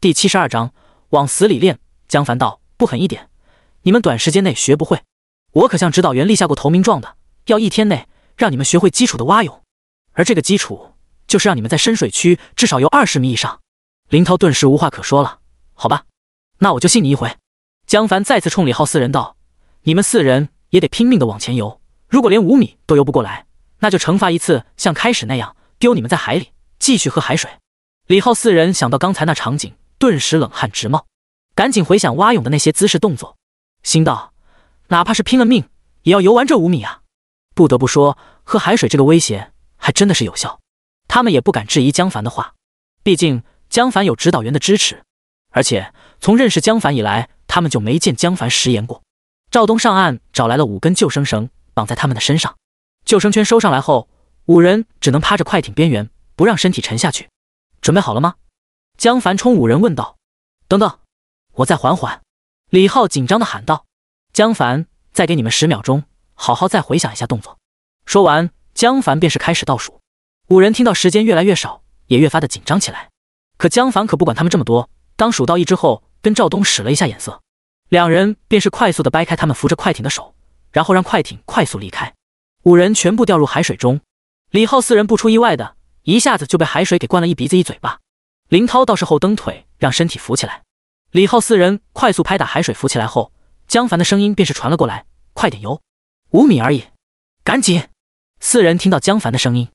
第七十二章往死里练。江凡道：“不狠一点，你们短时间内学不会。我可向指导员立下过投名状的，要一天内让你们学会基础的蛙泳。而这个基础，就是让你们在深水区至少游二十米以上。”林涛顿时无话可说了。好吧，那我就信你一回。江凡再次冲李浩四人道：“你们四人也得拼命的往前游。如果连五米都游不过来，那就惩罚一次，像开始那样丢你们在海里，继续喝海水。”李浩四人想到刚才那场景。顿时冷汗直冒，赶紧回想蛙泳的那些姿势动作，心道：哪怕是拼了命，也要游完这五米啊！不得不说，喝海水这个威胁还真的是有效。他们也不敢质疑江凡的话，毕竟江凡有指导员的支持，而且从认识江凡以来，他们就没见江凡食言过。赵东上岸找来了五根救生绳，绑在他们的身上，救生圈收上来后，五人只能趴着快艇边缘，不让身体沉下去。准备好了吗？江凡冲五人问道：“等等，我再缓缓。”李浩紧张的喊道：“江凡，再给你们十秒钟，好好再回想一下动作。”说完，江凡便是开始倒数。五人听到时间越来越少，也越发的紧张起来。可江凡可不管他们这么多。当数到一之后，跟赵东使了一下眼色，两人便是快速的掰开他们扶着快艇的手，然后让快艇快速离开。五人全部掉入海水中。李浩四人不出意外的，一下子就被海水给灌了一鼻子一嘴巴。林涛倒是后蹬腿，让身体浮起来。李浩四人快速拍打海水，浮起来后，江凡的声音便是传了过来：“快点游，五米而已，赶紧！”四人听到江凡的声音，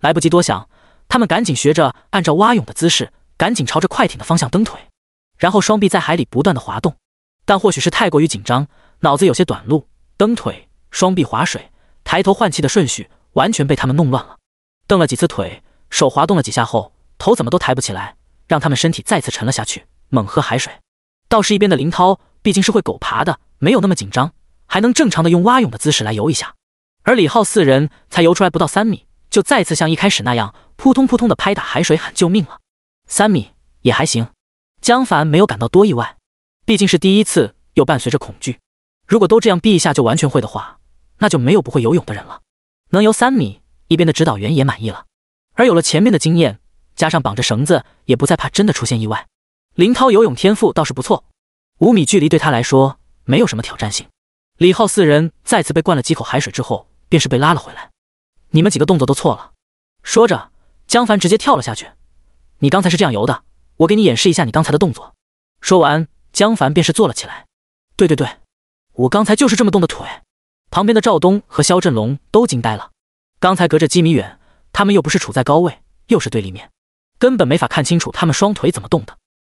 来不及多想，他们赶紧学着按照蛙泳的姿势，赶紧朝着快艇的方向蹬腿，然后双臂在海里不断的滑动。但或许是太过于紧张，脑子有些短路，蹬腿、双臂划水、抬头换气的顺序完全被他们弄乱了。蹬了几次腿，手滑动了几下后，头怎么都抬不起来。让他们身体再次沉了下去，猛喝海水。倒是一边的林涛，毕竟是会狗爬的，没有那么紧张，还能正常的用蛙泳的姿势来游一下。而李浩四人才游出来不到三米，就再次像一开始那样扑通扑通的拍打海水，喊救命了。三米也还行，江凡没有感到多意外，毕竟是第一次，又伴随着恐惧。如果都这样憋一下就完全会的话，那就没有不会游泳的人了。能游三米，一边的指导员也满意了。而有了前面的经验。加上绑着绳子，也不再怕真的出现意外。林涛游泳天赋倒是不错，五米距离对他来说没有什么挑战性。李浩四人再次被灌了几口海水之后，便是被拉了回来。你们几个动作都错了。说着，江凡直接跳了下去。你刚才是这样游的，我给你演示一下你刚才的动作。说完，江凡便是坐了起来。对对对，我刚才就是这么动的腿。旁边的赵东和肖振龙都惊呆了。刚才隔着几米远，他们又不是处在高位，又是对立面。根本没法看清楚他们双腿怎么动的，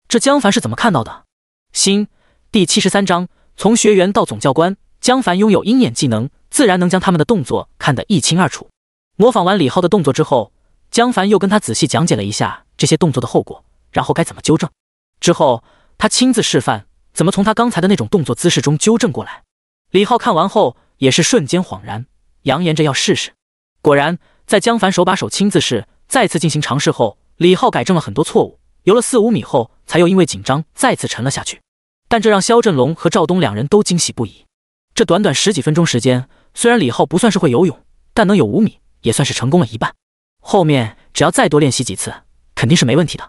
这江凡是怎么看到的？心第七十三章：从学员到总教官，江凡拥有鹰眼技能，自然能将他们的动作看得一清二楚。模仿完李浩的动作之后，江凡又跟他仔细讲解了一下这些动作的后果，然后该怎么纠正。之后他亲自示范怎么从他刚才的那种动作姿势中纠正过来。李浩看完后也是瞬间恍然，扬言着要试试。果然，在江凡手把手亲自试，再次进行尝试后。李浩改正了很多错误，游了四五米后，才又因为紧张再次沉了下去。但这让肖振龙和赵东两人都惊喜不已。这短短十几分钟时间，虽然李浩不算是会游泳，但能有五米也算是成功了一半。后面只要再多练习几次，肯定是没问题的。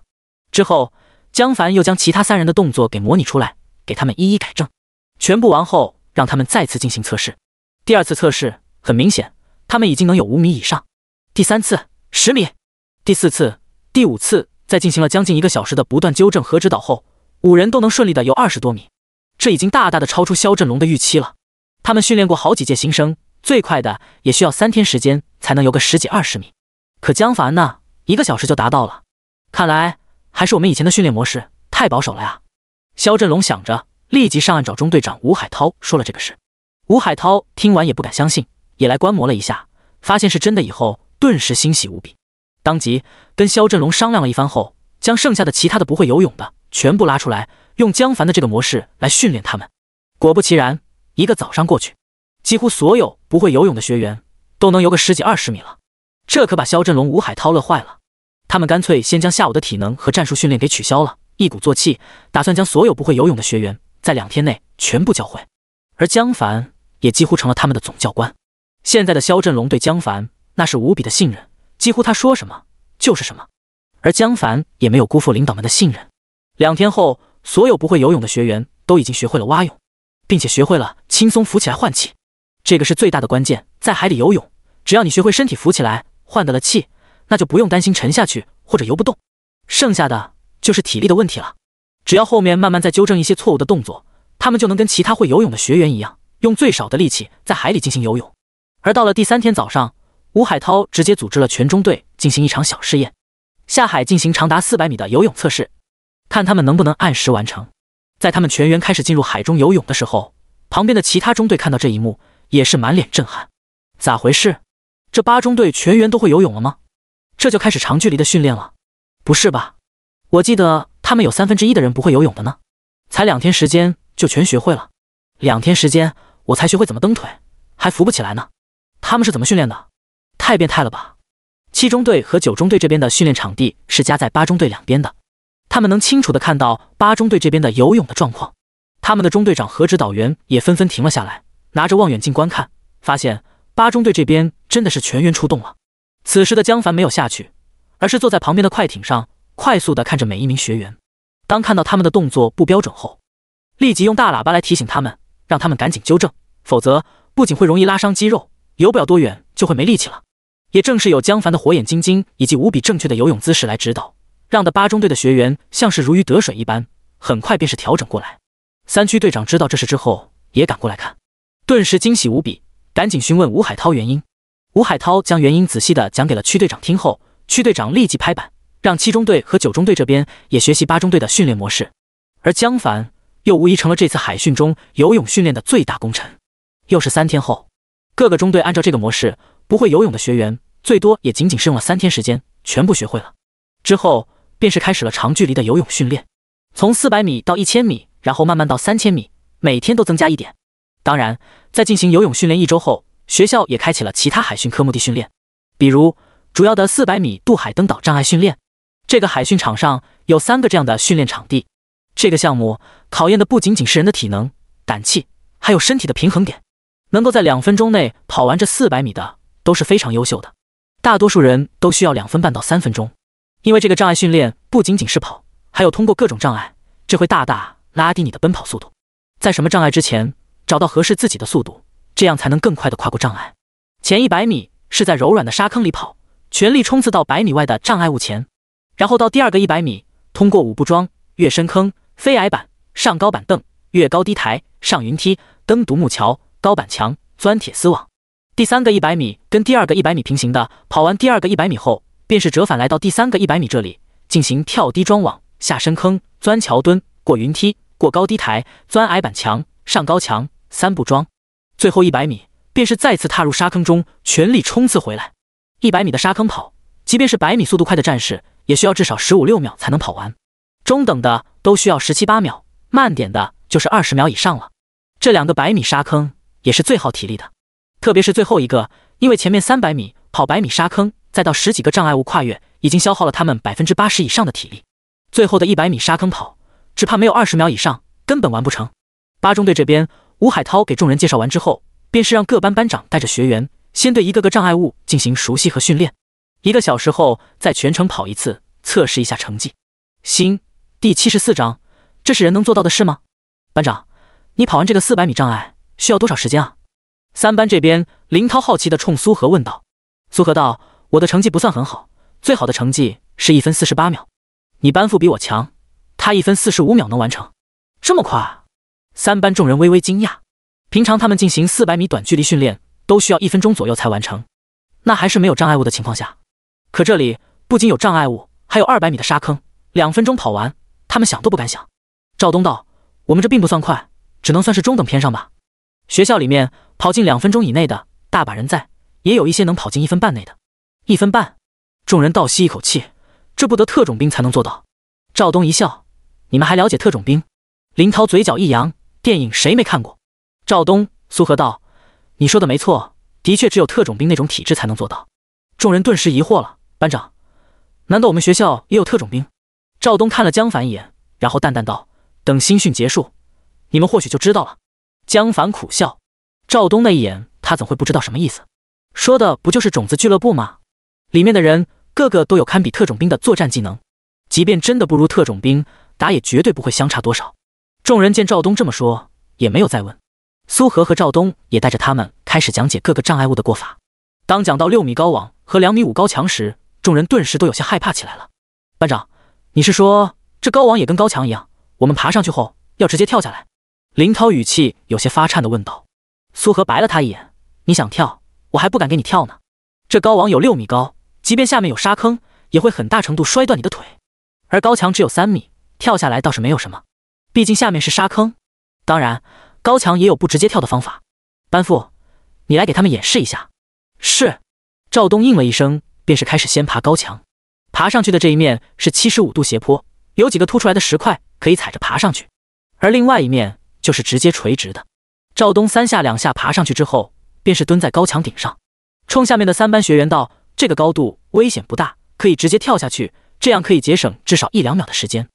之后，江凡又将其他三人的动作给模拟出来，给他们一一改正。全部完后，让他们再次进行测试。第二次测试，很明显，他们已经能有五米以上。第三次，十米。第四次。第五次，在进行了将近一个小时的不断纠正和指导后，五人都能顺利的游二十多米，这已经大大的超出肖振龙的预期了。他们训练过好几届新生，最快的也需要三天时间才能游个十几二十米，可江凡呢，一个小时就达到了。看来还是我们以前的训练模式太保守了呀！肖振龙想着，立即上岸找中队长吴海涛说了这个事。吴海涛听完也不敢相信，也来观摩了一下，发现是真的以后，顿时欣喜无比。当即跟肖振龙商量了一番后，将剩下的其他的不会游泳的全部拉出来，用江凡的这个模式来训练他们。果不其然，一个早上过去，几乎所有不会游泳的学员都能游个十几二十米了。这可把肖振龙、吴海涛乐坏了。他们干脆先将下午的体能和战术训练给取消了，一鼓作气，打算将所有不会游泳的学员在两天内全部教会。而江凡也几乎成了他们的总教官。现在的肖振龙对江凡那是无比的信任。几乎他说什么就是什么，而江凡也没有辜负领导们的信任。两天后，所有不会游泳的学员都已经学会了蛙泳，并且学会了轻松浮起来换气。这个是最大的关键，在海里游泳，只要你学会身体浮起来换得了气，那就不用担心沉下去或者游不动。剩下的就是体力的问题了。只要后面慢慢再纠正一些错误的动作，他们就能跟其他会游泳的学员一样，用最少的力气在海里进行游泳。而到了第三天早上。吴海涛直接组织了全中队进行一场小试验，下海进行长达四百米的游泳测试，看他们能不能按时完成。在他们全员开始进入海中游泳的时候，旁边的其他中队看到这一幕也是满脸震撼。咋回事？这八中队全员都会游泳了吗？这就开始长距离的训练了？不是吧？我记得他们有三分之一的人不会游泳的呢，才两天时间就全学会了？两天时间我才学会怎么蹬腿，还扶不起来呢。他们是怎么训练的？太变态了吧！七中队和九中队这边的训练场地是夹在八中队两边的，他们能清楚的看到八中队这边的游泳的状况。他们的中队长和指导员也纷纷停了下来，拿着望远镜观看，发现八中队这边真的是全员出动了。此时的江凡没有下去，而是坐在旁边的快艇上，快速的看着每一名学员。当看到他们的动作不标准后，立即用大喇叭来提醒他们，让他们赶紧纠正，否则不仅会容易拉伤肌肉，游不了多远就会没力气了。也正是有江凡的火眼金睛以及无比正确的游泳姿势来指导，让的八中队的学员像是如鱼得水一般，很快便是调整过来。三区队长知道这事之后，也赶过来看，顿时惊喜无比，赶紧询问吴海涛原因。吴海涛将原因仔细的讲给了区队长听后，区队长立即拍板，让七中队和九中队这边也学习八中队的训练模式。而江凡又无疑成了这次海训中游泳训练的最大功臣。又是三天后，各个中队按照这个模式，不会游泳的学员。最多也仅仅是用了三天时间，全部学会了，之后便是开始了长距离的游泳训练，从四百米到一千米，然后慢慢到三千米，每天都增加一点。当然，在进行游泳训练一周后，学校也开启了其他海训科目的训练，比如主要的四百米渡海登岛障碍训练。这个海训场上有三个这样的训练场地。这个项目考验的不仅仅是人的体能、胆气，还有身体的平衡点。能够在两分钟内跑完这四百米的都是非常优秀的。大多数人都需要两分半到三分钟，因为这个障碍训练不仅仅是跑，还有通过各种障碍，这会大大拉低你的奔跑速度。在什么障碍之前找到合适自己的速度，这样才能更快的跨过障碍。前一百米是在柔软的沙坑里跑，全力冲刺到百米外的障碍物前，然后到第二个一百米，通过五步桩、越深坑、飞矮板、上高板凳、越高低台、上云梯、登独木桥、高板墙、钻铁丝网。第三个一百米跟第二个一百米平行的，跑完第二个一百米后，便是折返来到第三个一百米这里，进行跳低桩、网下深坑、钻桥墩、过云梯、过高低台、钻矮板墙、上高墙三步桩。最后一百米便是再次踏入沙坑中，全力冲刺回来。一百米的沙坑跑，即便是百米速度快的战士，也需要至少十五六秒才能跑完；中等的都需要十七八秒，慢点的就是二十秒以上了。这两个百米沙坑也是最耗体力的。特别是最后一个，因为前面三百米跑百米沙坑，再到十几个障碍物跨越，已经消耗了他们百分之八十以上的体力。最后的一百米沙坑跑，只怕没有二十秒以上，根本完不成。八中队这边，吴海涛给众人介绍完之后，便是让各班班长带着学员，先对一个个障碍物进行熟悉和训练，一个小时后再全程跑一次，测试一下成绩。新第七十四章，这是人能做到的事吗？班长，你跑完这个四百米障碍需要多少时间啊？三班这边，林涛好奇地冲苏荷问道：“苏荷道，我的成绩不算很好，最好的成绩是一分四十八秒。你班副比我强，他一分四十五秒能完成，这么快？”三班众人微微惊讶。平常他们进行四百米短距离训练，都需要一分钟左右才完成，那还是没有障碍物的情况下。可这里不仅有障碍物，还有二百米的沙坑，两分钟跑完，他们想都不敢想。赵东道：“我们这并不算快，只能算是中等偏上吧。”学校里面跑进两分钟以内的大把人在，也有一些能跑进一分半内的。一分半，众人倒吸一口气，这不得特种兵才能做到？赵东一笑：“你们还了解特种兵？”林涛嘴角一扬：“电影谁没看过？”赵东、苏荷道：“你说的没错，的确只有特种兵那种体质才能做到。”众人顿时疑惑了：“班长，难道我们学校也有特种兵？”赵东看了江凡一眼，然后淡淡道：“等新训结束，你们或许就知道了。”江凡苦笑，赵东那一眼，他怎会不知道什么意思？说的不就是种子俱乐部吗？里面的人个个都有堪比特种兵的作战技能，即便真的不如特种兵，打也绝对不会相差多少。众人见赵东这么说，也没有再问。苏荷和赵东也带着他们开始讲解各个障碍物的过法。当讲到六米高网和两米五高墙时，众人顿时都有些害怕起来了。班长，你是说这高网也跟高墙一样，我们爬上去后要直接跳下来？林涛语气有些发颤的问道：“苏荷，白了他一眼。你想跳，我还不敢给你跳呢。这高网有六米高，即便下面有沙坑，也会很大程度摔断你的腿。而高墙只有三米，跳下来倒是没有什么。毕竟下面是沙坑。当然，高墙也有不直接跳的方法。班副，你来给他们演示一下。”是赵东应了一声，便是开始先爬高墙。爬上去的这一面是七十五度斜坡，有几个凸出来的石块可以踩着爬上去，而另外一面。就是直接垂直的。赵东三下两下爬上去之后，便是蹲在高墙顶上，冲下面的三班学员道：“这个高度危险不大，可以直接跳下去，这样可以节省至少一两秒的时间。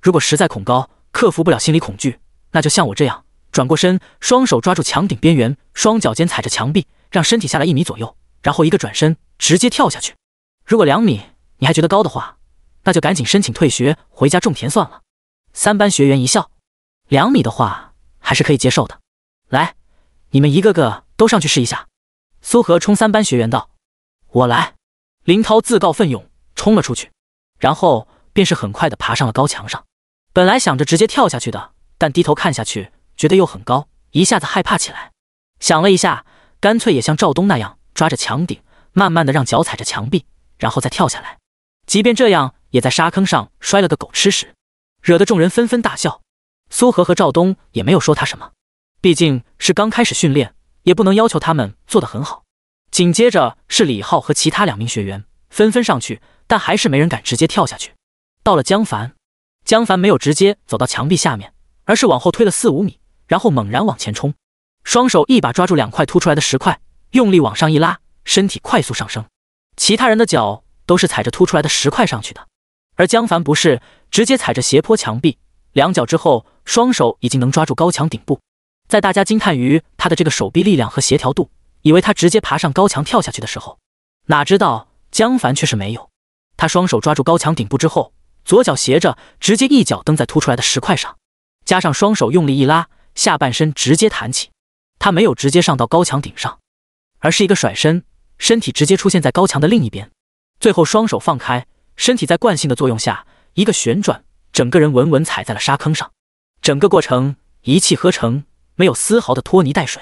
如果实在恐高，克服不了心理恐惧，那就像我这样，转过身，双手抓住墙顶边缘，双脚尖踩着墙壁，让身体下来一米左右，然后一个转身，直接跳下去。如果两米你还觉得高的话，那就赶紧申请退学，回家种田算了。”三班学员一笑，两米的话。还是可以接受的。来，你们一个个都上去试一下。苏荷冲三班学员道：“我来。”林涛自告奋勇，冲了出去，然后便是很快的爬上了高墙上。本来想着直接跳下去的，但低头看下去，觉得又很高，一下子害怕起来。想了一下，干脆也像赵东那样抓着墙顶，慢慢的让脚踩着墙壁，然后再跳下来。即便这样，也在沙坑上摔了个狗吃屎，惹得众人纷纷大笑。苏荷和赵东也没有说他什么，毕竟是刚开始训练，也不能要求他们做得很好。紧接着是李浩和其他两名学员纷纷上去，但还是没人敢直接跳下去。到了江凡，江凡没有直接走到墙壁下面，而是往后推了四五米，然后猛然往前冲，双手一把抓住两块凸出来的石块，用力往上一拉，身体快速上升。其他人的脚都是踩着凸出来的石块上去的，而江凡不是直接踩着斜坡墙壁。两脚之后，双手已经能抓住高墙顶部。在大家惊叹于他的这个手臂力量和协调度，以为他直接爬上高墙跳下去的时候，哪知道江凡却是没有。他双手抓住高墙顶部之后，左脚斜着直接一脚蹬在凸出来的石块上，加上双手用力一拉，下半身直接弹起。他没有直接上到高墙顶上，而是一个甩身，身体直接出现在高墙的另一边。最后双手放开，身体在惯性的作用下，一个旋转。整个人稳稳踩在了沙坑上，整个过程一气呵成，没有丝毫的拖泥带水，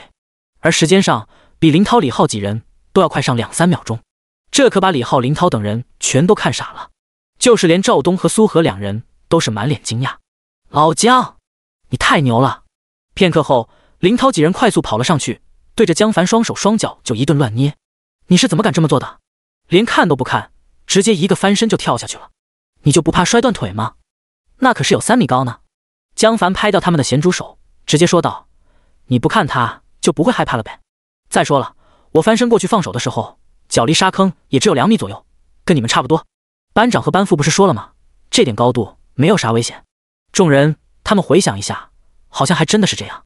而时间上比林涛、李浩几人都要快上两三秒钟，这可把李浩、林涛等人全都看傻了，就是连赵东和苏荷两人都是满脸惊讶。老姜，你太牛了！片刻后，林涛几人快速跑了上去，对着江凡双手双脚就一顿乱捏。你是怎么敢这么做的？连看都不看，直接一个翻身就跳下去了，你就不怕摔断腿吗？那可是有三米高呢！江凡拍掉他们的咸猪手，直接说道：“你不看他，就不会害怕了呗。再说了，我翻身过去放手的时候，脚离沙坑也只有两米左右，跟你们差不多。班长和班副不是说了吗？这点高度没有啥危险。”众人他们回想一下，好像还真的是这样。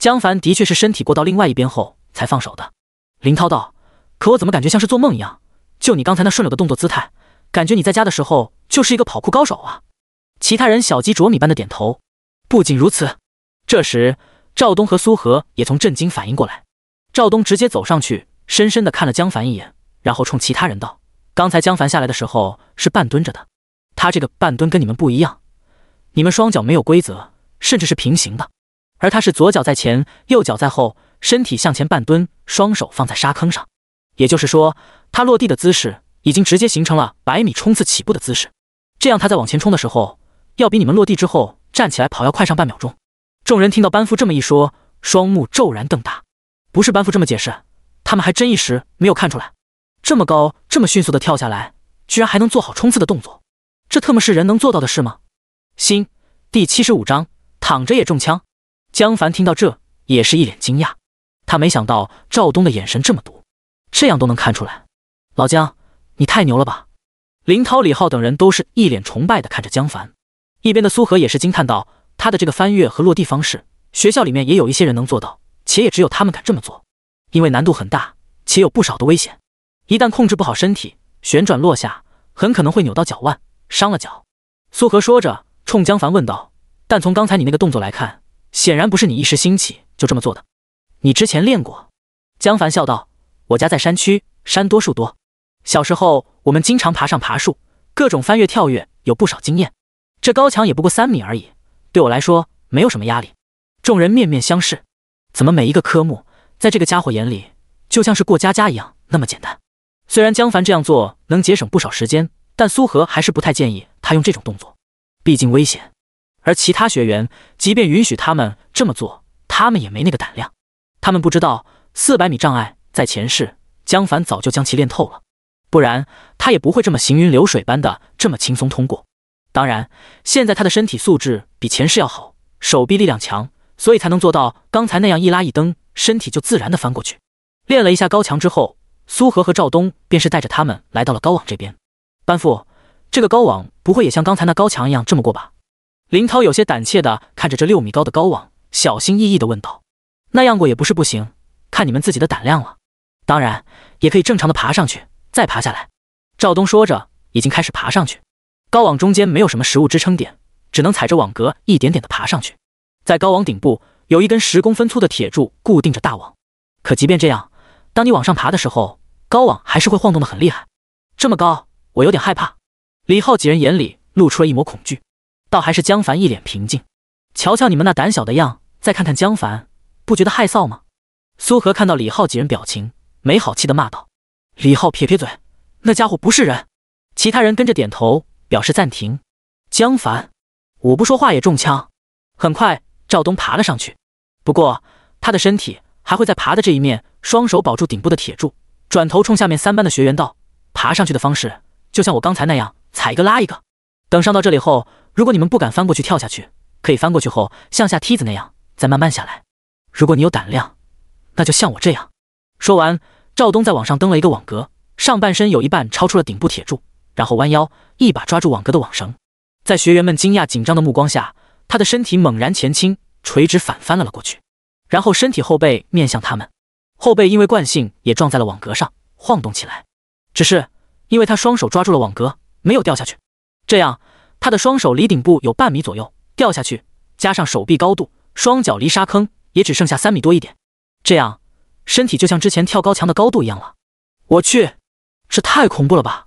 江凡的确是身体过到另外一边后才放手的。林涛道：“可我怎么感觉像是做梦一样？就你刚才那顺溜的动作姿态，感觉你在家的时候就是一个跑酷高手啊！”其他人小鸡啄米般的点头。不仅如此，这时赵东和苏荷也从震惊反应过来。赵东直接走上去，深深的看了江凡一眼，然后冲其他人道：“刚才江凡下来的时候是半蹲着的，他这个半蹲跟你们不一样，你们双脚没有规则，甚至是平行的，而他是左脚在前，右脚在后，身体向前半蹲，双手放在沙坑上。也就是说，他落地的姿势已经直接形成了百米冲刺起步的姿势。这样他在往前冲的时候。”要比你们落地之后站起来跑要快上半秒钟。众人听到班副这么一说，双目骤然瞪大。不是班副这么解释，他们还真一时没有看出来。这么高，这么迅速的跳下来，居然还能做好冲刺的动作，这特么是人能做到的事吗？新第七十五章：躺着也中枪。江凡听到这，也是一脸惊讶。他没想到赵东的眼神这么毒，这样都能看出来。老江，你太牛了吧！林涛、李浩等人都是一脸崇拜的看着江凡。一边的苏荷也是惊叹道：“他的这个翻越和落地方式，学校里面也有一些人能做到，且也只有他们敢这么做，因为难度很大，且有不少的危险。一旦控制不好身体旋转落下，很可能会扭到脚腕，伤了脚。”苏荷说着，冲江凡问道：“但从刚才你那个动作来看，显然不是你一时兴起就这么做的。你之前练过？”江凡笑道：“我家在山区，山多树多，小时候我们经常爬上爬树，各种翻越跳跃，有不少经验。”这高墙也不过三米而已，对我来说没有什么压力。众人面面相视，怎么每一个科目在这个家伙眼里就像是过家家一样那么简单？虽然江凡这样做能节省不少时间，但苏荷还是不太建议他用这种动作，毕竟危险。而其他学员，即便允许他们这么做，他们也没那个胆量。他们不知道四百米障碍在前世江凡早就将其练透了，不然他也不会这么行云流水般的这么轻松通过。当然，现在他的身体素质比前世要好，手臂力量强，所以才能做到刚才那样一拉一蹬，身体就自然的翻过去。练了一下高墙之后，苏荷和赵东便是带着他们来到了高网这边。班副，这个高网不会也像刚才那高墙一样这么过吧？林涛有些胆怯的看着这六米高的高网，小心翼翼的问道：“那样过也不是不行，看你们自己的胆量了。当然，也可以正常的爬上去，再爬下来。”赵东说着，已经开始爬上去。高网中间没有什么食物支撑点，只能踩着网格一点点的爬上去。在高网顶部有一根十公分粗的铁柱固定着大网，可即便这样，当你往上爬的时候，高网还是会晃动的很厉害。这么高，我有点害怕。李浩几人眼里露出了一抹恐惧，倒还是江凡一脸平静。瞧瞧你们那胆小的样，再看看江凡，不觉得害臊吗？苏荷看到李浩几人表情，没好气的骂道。李浩撇撇嘴，那家伙不是人。其他人跟着点头。表示暂停。江凡，我不说话也中枪。很快，赵东爬了上去，不过他的身体还会在爬的这一面，双手保住顶部的铁柱，转头冲下面三班的学员道：“爬上去的方式就像我刚才那样，踩一个拉一个。等上到这里后，如果你们不敢翻过去跳下去，可以翻过去后，像下梯子那样再慢慢下来。如果你有胆量，那就像我这样。”说完，赵东在网上登了一个网格，上半身有一半超出了顶部铁柱。然后弯腰，一把抓住网格的网绳，在学员们惊讶紧张的目光下，他的身体猛然前倾，垂直反翻了了过去，然后身体后背面向他们，后背因为惯性也撞在了网格上，晃动起来。只是因为他双手抓住了网格，没有掉下去。这样，他的双手离顶部有半米左右，掉下去加上手臂高度，双脚离沙坑也只剩下三米多一点。这样，身体就像之前跳高墙的高度一样了。我去，这太恐怖了吧！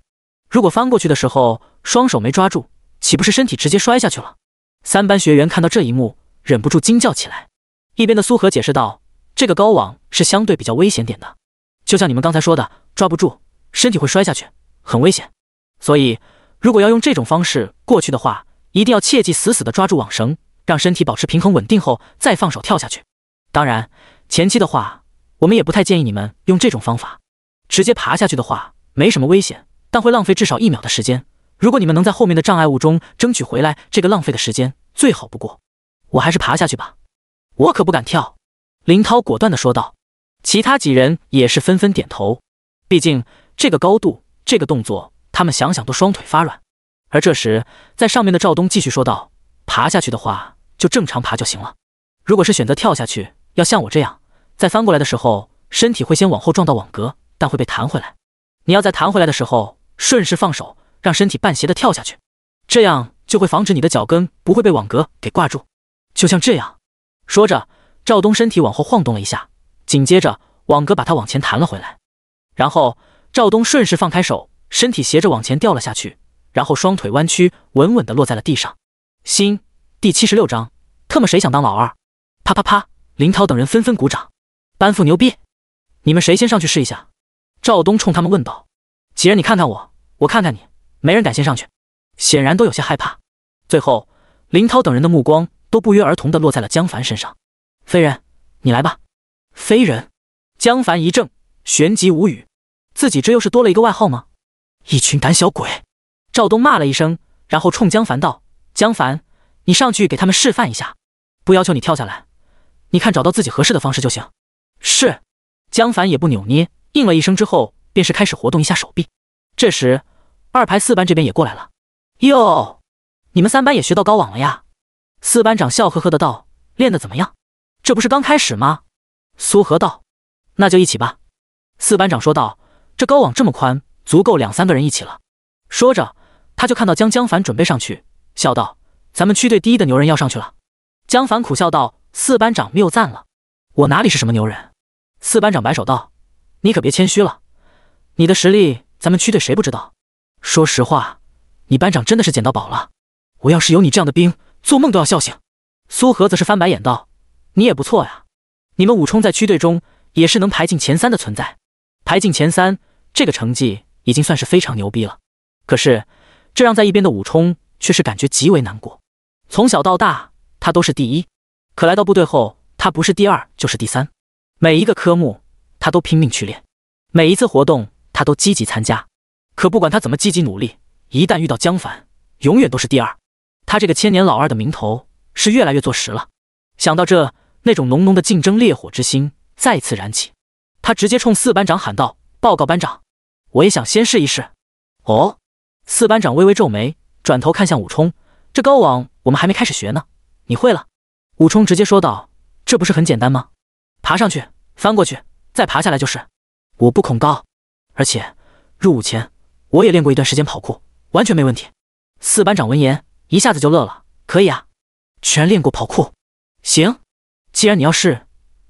如果翻过去的时候双手没抓住，岂不是身体直接摔下去了？三班学员看到这一幕，忍不住惊叫起来。一边的苏荷解释道：“这个高网是相对比较危险点的，就像你们刚才说的，抓不住，身体会摔下去，很危险。所以，如果要用这种方式过去的话，一定要切记死死的抓住网绳，让身体保持平衡稳定后再放手跳下去。当然，前期的话，我们也不太建议你们用这种方法。直接爬下去的话，没什么危险。”但会浪费至少一秒的时间。如果你们能在后面的障碍物中争取回来这个浪费的时间，最好不过。我还是爬下去吧，我可不敢跳。”林涛果断地说道。其他几人也是纷纷点头。毕竟这个高度，这个动作，他们想想都双腿发软。而这时，在上面的赵东继续说道：“爬下去的话，就正常爬就行了。如果是选择跳下去，要像我这样，在翻过来的时候，身体会先往后撞到网格，但会被弹回来。你要在弹回来的时候。”顺势放手，让身体半斜的跳下去，这样就会防止你的脚跟不会被网格给挂住。就像这样。说着，赵东身体往后晃动了一下，紧接着网格把他往前弹了回来。然后赵东顺势放开手，身体斜着往前掉了下去，然后双腿弯曲，稳稳的落在了地上。新第七十六章，特么谁想当老二？啪啪啪！林涛等人纷纷鼓掌。班副牛逼！你们谁先上去试一下？赵东冲他们问道。几人，你看看我，我看看你，没人敢先上去，显然都有些害怕。最后，林涛等人的目光都不约而同的落在了江凡身上。飞人，你来吧。飞人，江凡一怔，旋即无语，自己这又是多了一个外号吗？一群胆小鬼！赵东骂了一声，然后冲江凡道：“江凡，你上去给他们示范一下，不要求你跳下来，你看找到自己合适的方式就行。”是。江凡也不扭捏，应了一声之后。便是开始活动一下手臂。这时，二排四班这边也过来了。哟，你们三班也学到高网了呀？四班长笑呵呵的道：“练的怎么样？这不是刚开始吗？”苏和道：“那就一起吧。”四班长说道：“这高网这么宽，足够两三个人一起了。”说着，他就看到将江凡准备上去，笑道：“咱们区队第一的牛人要上去了。”江凡苦笑道：“四班长谬赞了，我哪里是什么牛人？”四班长摆手道：“你可别谦虚了。”你的实力，咱们区队谁不知道？说实话，你班长真的是捡到宝了。我要是有你这样的兵，做梦都要笑醒。苏荷则是翻白眼道：“你也不错呀，你们武冲在区队中也是能排进前三的存在。排进前三，这个成绩已经算是非常牛逼了。可是，这让在一边的武冲却是感觉极为难过。从小到大，他都是第一，可来到部队后，他不是第二就是第三。每一个科目，他都拼命去练，每一次活动，他都积极参加，可不管他怎么积极努力，一旦遇到江凡，永远都是第二。他这个千年老二的名头是越来越坐实了。想到这，那种浓浓的竞争烈火之心再次燃起，他直接冲四班长喊道：“报告班长，我也想先试一试。”哦，四班长微微皱眉，转头看向武冲：“这高网我们还没开始学呢，你会了？”武冲直接说道：“这不是很简单吗？爬上去，翻过去，再爬下来就是。我不恐高。”而且，入伍前我也练过一段时间跑酷，完全没问题。四班长闻言一下子就乐了：“可以啊，全练过跑酷！行，既然你要试，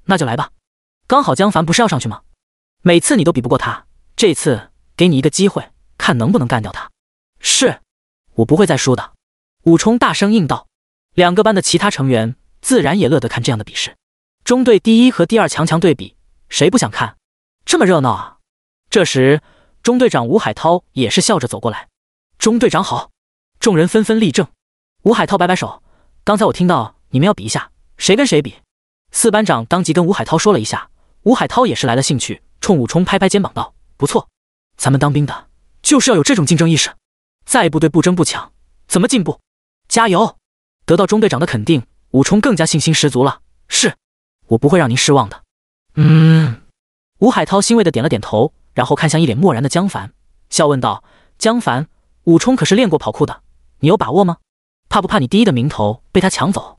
那就来吧。刚好江凡不是要上去吗？每次你都比不过他，这次给你一个机会，看能不能干掉他。”“是，我不会再输的。”武冲大声应道。两个班的其他成员自然也乐得看这样的比试，中队第一和第二强强对比，谁不想看？这么热闹啊！这时，中队长吴海涛也是笑着走过来。“中队长好！”众人纷纷立正。吴海涛摆摆手：“刚才我听到你们要比一下，谁跟谁比？”四班长当即跟吴海涛说了一下。吴海涛也是来了兴趣，冲武冲拍拍肩膀道：“不错，咱们当兵的就是要有这种竞争意识，在部队不争不抢，怎么进步？加油！”得到中队长的肯定，武冲更加信心十足了：“是我不会让您失望的。”嗯，吴海涛欣慰的点了点头。然后看向一脸漠然的江凡，笑问道：“江凡，武冲可是练过跑酷的，你有把握吗？怕不怕你第一的名头被他抢走？”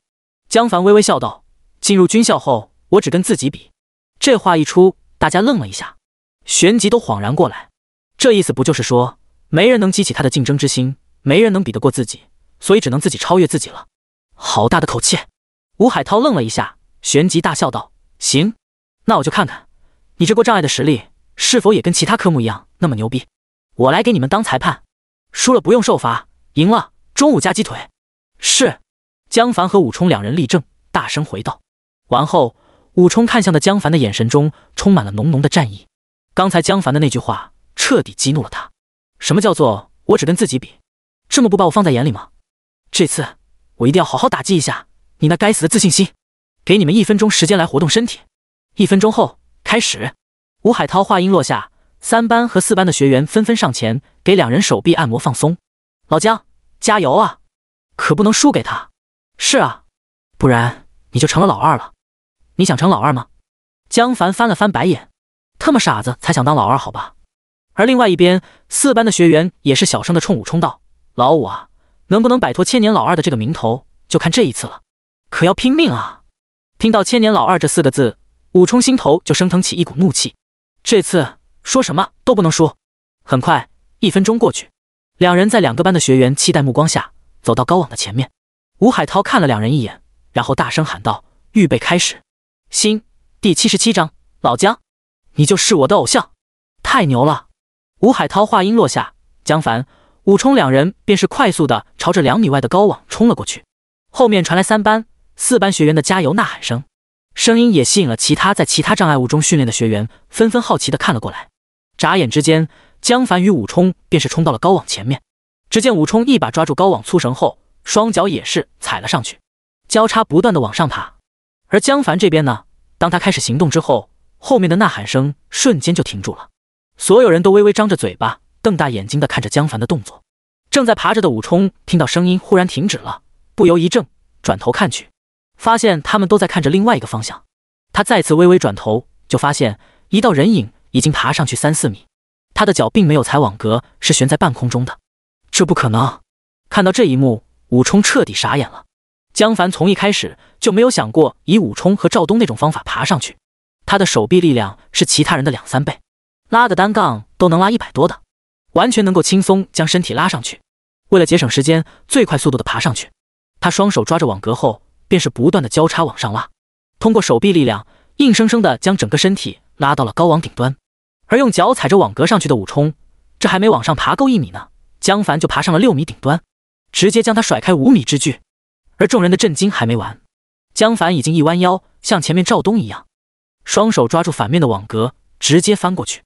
江凡微微笑道：“进入军校后，我只跟自己比。”这话一出，大家愣了一下，旋即都恍然过来。这意思不就是说，没人能激起他的竞争之心，没人能比得过自己，所以只能自己超越自己了？好大的口气！吴海涛愣了一下，旋即大笑道：“行，那我就看看你这过障碍的实力。”是否也跟其他科目一样那么牛逼？我来给你们当裁判，输了不用受罚，赢了中午加鸡腿。是，江凡和武冲两人立正，大声回道。完后，武冲看向的江凡的眼神中充满了浓浓的战意。刚才江凡的那句话彻底激怒了他。什么叫做我只跟自己比？这么不把我放在眼里吗？这次我一定要好好打击一下你那该死的自信心。给你们一分钟时间来活动身体，一分钟后开始。吴海涛话音落下，三班和四班的学员纷纷上前给两人手臂按摩放松。老姜，加油啊！可不能输给他。是啊，不然你就成了老二了。你想成老二吗？江凡翻了翻白眼，他妈傻子才想当老二好吧？而另外一边，四班的学员也是小声的冲武冲道：“老五啊，能不能摆脱千年老二的这个名头，就看这一次了，可要拼命啊！”听到“千年老二”这四个字，武冲心头就升腾起一股怒气。这次说什么都不能输。很快，一分钟过去，两人在两个班的学员期待目光下，走到高网的前面。吴海涛看了两人一眼，然后大声喊道：“预备，开始！”新第七十七章，老姜，你就是我的偶像，太牛了！吴海涛话音落下，江凡、武冲两人便是快速的朝着两米外的高网冲了过去。后面传来三班、四班学员的加油呐喊声。声音也吸引了其他在其他障碍物中训练的学员，纷纷好奇的看了过来。眨眼之间，江凡与武冲便是冲到了高网前面。只见武冲一把抓住高网粗绳后，双脚也是踩了上去，交叉不断的往上爬。而江凡这边呢，当他开始行动之后，后面的呐喊声瞬间就停住了。所有人都微微张着嘴巴，瞪大眼睛的看着江凡的动作。正在爬着的武冲听到声音忽然停止了，不由一怔，转头看去。发现他们都在看着另外一个方向，他再次微微转头，就发现一道人影已经爬上去三四米，他的脚并没有踩网格，是悬在半空中的。这不可能！看到这一幕，武冲彻底傻眼了。江凡从一开始就没有想过以武冲和赵东那种方法爬上去，他的手臂力量是其他人的两三倍，拉个单杠都能拉一百多的，完全能够轻松将身体拉上去。为了节省时间，最快速度的爬上去，他双手抓着网格后。便是不断的交叉往上拉，通过手臂力量，硬生生的将整个身体拉到了高网顶端。而用脚踩着网格上去的武冲，这还没往上爬够一米呢，姜凡就爬上了六米顶端，直接将他甩开五米之距。而众人的震惊还没完，姜凡已经一弯腰，像前面赵东一样，双手抓住反面的网格，直接翻过去，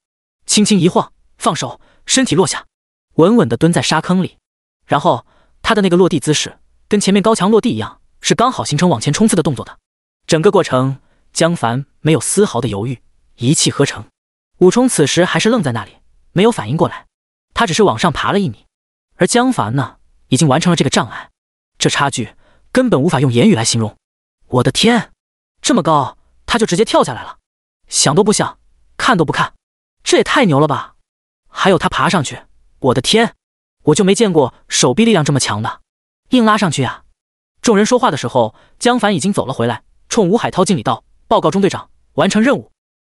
轻轻一晃，放手，身体落下，稳稳的蹲在沙坑里。然后他的那个落地姿势，跟前面高墙落地一样。是刚好形成往前冲刺的动作的，整个过程，江凡没有丝毫的犹豫，一气呵成。武冲此时还是愣在那里，没有反应过来。他只是往上爬了一米，而江凡呢，已经完成了这个障碍。这差距根本无法用言语来形容。我的天，这么高，他就直接跳下来了，想都不想，看都不看，这也太牛了吧！还有他爬上去，我的天，我就没见过手臂力量这么强的，硬拉上去啊！众人说话的时候，江凡已经走了回来，冲吴海涛敬礼道：“报告中队长，完成任务。”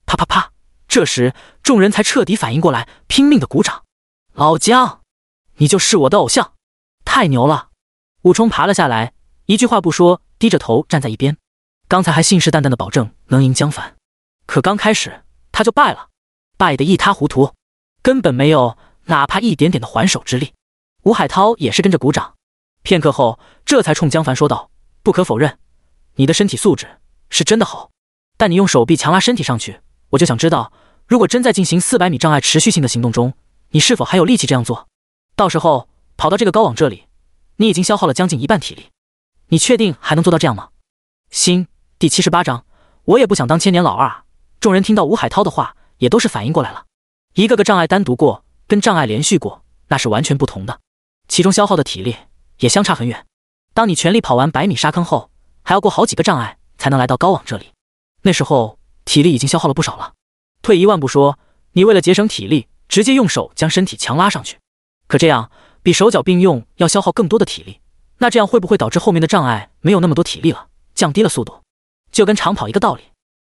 啪啪啪！这时众人才彻底反应过来，拼命的鼓掌。老姜，你就是我的偶像，太牛了！武冲爬了下来，一句话不说，低着头站在一边。刚才还信誓旦旦的保证能赢江凡，可刚开始他就败了，败得一塌糊涂，根本没有哪怕一点点的还手之力。吴海涛也是跟着鼓掌。片刻后，这才冲江凡说道：“不可否认，你的身体素质是真的好。但你用手臂强拉身体上去，我就想知道，如果真在进行四百米障碍持续性的行动中，你是否还有力气这样做？到时候跑到这个高网这里，你已经消耗了将近一半体力，你确定还能做到这样吗？”心第七十八章，我也不想当千年老二。众人听到吴海涛的话，也都是反应过来了，一个个障碍单独过，跟障碍连续过，那是完全不同的，其中消耗的体力。也相差很远。当你全力跑完百米沙坑后，还要过好几个障碍才能来到高网这里，那时候体力已经消耗了不少了。退一万步说，你为了节省体力，直接用手将身体强拉上去，可这样比手脚并用要消耗更多的体力。那这样会不会导致后面的障碍没有那么多体力了，降低了速度？就跟长跑一个道理，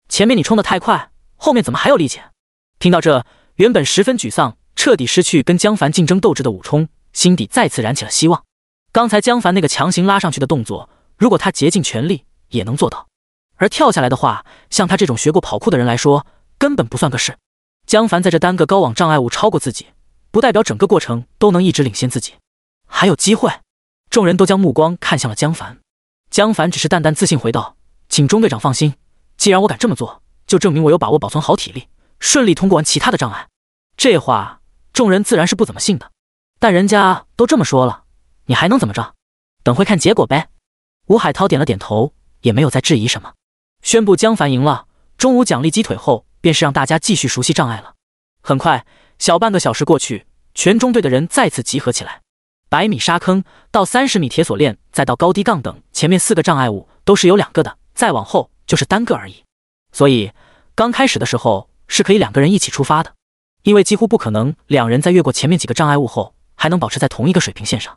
前面你冲得太快，后面怎么还有力气？听到这，原本十分沮丧、彻底失去跟江凡竞争斗志的武冲，心底再次燃起了希望。刚才江凡那个强行拉上去的动作，如果他竭尽全力也能做到；而跳下来的话，像他这种学过跑酷的人来说，根本不算个事。江凡在这单个高网障碍物超过自己，不代表整个过程都能一直领先自己，还有机会。众人都将目光看向了江凡，江凡只是淡淡自信回道：“请中队长放心，既然我敢这么做，就证明我有把握保存好体力，顺利通过完其他的障碍。”这话众人自然是不怎么信的，但人家都这么说了。你还能怎么着？等会看结果呗。吴海涛点了点头，也没有再质疑什么，宣布江凡赢了。中午奖励鸡腿后，便是让大家继续熟悉障碍了。很快，小半个小时过去，全中队的人再次集合起来。百米沙坑到三十米铁索链，再到高低杠等前面四个障碍物都是有两个的，再往后就是单个而已。所以刚开始的时候是可以两个人一起出发的，因为几乎不可能两人在越过前面几个障碍物后还能保持在同一个水平线上。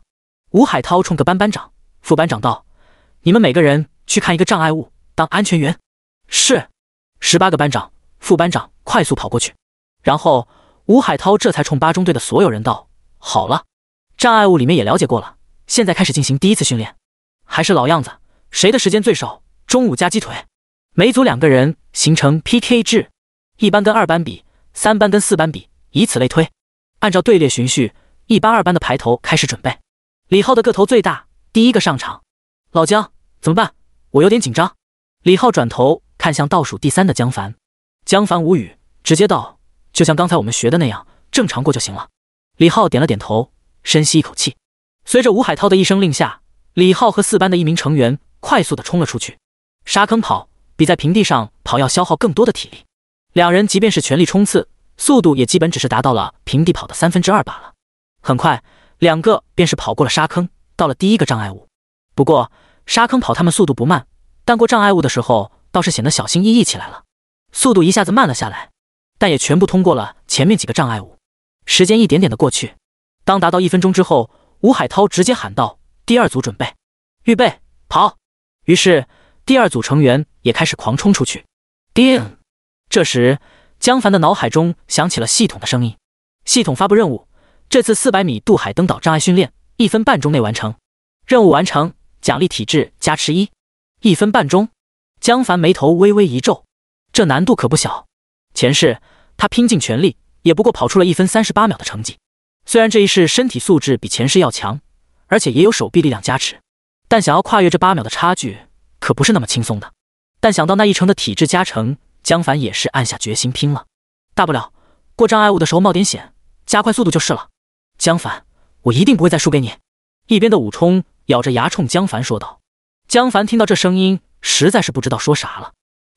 吴海涛冲各班班长、副班长道：“你们每个人去看一个障碍物，当安全员。”“是。”十八个班长、副班长快速跑过去。然后吴海涛这才冲八中队的所有人道：“好了，障碍物里面也了解过了，现在开始进行第一次训练。还是老样子，谁的时间最少，中午加鸡腿。每组两个人形成 PK 制，一班跟二班比，三班跟四班比，以此类推。按照队列循序，一班、二班的排头开始准备。”李浩的个头最大，第一个上场。老姜怎么办？我有点紧张。李浩转头看向倒数第三的江凡，江凡无语，直接道：“就像刚才我们学的那样，正常过就行了。”李浩点了点头，深吸一口气。随着吴海涛的一声令下，李浩和四班的一名成员快速的冲了出去。沙坑跑比在平地上跑要消耗更多的体力，两人即便是全力冲刺，速度也基本只是达到了平地跑的三分之二罢了。很快。两个便是跑过了沙坑，到了第一个障碍物。不过沙坑跑他们速度不慢，但过障碍物的时候倒是显得小心翼翼起来了，速度一下子慢了下来。但也全部通过了前面几个障碍物。时间一点点的过去，当达到一分钟之后，吴海涛直接喊道：“第二组准备，预备，跑！”于是第二组成员也开始狂冲出去。叮，这时江凡的脑海中响起了系统的声音：“系统发布任务。”这次四百米渡海登岛障碍训练，一分半钟内完成，任务完成，奖励体质加持一一分半钟。江凡眉头微微一皱，这难度可不小。前世他拼尽全力，也不过跑出了一分三十八秒的成绩。虽然这一世身体素质比前世要强，而且也有手臂力量加持，但想要跨越这八秒的差距，可不是那么轻松的。但想到那一成的体质加成，江凡也是暗下决心拼了，大不了过障碍物的时候冒点险，加快速度就是了。江凡，我一定不会再输给你。一边的武冲咬着牙冲江凡说道。江凡听到这声音，实在是不知道说啥了。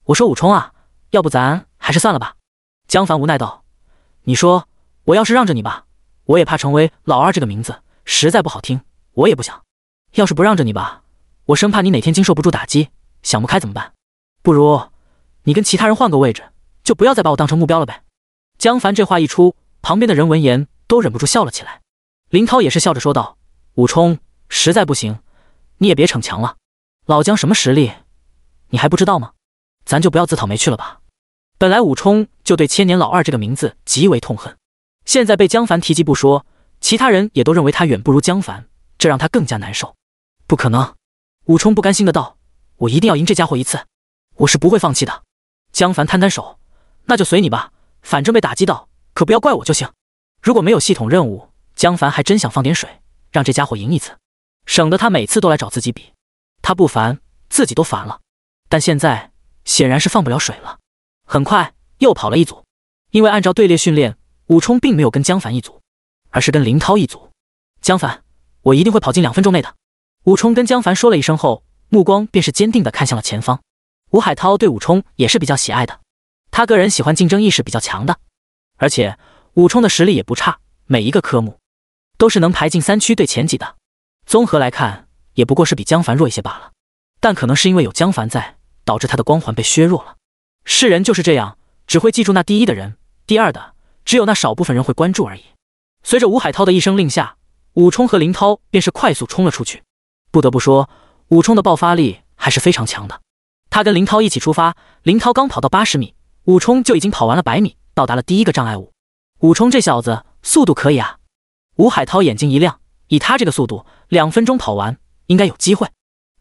我说武冲啊，要不咱还是算了吧。江凡无奈道：“你说我要是让着你吧，我也怕成为老二这个名字实在不好听，我也不想。要是不让着你吧，我生怕你哪天经受不住打击，想不开怎么办？不如你跟其他人换个位置，就不要再把我当成目标了呗。”江凡这话一出，旁边的人闻言。都忍不住笑了起来，林涛也是笑着说道：“武冲，实在不行，你也别逞强了。老姜什么实力，你还不知道吗？咱就不要自讨没趣了吧。”本来武冲就对“千年老二”这个名字极为痛恨，现在被江凡提及不说，其他人也都认为他远不如江凡，这让他更加难受。不可能！武冲不甘心的道：“我一定要赢这家伙一次，我是不会放弃的。”江凡摊摊手：“那就随你吧，反正被打击到，可不要怪我就行。”如果没有系统任务，江凡还真想放点水，让这家伙赢一次，省得他每次都来找自己比。他不烦，自己都烦了。但现在显然是放不了水了。很快又跑了一组，因为按照队列训练，武冲并没有跟江凡一组，而是跟林涛一组。江凡，我一定会跑进两分钟内的。武冲跟江凡说了一声后，目光便是坚定的看向了前方。吴海涛对武冲也是比较喜爱的，他个人喜欢竞争意识比较强的，而且。武冲的实力也不差，每一个科目都是能排进三区队前几的。综合来看，也不过是比江凡弱一些罢了。但可能是因为有江凡在，导致他的光环被削弱了。世人就是这样，只会记住那第一的人，第二的只有那少部分人会关注而已。随着吴海涛的一声令下，武冲和林涛便是快速冲了出去。不得不说，武冲的爆发力还是非常强的。他跟林涛一起出发，林涛刚跑到八十米，武冲就已经跑完了百米，到达了第一个障碍物。武冲这小子速度可以啊！吴海涛眼睛一亮，以他这个速度，两分钟跑完应该有机会。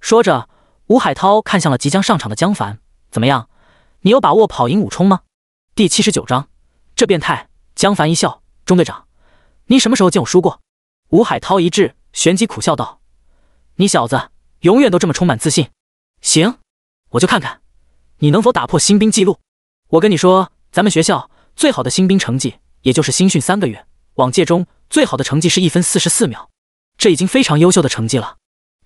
说着，吴海涛看向了即将上场的江凡：“怎么样，你有把握跑赢武冲吗？”第七十九章，这变态！江凡一笑：“中队长，你什么时候见我输过？”吴海涛一滞，旋即苦笑道：“你小子永远都这么充满自信。”行，我就看看你能否打破新兵记录。我跟你说，咱们学校最好的新兵成绩。也就是新训三个月，往届中最好的成绩是一分四十四秒，这已经非常优秀的成绩了。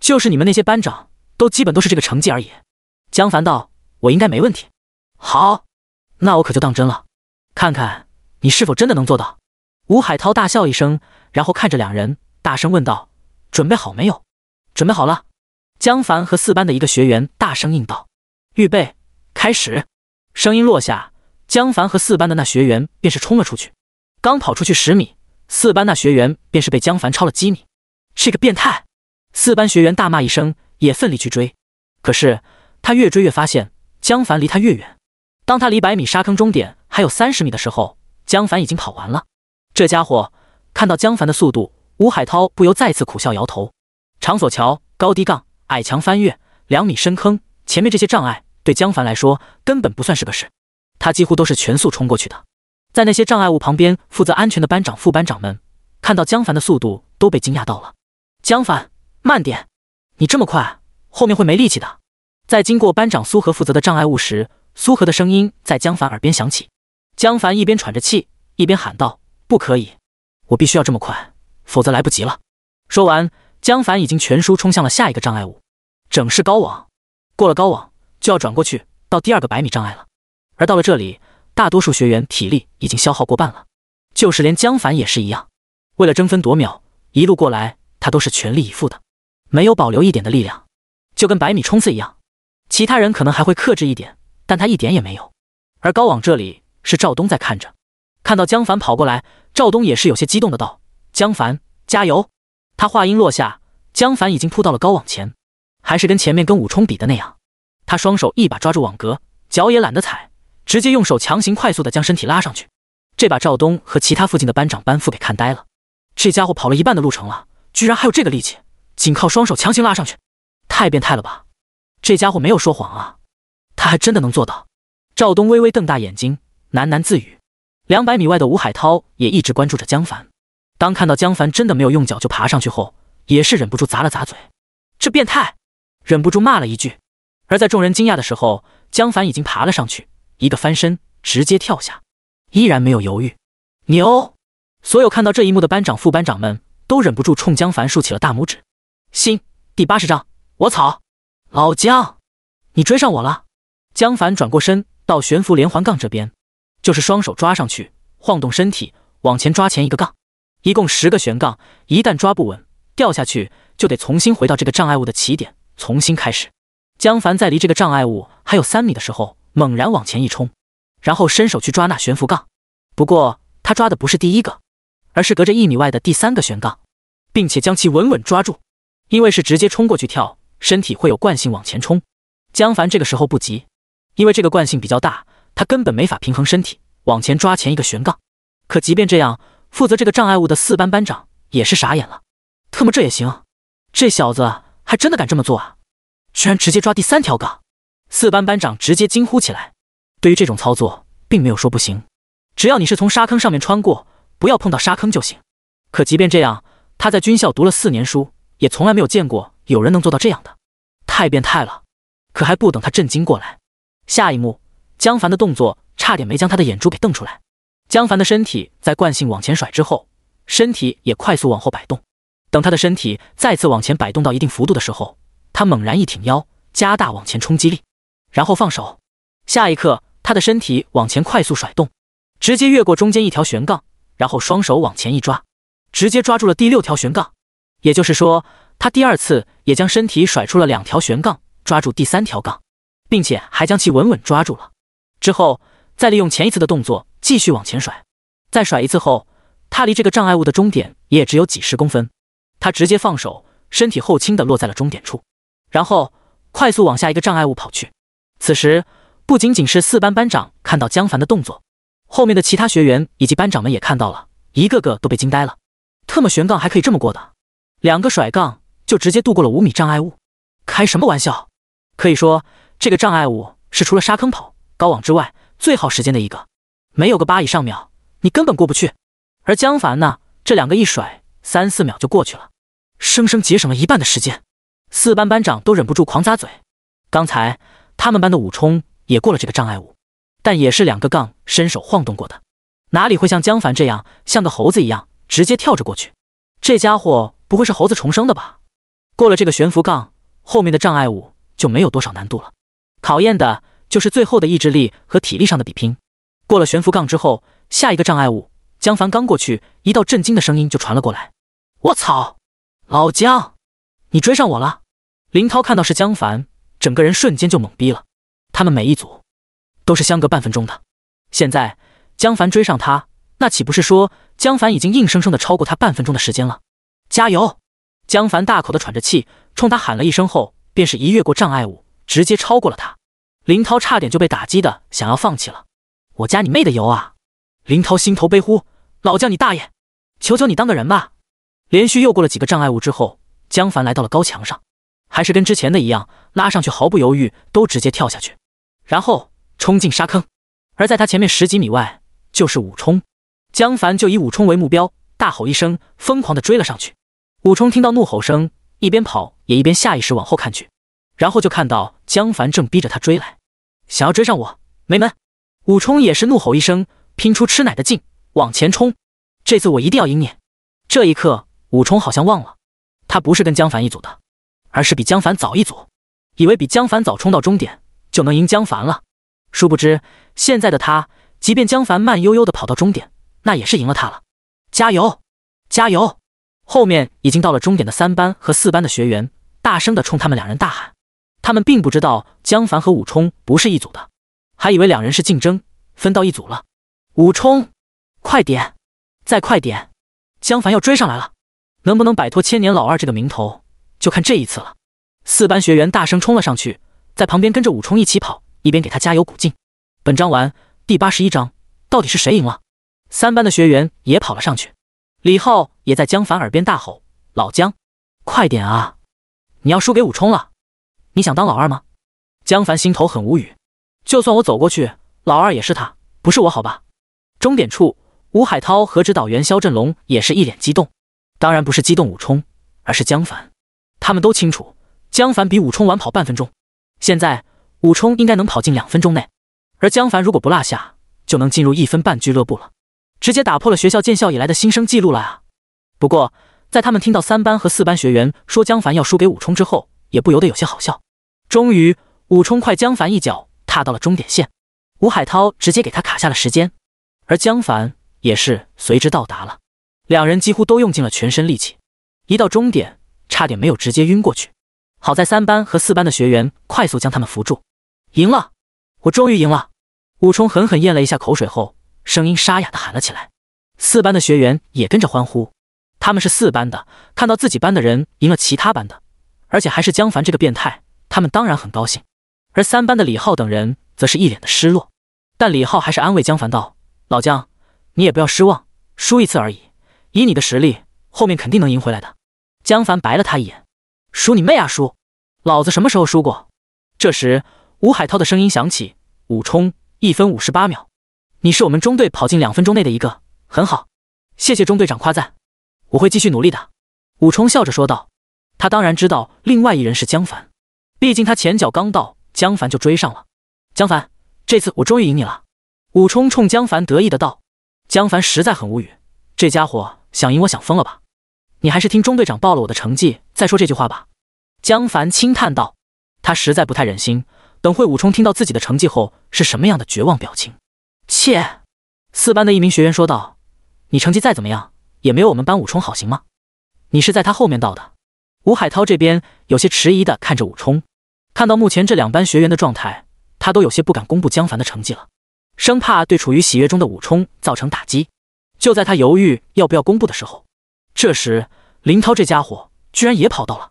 就是你们那些班长都基本都是这个成绩而已。江凡道：“我应该没问题。”好，那我可就当真了，看看你是否真的能做到。”吴海涛大笑一声，然后看着两人大声问道：“准备好没有？”“准备好了。”江凡和四班的一个学员大声应道。“预备，开始！”声音落下，江凡和四班的那学员便是冲了出去。刚跑出去十米，四班那学员便是被江凡超了几米，是个变态！四班学员大骂一声，也奋力去追。可是他越追越发现，江凡离他越远。当他离百米沙坑终点还有三十米的时候，江凡已经跑完了。这家伙看到江凡的速度，吴海涛不由再次苦笑摇头。长索桥、高低杠、矮墙翻越、两米深坑，前面这些障碍对江凡来说根本不算是个事，他几乎都是全速冲过去的。在那些障碍物旁边，负责安全的班长、副班长们看到江凡的速度，都被惊讶到了。江凡，慢点！你这么快，后面会没力气的。在经过班长苏荷负责的障碍物时，苏荷的声音在江凡耳边响起。江凡一边喘着气，一边喊道：“不可以！我必须要这么快，否则来不及了。”说完，江凡已经全书冲向了下一个障碍物——整式高网。过了高网，就要转过去到第二个百米障碍了。而到了这里，大多数学员体力已经消耗过半了，就是连江凡也是一样。为了争分夺秒，一路过来他都是全力以赴的，没有保留一点的力量，就跟百米冲刺一样。其他人可能还会克制一点，但他一点也没有。而高网这里是赵东在看着，看到江凡跑过来，赵东也是有些激动的道：“江凡，加油！”他话音落下，江凡已经扑到了高网前，还是跟前面跟武冲比的那样，他双手一把抓住网格，脚也懒得踩。直接用手强行、快速的将身体拉上去，这把赵东和其他附近的班长、班副给看呆了。这家伙跑了一半的路程了，居然还有这个力气，仅靠双手强行拉上去，太变态了吧！这家伙没有说谎啊，他还真的能做到。赵东微微瞪大眼睛，喃喃自语。两百米外的吴海涛也一直关注着江凡，当看到江凡真的没有用脚就爬上去后，也是忍不住咂了咂嘴：“这变态！”忍不住骂了一句。而在众人惊讶的时候，江凡已经爬了上去。一个翻身，直接跳下，依然没有犹豫。牛！所有看到这一幕的班长、副班长们都忍不住冲江凡竖起了大拇指。新第八十章，我操，老姜，你追上我了！江凡转过身，到悬浮连环杠这边，就是双手抓上去，晃动身体往前抓前一个杠，一共十个悬杠。一旦抓不稳，掉下去就得重新回到这个障碍物的起点，重新开始。江凡在离这个障碍物还有三米的时候。猛然往前一冲，然后伸手去抓那悬浮杠，不过他抓的不是第一个，而是隔着一米外的第三个悬杠，并且将其稳稳抓住。因为是直接冲过去跳，身体会有惯性往前冲。江凡这个时候不急，因为这个惯性比较大，他根本没法平衡身体往前抓前一个悬杠。可即便这样，负责这个障碍物的四班班长也是傻眼了：特么这也行？这小子还真的敢这么做啊！居然直接抓第三条杠！四班班长直接惊呼起来，对于这种操作，并没有说不行，只要你是从沙坑上面穿过，不要碰到沙坑就行。可即便这样，他在军校读了四年书，也从来没有见过有人能做到这样的，太变态了！可还不等他震惊过来，下一幕，江凡的动作差点没将他的眼珠给瞪出来。江凡的身体在惯性往前甩之后，身体也快速往后摆动。等他的身体再次往前摆动到一定幅度的时候，他猛然一挺腰，加大往前冲击力。然后放手，下一刻他的身体往前快速甩动，直接越过中间一条悬杠，然后双手往前一抓，直接抓住了第六条悬杠。也就是说，他第二次也将身体甩出了两条悬杠，抓住第三条杠，并且还将其稳稳抓住了。之后再利用前一次的动作继续往前甩，再甩一次后，他离这个障碍物的终点也只有几十公分。他直接放手，身体后倾的落在了终点处，然后快速往下一个障碍物跑去。此时，不仅仅是四班班长看到江凡的动作，后面的其他学员以及班长们也看到了，一个个都被惊呆了。特么，悬杠还可以这么过的，两个甩杠就直接度过了五米障碍物，开什么玩笑？可以说，这个障碍物是除了沙坑跑、高网之外最耗时间的一个，没有个八以上秒，你根本过不去。而江凡呢，这两个一甩，三四秒就过去了，生生节省了一半的时间。四班班长都忍不住狂咂嘴，刚才。他们班的武冲也过了这个障碍物，但也是两个杠伸手晃动过的，哪里会像江凡这样像个猴子一样直接跳着过去？这家伙不会是猴子重生的吧？过了这个悬浮杠，后面的障碍物就没有多少难度了，考验的就是最后的意志力和体力上的比拼。过了悬浮杠之后，下一个障碍物，江凡刚过去，一道震惊的声音就传了过来：“我操，老江，你追上我了！”林涛看到是江凡。整个人瞬间就懵逼了。他们每一组都是相隔半分钟的，现在江凡追上他，那岂不是说江凡已经硬生生的超过他半分钟的时间了？加油！江凡大口的喘着气，冲他喊了一声后，便是一跃过障碍物，直接超过了他。林涛差点就被打击的想要放弃了。我加你妹的油啊！林涛心头悲呼：“老叫你大爷，求求你当个人吧！”连续又过了几个障碍物之后，江凡来到了高墙上。还是跟之前的一样，拉上去毫不犹豫都直接跳下去，然后冲进沙坑。而在他前面十几米外就是武冲，江凡就以武冲为目标，大吼一声，疯狂的追了上去。武冲听到怒吼声，一边跑也一边下意识往后看去，然后就看到江凡正逼着他追来，想要追上我没门！武冲也是怒吼一声，拼出吃奶的劲往前冲，这次我一定要赢你。这一刻，武冲好像忘了，他不是跟江凡一组的。而是比江凡早一组，以为比江凡早冲到终点就能赢江凡了。殊不知，现在的他，即便江凡慢悠悠的跑到终点，那也是赢了他了。加油，加油！后面已经到了终点的三班和四班的学员大声的冲他们两人大喊，他们并不知道江凡和武冲不是一组的，还以为两人是竞争分到一组了。武冲，快点，再快点！江凡要追上来了，能不能摆脱“千年老二”这个名头？就看这一次了。四班学员大声冲了上去，在旁边跟着武冲一起跑，一边给他加油鼓劲。本章完，第八十一章，到底是谁赢了？三班的学员也跑了上去，李浩也在江凡耳边大吼：“老江，快点啊！你要输给武冲了，你想当老二吗？”江凡心头很无语，就算我走过去，老二也是他，不是我好吧？终点处，吴海涛和指导员肖振龙也是一脸激动，当然不是激动武冲，而是江凡。他们都清楚，江凡比武冲晚跑半分钟，现在武冲应该能跑进两分钟内，而江凡如果不落下，就能进入一分半俱乐部了，直接打破了学校建校以来的新生记录了啊！不过，在他们听到三班和四班学员说江凡要输给武冲之后，也不由得有些好笑。终于，武冲快江凡一脚踏到了终点线，吴海涛直接给他卡下了时间，而江凡也是随之到达了。两人几乎都用尽了全身力气，一到终点。差点没有直接晕过去，好在三班和四班的学员快速将他们扶住。赢了，我终于赢了！武冲狠狠咽了一下口水后，声音沙哑的喊了起来。四班的学员也跟着欢呼，他们是四班的，看到自己班的人赢了其他班的，而且还是江凡这个变态，他们当然很高兴。而三班的李浩等人则是一脸的失落，但李浩还是安慰江凡道：“老江，你也不要失望，输一次而已，以你的实力，后面肯定能赢回来的。”江凡白了他一眼：“输你妹啊！输，老子什么时候输过？”这时，吴海涛的声音响起：“武冲，一分五十八秒，你是我们中队跑进两分钟内的一个，很好，谢谢中队长夸赞，我会继续努力的。”武冲笑着说道。他当然知道另外一人是江凡，毕竟他前脚刚到，江凡就追上了。江凡，这次我终于赢你了！”武冲冲江凡得意的道。江凡实在很无语，这家伙想赢我想疯了吧？你还是听中队长报了我的成绩再说这句话吧。”江凡轻叹道，他实在不太忍心。等会武冲听到自己的成绩后是什么样的绝望表情？切！四班的一名学员说道：“你成绩再怎么样，也没有我们班武冲好，行吗？”你是在他后面到的。吴海涛这边有些迟疑地看着武冲，看到目前这两班学员的状态，他都有些不敢公布江凡的成绩了，生怕对处于喜悦中的武冲造成打击。就在他犹豫要不要公布的时候。这时，林涛这家伙居然也跑到了。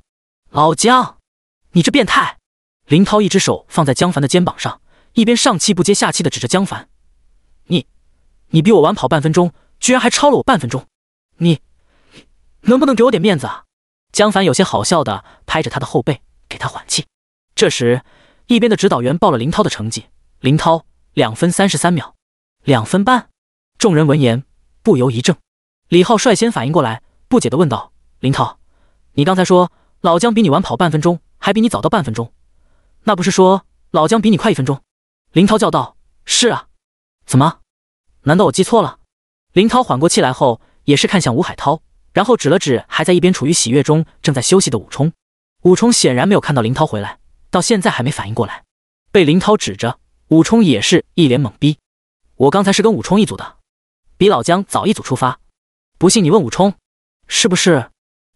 老姜，你这变态！林涛一只手放在江凡的肩膀上，一边上气不接下气的指着江凡：“你，你比我晚跑半分钟，居然还超了我半分钟，你能不能给我点面子啊？”江凡有些好笑的拍着他的后背，给他缓气。这时，一边的指导员报了林涛的成绩：林涛两分三十三秒，两分半。众人闻言不由一怔。李浩率先反应过来。不解的问道：“林涛，你刚才说老姜比你晚跑半分钟，还比你早到半分钟，那不是说老姜比你快一分钟？”林涛叫道：“是啊，怎么？难道我记错了？”林涛缓过气来后，也是看向吴海涛，然后指了指还在一边处于喜悦中、正在休息的武冲。武冲显然没有看到林涛回来，到现在还没反应过来。被林涛指着，武冲也是一脸懵逼。我刚才是跟武冲一组的，比老姜早一组出发，不信你问武冲。是不是？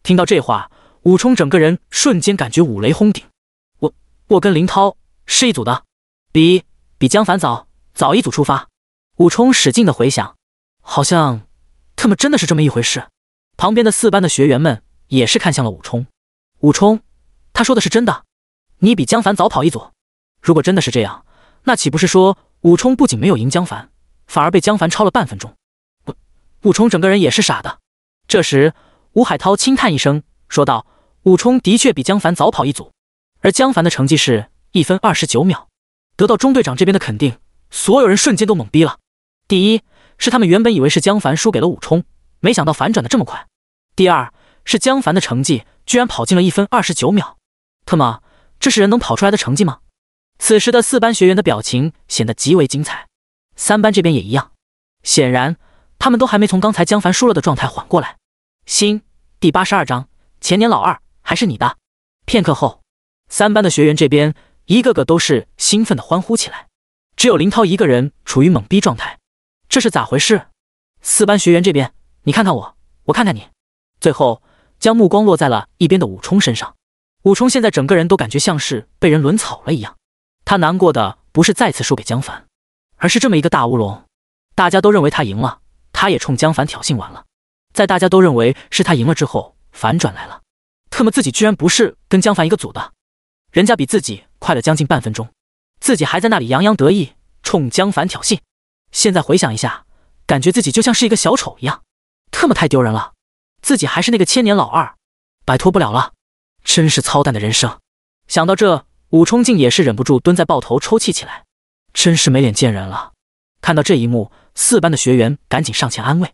听到这话，武冲整个人瞬间感觉五雷轰顶。我我跟林涛是一组的，比比江凡早早一组出发。武冲使劲的回想，好像他们真的是这么一回事。旁边的四班的学员们也是看向了武冲。武冲，他说的是真的？你比江凡早跑一组？如果真的是这样，那岂不是说武冲不仅没有赢江凡，反而被江凡超了半分钟？武武冲整个人也是傻的。这时。吴海涛轻叹一声，说道：“武冲的确比江凡早跑一组，而江凡的成绩是一分二十九秒。”得到中队长这边的肯定，所有人瞬间都懵逼了。第一是他们原本以为是江凡输给了武冲，没想到反转的这么快；第二是江凡的成绩居然跑进了一分二十九秒，特么这是人能跑出来的成绩吗？此时的四班学员的表情显得极为精彩，三班这边也一样，显然他们都还没从刚才江凡输了的状态缓过来。新第八十二章，前年老二还是你的。片刻后，三班的学员这边一个个都是兴奋的欢呼起来，只有林涛一个人处于懵逼状态，这是咋回事？四班学员这边，你看看我，我看看你，最后将目光落在了一边的武冲身上。武冲现在整个人都感觉像是被人轮草了一样，他难过的不是再次输给江凡，而是这么一个大乌龙，大家都认为他赢了，他也冲江凡挑衅完了。在大家都认为是他赢了之后，反转来了，特么自己居然不是跟江凡一个组的，人家比自己快了将近半分钟，自己还在那里洋洋得意，冲江凡挑衅。现在回想一下，感觉自己就像是一个小丑一样，特么太丢人了，自己还是那个千年老二，摆脱不了了，真是操蛋的人生。想到这，武冲竟也是忍不住蹲在抱头抽泣起来，真是没脸见人了。看到这一幕，四班的学员赶紧上前安慰。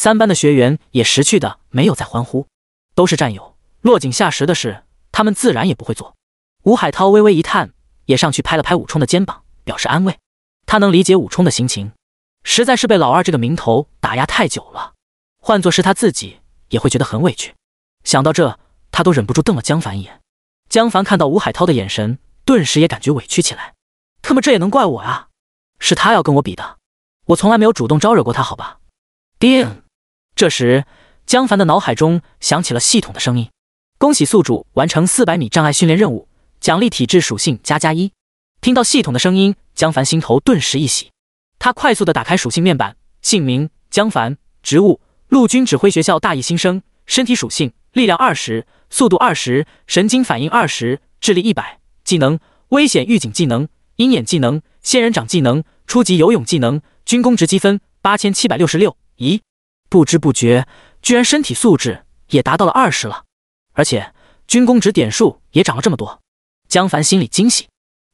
三班的学员也识趣的没有再欢呼，都是战友，落井下石的事，他们自然也不会做。吴海涛微微一叹，也上去拍了拍武冲的肩膀，表示安慰。他能理解武冲的心情，实在是被老二这个名头打压太久了，换作是他自己，也会觉得很委屈。想到这，他都忍不住瞪了江凡一眼。江凡看到吴海涛的眼神，顿时也感觉委屈起来。他妈这也能怪我啊？是他要跟我比的，我从来没有主动招惹过他，好吧？定。这时，江凡的脑海中响起了系统的声音：“恭喜宿主完成四百米障碍训练任务，奖励体质属性加加一。”听到系统的声音，江凡心头顿时一喜，他快速的打开属性面板。姓名：江凡，职务：陆军指挥学校大一新生。身体属性：力量二十，速度二十，神经反应二十，智力一百。技能：危险预警技能、鹰眼技能、仙人掌技能、初级游泳技能。军工值积分：八千七百六十六。咦？不知不觉，居然身体素质也达到了二十了，而且军工值点数也涨了这么多。江凡心里惊喜，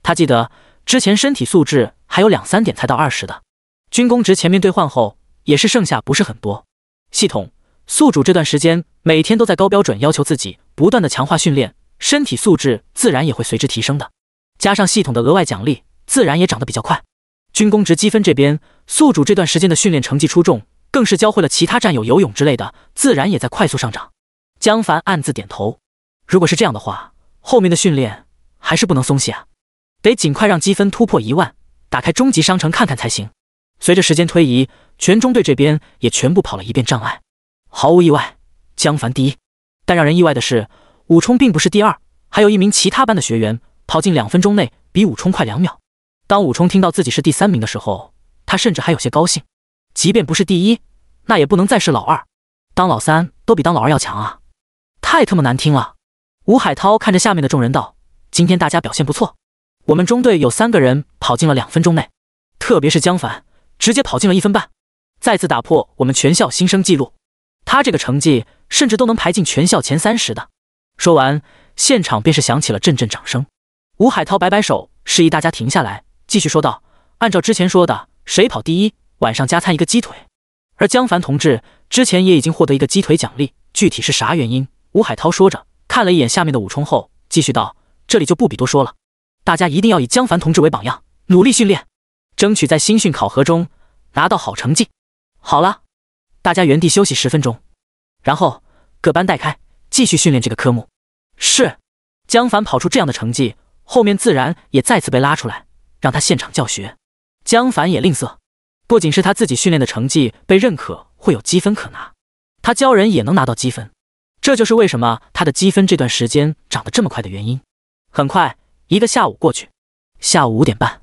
他记得之前身体素质还有两三点才到二十的，军工值前面兑换后也是剩下不是很多。系统宿主这段时间每天都在高标准要求自己，不断的强化训练，身体素质自然也会随之提升的，加上系统的额外奖励，自然也涨得比较快。军工值积分这边，宿主这段时间的训练成绩出众。更是教会了其他战友游泳之类的，自然也在快速上涨。江凡暗自点头，如果是这样的话，后面的训练还是不能松懈啊，得尽快让积分突破一万，打开终极商城看看才行。随着时间推移，全中队这边也全部跑了一遍障碍，毫无意外，江凡第一。但让人意外的是，武冲并不是第二，还有一名其他班的学员跑进两分钟内比武冲快两秒。当武冲听到自己是第三名的时候，他甚至还有些高兴。即便不是第一，那也不能再是老二，当老三都比当老二要强啊！太他妈难听了！吴海涛看着下面的众人道：“今天大家表现不错，我们中队有三个人跑进了两分钟内，特别是江凡，直接跑进了一分半，再次打破我们全校新生记录。他这个成绩甚至都能排进全校前三十的。”说完，现场便是响起了阵阵掌声。吴海涛摆摆手，示意大家停下来，继续说道：“按照之前说的，谁跑第一？”晚上加餐一个鸡腿，而江凡同志之前也已经获得一个鸡腿奖励，具体是啥原因？吴海涛说着看了一眼下面的五充后，继续道：“这里就不必多说了，大家一定要以江凡同志为榜样，努力训练，争取在新训考核中拿到好成绩。”好了，大家原地休息十分钟，然后各班带开继续训练这个科目。是，江凡跑出这样的成绩，后面自然也再次被拉出来，让他现场教学。江凡也吝啬。不仅是他自己训练的成绩被认可会有积分可拿，他教人也能拿到积分，这就是为什么他的积分这段时间涨得这么快的原因。很快，一个下午过去，下午五点半，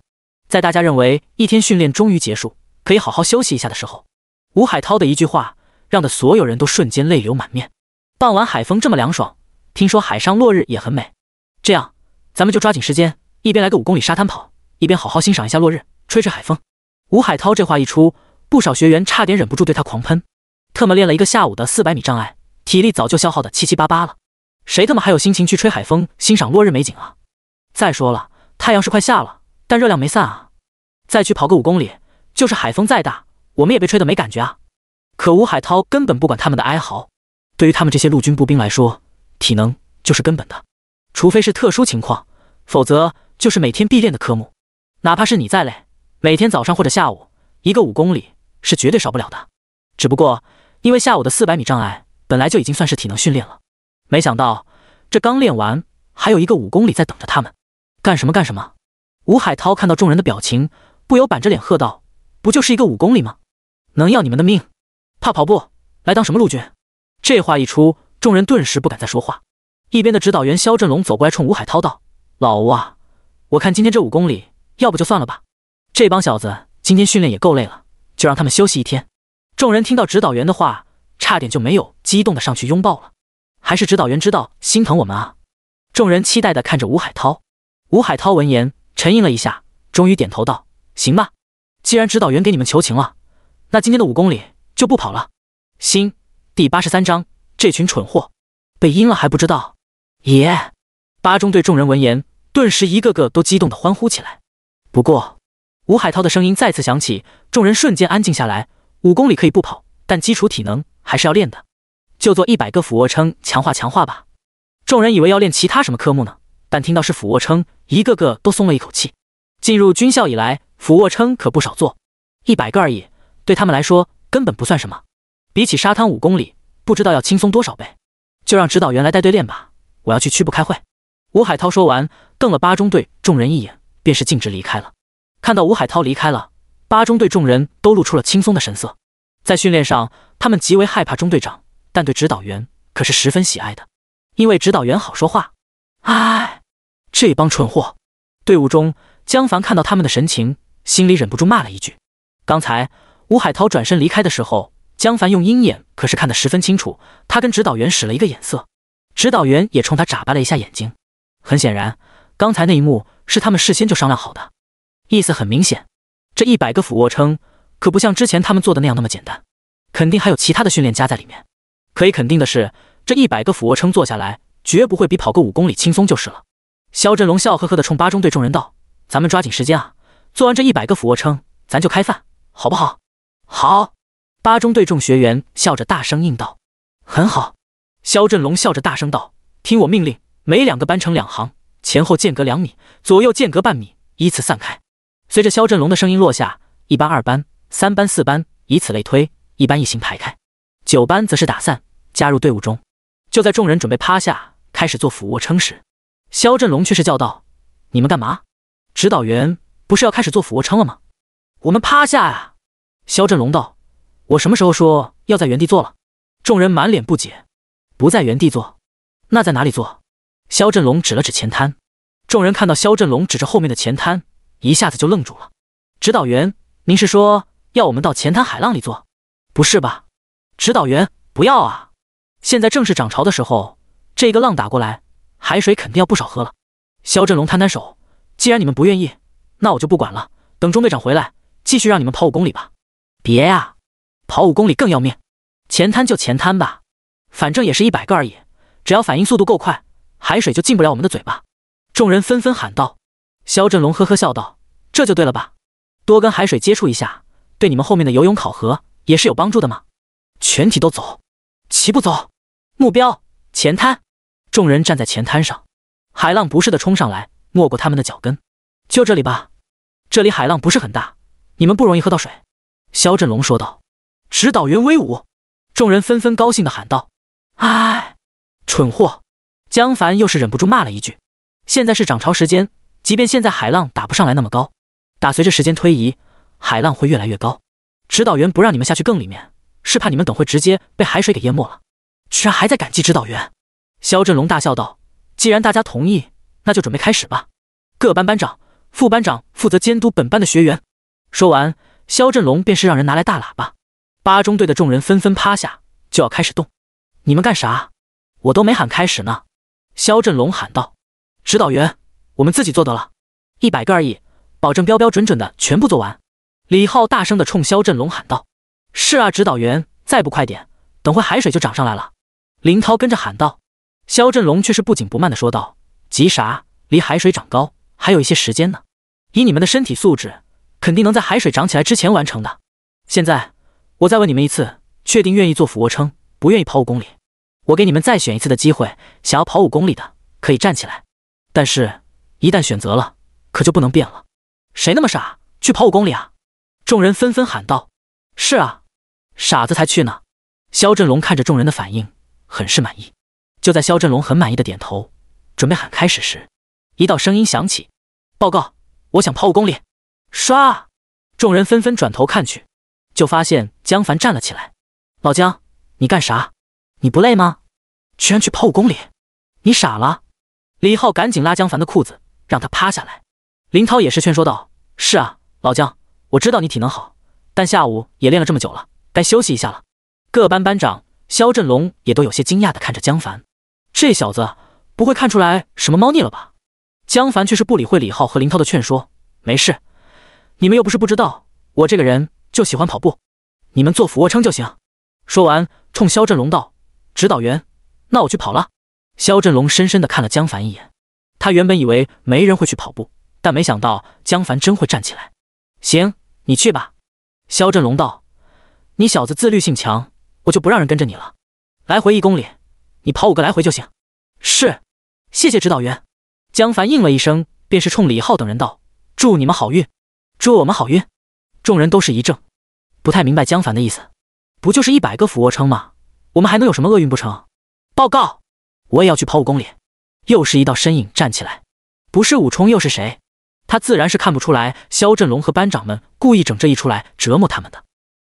在大家认为一天训练终于结束，可以好好休息一下的时候，吴海涛的一句话让的所有人都瞬间泪流满面。傍晚海风这么凉爽，听说海上落日也很美，这样咱们就抓紧时间，一边来个五公里沙滩跑，一边好好欣赏一下落日，吹吹海风。吴海涛这话一出，不少学员差点忍不住对他狂喷：“特么练了一个下午的四百米障碍，体力早就消耗的七七八八了，谁特么还有心情去吹海风欣赏落日美景啊？再说了，太阳是快下了，但热量没散啊！再去跑个五公里，就是海风再大，我们也被吹的没感觉啊！”可吴海涛根本不管他们的哀嚎。对于他们这些陆军步兵来说，体能就是根本的，除非是特殊情况，否则就是每天必练的科目。哪怕是你再累。每天早上或者下午，一个五公里是绝对少不了的。只不过因为下午的四百米障碍本来就已经算是体能训练了，没想到这刚练完，还有一个五公里在等着他们。干什么干什么？吴海涛看到众人的表情，不由板着脸喝道：“不就是一个五公里吗？能要你们的命？怕跑步来当什么陆军？”这话一出，众人顿时不敢再说话。一边的指导员肖振龙走过来，冲吴海涛道：“老吴啊，我看今天这五公里，要不就算了吧。”这帮小子今天训练也够累了，就让他们休息一天。众人听到指导员的话，差点就没有激动的上去拥抱了。还是指导员知道心疼我们啊！众人期待的看着吴海涛。吴海涛闻言沉吟了一下，终于点头道：“行吧，既然指导员给你们求情了，那今天的五公里就不跑了。”新第八十三章：这群蠢货被阴了还不知道？爷！八中队众人闻言，顿时一个个都激动的欢呼起来。不过。吴海涛的声音再次响起，众人瞬间安静下来。五公里可以不跑，但基础体能还是要练的，就做一百个俯卧撑，强化强化吧。众人以为要练其他什么科目呢，但听到是俯卧撑，一个个都松了一口气。进入军校以来，俯卧撑可不少做，一百个而已，对他们来说根本不算什么。比起沙滩五公里，不知道要轻松多少倍。就让指导员来带队练吧，我要去区部开会。吴海涛说完，瞪了八中队众人一眼，便是径直离开了。看到吴海涛离开了，八中队众人都露出了轻松的神色。在训练上，他们极为害怕中队长，但对指导员可是十分喜爱的，因为指导员好说话。唉，这帮蠢货！队伍中，江凡看到他们的神情，心里忍不住骂了一句。刚才吴海涛转身离开的时候，江凡用鹰眼可是看得十分清楚。他跟指导员使了一个眼色，指导员也冲他眨巴了一下眼睛。很显然，刚才那一幕是他们事先就商量好的。意思很明显，这一百个俯卧撑可不像之前他们做的那样那么简单，肯定还有其他的训练加在里面。可以肯定的是，这一百个俯卧撑做下来绝不会比跑个五公里轻松，就是了。肖振龙笑呵呵的冲八中队众人道：“咱们抓紧时间啊，做完这一百个俯卧撑，咱就开饭，好不好？”“好。”八中队众学员笑着大声应道。“很好。”肖振龙笑着大声道：“听我命令，每两个班成两行，前后间隔两米，左右间隔半米，依次散开。”随着肖振龙的声音落下，一班、二班、三班、四班，以此类推，一班一行排开，九班则是打散加入队伍中。就在众人准备趴下开始做俯卧撑时，肖振龙却是叫道：“你们干嘛？指导员不是要开始做俯卧撑了吗？我们趴下啊！”肖振龙道：“我什么时候说要在原地坐了？”众人满脸不解：“不在原地坐，那在哪里坐？”肖振龙指了指前滩。众人看到肖振龙指着后面的前滩。一下子就愣住了，指导员，您是说要我们到前滩海浪里做？不是吧，指导员，不要啊！现在正是涨潮的时候，这一个浪打过来，海水肯定要不少喝了。肖振龙摊摊手，既然你们不愿意，那我就不管了。等中队长回来，继续让你们跑五公里吧。别呀，跑五公里更要命，前滩就前滩吧，反正也是一百个而已，只要反应速度够快，海水就进不了我们的嘴巴。众人纷纷喊道。肖振龙呵呵笑道：“这就对了吧？多跟海水接触一下，对你们后面的游泳考核也是有帮助的嘛。”全体都走，齐步走，目标前滩。众人站在前滩上，海浪不适的冲上来，没过他们的脚跟。就这里吧，这里海浪不是很大，你们不容易喝到水。”肖振龙说道。指导员威武！众人纷纷高兴的喊道：“哎，蠢货！”江凡又是忍不住骂了一句。现在是涨潮时间。即便现在海浪打不上来那么高，打随着时间推移，海浪会越来越高。指导员不让你们下去更里面，是怕你们等会直接被海水给淹没了。居然还在感激指导员？肖振龙大笑道：“既然大家同意，那就准备开始吧。各班班长、副班长负责监督本班的学员。”说完，肖振龙便是让人拿来大喇叭。八中队的众人纷纷趴下，就要开始动。你们干啥？我都没喊开始呢！肖振龙喊道：“指导员。”我们自己做得了，一百个而已，保证标标准准的全部做完。李浩大声的冲肖振龙喊道：“是啊，指导员，再不快点，等会海水就涨上来了。”林涛跟着喊道。肖振龙却是不紧不慢的说道：“急啥？离海水涨高还有一些时间呢，以你们的身体素质，肯定能在海水涨起来之前完成的。现在我再问你们一次，确定愿意做俯卧撑，不愿意跑五公里？我给你们再选一次的机会，想要跑五公里的可以站起来，但是……”一旦选择了，可就不能变了。谁那么傻去跑五公里啊？众人纷纷喊道：“是啊，傻子才去呢！”肖振龙看着众人的反应，很是满意。就在肖振龙很满意的点头，准备喊开始时，一道声音响起：“报告，我想跑五公里。”唰，众人纷纷转头看去，就发现江凡站了起来。“老江，你干啥？你不累吗？居然去跑五公里？你傻了？”李浩赶紧拉江凡的裤子。让他趴下来。林涛也是劝说道：“是啊，老姜，我知道你体能好，但下午也练了这么久了，该休息一下了。”各班班长肖振龙也都有些惊讶的看着江凡，这小子不会看出来什么猫腻了吧？江凡却是不理会李浩和林涛的劝说：“没事，你们又不是不知道，我这个人就喜欢跑步，你们做俯卧撑就行。”说完，冲肖振龙道：“指导员，那我去跑了。”肖振龙深深的看了江凡一眼。他原本以为没人会去跑步，但没想到江凡真会站起来。行，你去吧。肖振龙道：“你小子自律性强，我就不让人跟着你了。来回一公里，你跑五个来回就行。”是，谢谢指导员。江凡应了一声，便是冲李浩等人道：“祝你们好运，祝我们好运。”众人都是一怔，不太明白江凡的意思。不就是一百个俯卧撑吗？我们还能有什么厄运不成？报告，我也要去跑五公里。又是一道身影站起来，不是武冲又是谁？他自然是看不出来，肖振龙和班长们故意整这一出来折磨他们的，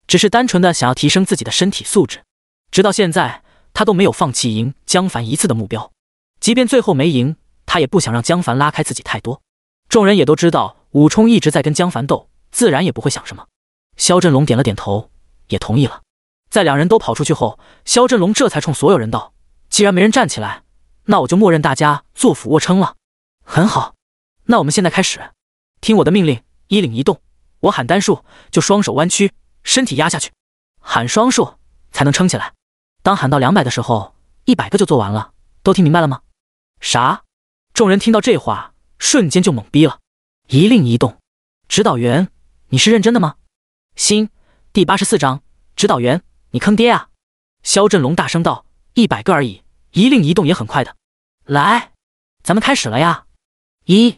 只是单纯的想要提升自己的身体素质。直到现在，他都没有放弃赢江凡一次的目标，即便最后没赢，他也不想让江凡拉开自己太多。众人也都知道武冲一直在跟江凡斗，自然也不会想什么。肖振龙点了点头，也同意了。在两人都跑出去后，肖振龙这才冲所有人道：“既然没人站起来。”那我就默认大家做俯卧撑了，很好。那我们现在开始，听我的命令，衣领一动，我喊单数就双手弯曲，身体压下去；喊双数才能撑起来。当喊到两百的时候，一百个就做完了。都听明白了吗？啥？众人听到这话，瞬间就懵逼了。一令一动，指导员，你是认真的吗？新第八十四章，指导员，你坑爹啊！肖振龙大声道：“一百个而已。”一令一动也很快的，来，咱们开始了呀！一，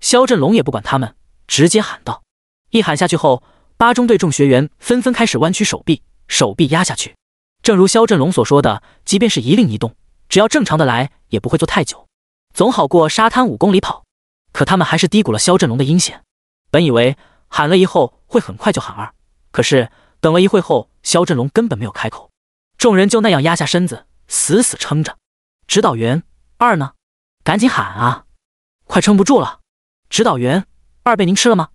肖振龙也不管他们，直接喊道：“一喊下去后，八中队众学员纷纷开始弯曲手臂，手臂压下去。正如肖振龙所说的，即便是一令一动，只要正常的来，也不会做太久，总好过沙滩五公里跑。可他们还是低估了肖振龙的阴险，本以为喊了一后会很快就喊二，可是等了一会后，肖振龙根本没有开口，众人就那样压下身子。”死死撑着，指导员二呢？赶紧喊啊！快撑不住了！指导员二被您吃了吗？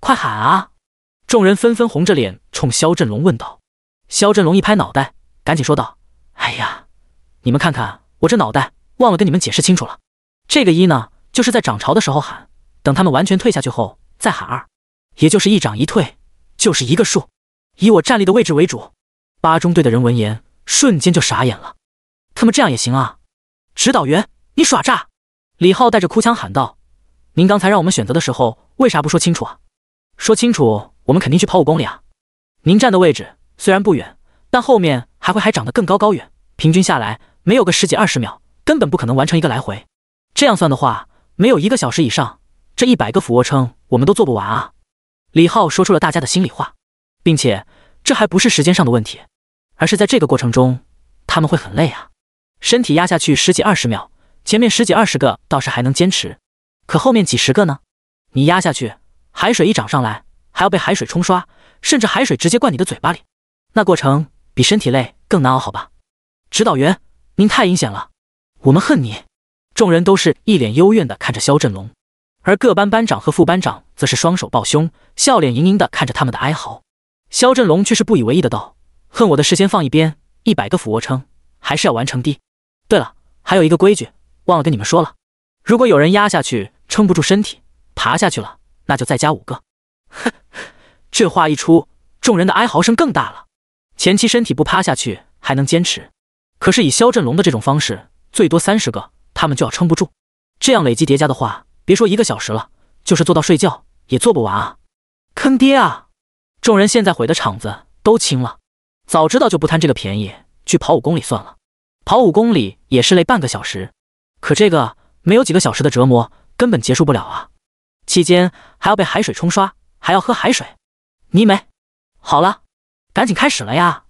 快喊啊！众人纷纷红着脸冲肖振龙问道。肖振龙一拍脑袋，赶紧说道：“哎呀，你们看看我这脑袋，忘了跟你们解释清楚了。这个一呢，就是在涨潮的时候喊，等他们完全退下去后，再喊二，也就是一涨一退，就是一个数。以我站立的位置为主。”八中队的人闻言，瞬间就傻眼了。他们这样也行啊，指导员，你耍诈！李浩带着哭腔喊道：“您刚才让我们选择的时候，为啥不说清楚啊？说清楚，我们肯定去跑五公里啊！您站的位置虽然不远，但后面还会还长得更高高远，平均下来没有个十几二十秒，根本不可能完成一个来回。这样算的话，没有一个小时以上，这一百个俯卧撑我们都做不完啊！”李浩说出了大家的心里话，并且这还不是时间上的问题，而是在这个过程中他们会很累啊。身体压下去十几二十秒，前面十几二十个倒是还能坚持，可后面几十个呢？你压下去，海水一涨上来，还要被海水冲刷，甚至海水直接灌你的嘴巴里，那过程比身体累更难熬，好吧？指导员，您太阴险了，我们恨你！众人都是一脸幽怨的看着肖振龙，而各班班长和副班长则是双手抱胸，笑脸盈盈的看着他们的哀嚎。肖振龙却是不以为意的道：“恨我的事先放一边，一百个俯卧撑还是要完成的。”对了，还有一个规矩，忘了跟你们说了。如果有人压下去撑不住身体爬下去了，那就再加五个。哼！这话一出，众人的哀嚎声更大了。前期身体不趴下去还能坚持，可是以肖振龙的这种方式，最多三十个，他们就要撑不住。这样累积叠加的话，别说一个小时了，就是做到睡觉也做不完啊！坑爹啊！众人现在毁的场子都清了，早知道就不贪这个便宜，去跑五公里算了。跑五公里也是累半个小时，可这个没有几个小时的折磨根本结束不了啊！期间还要被海水冲刷，还要喝海水。你美，好了，赶紧开始了呀！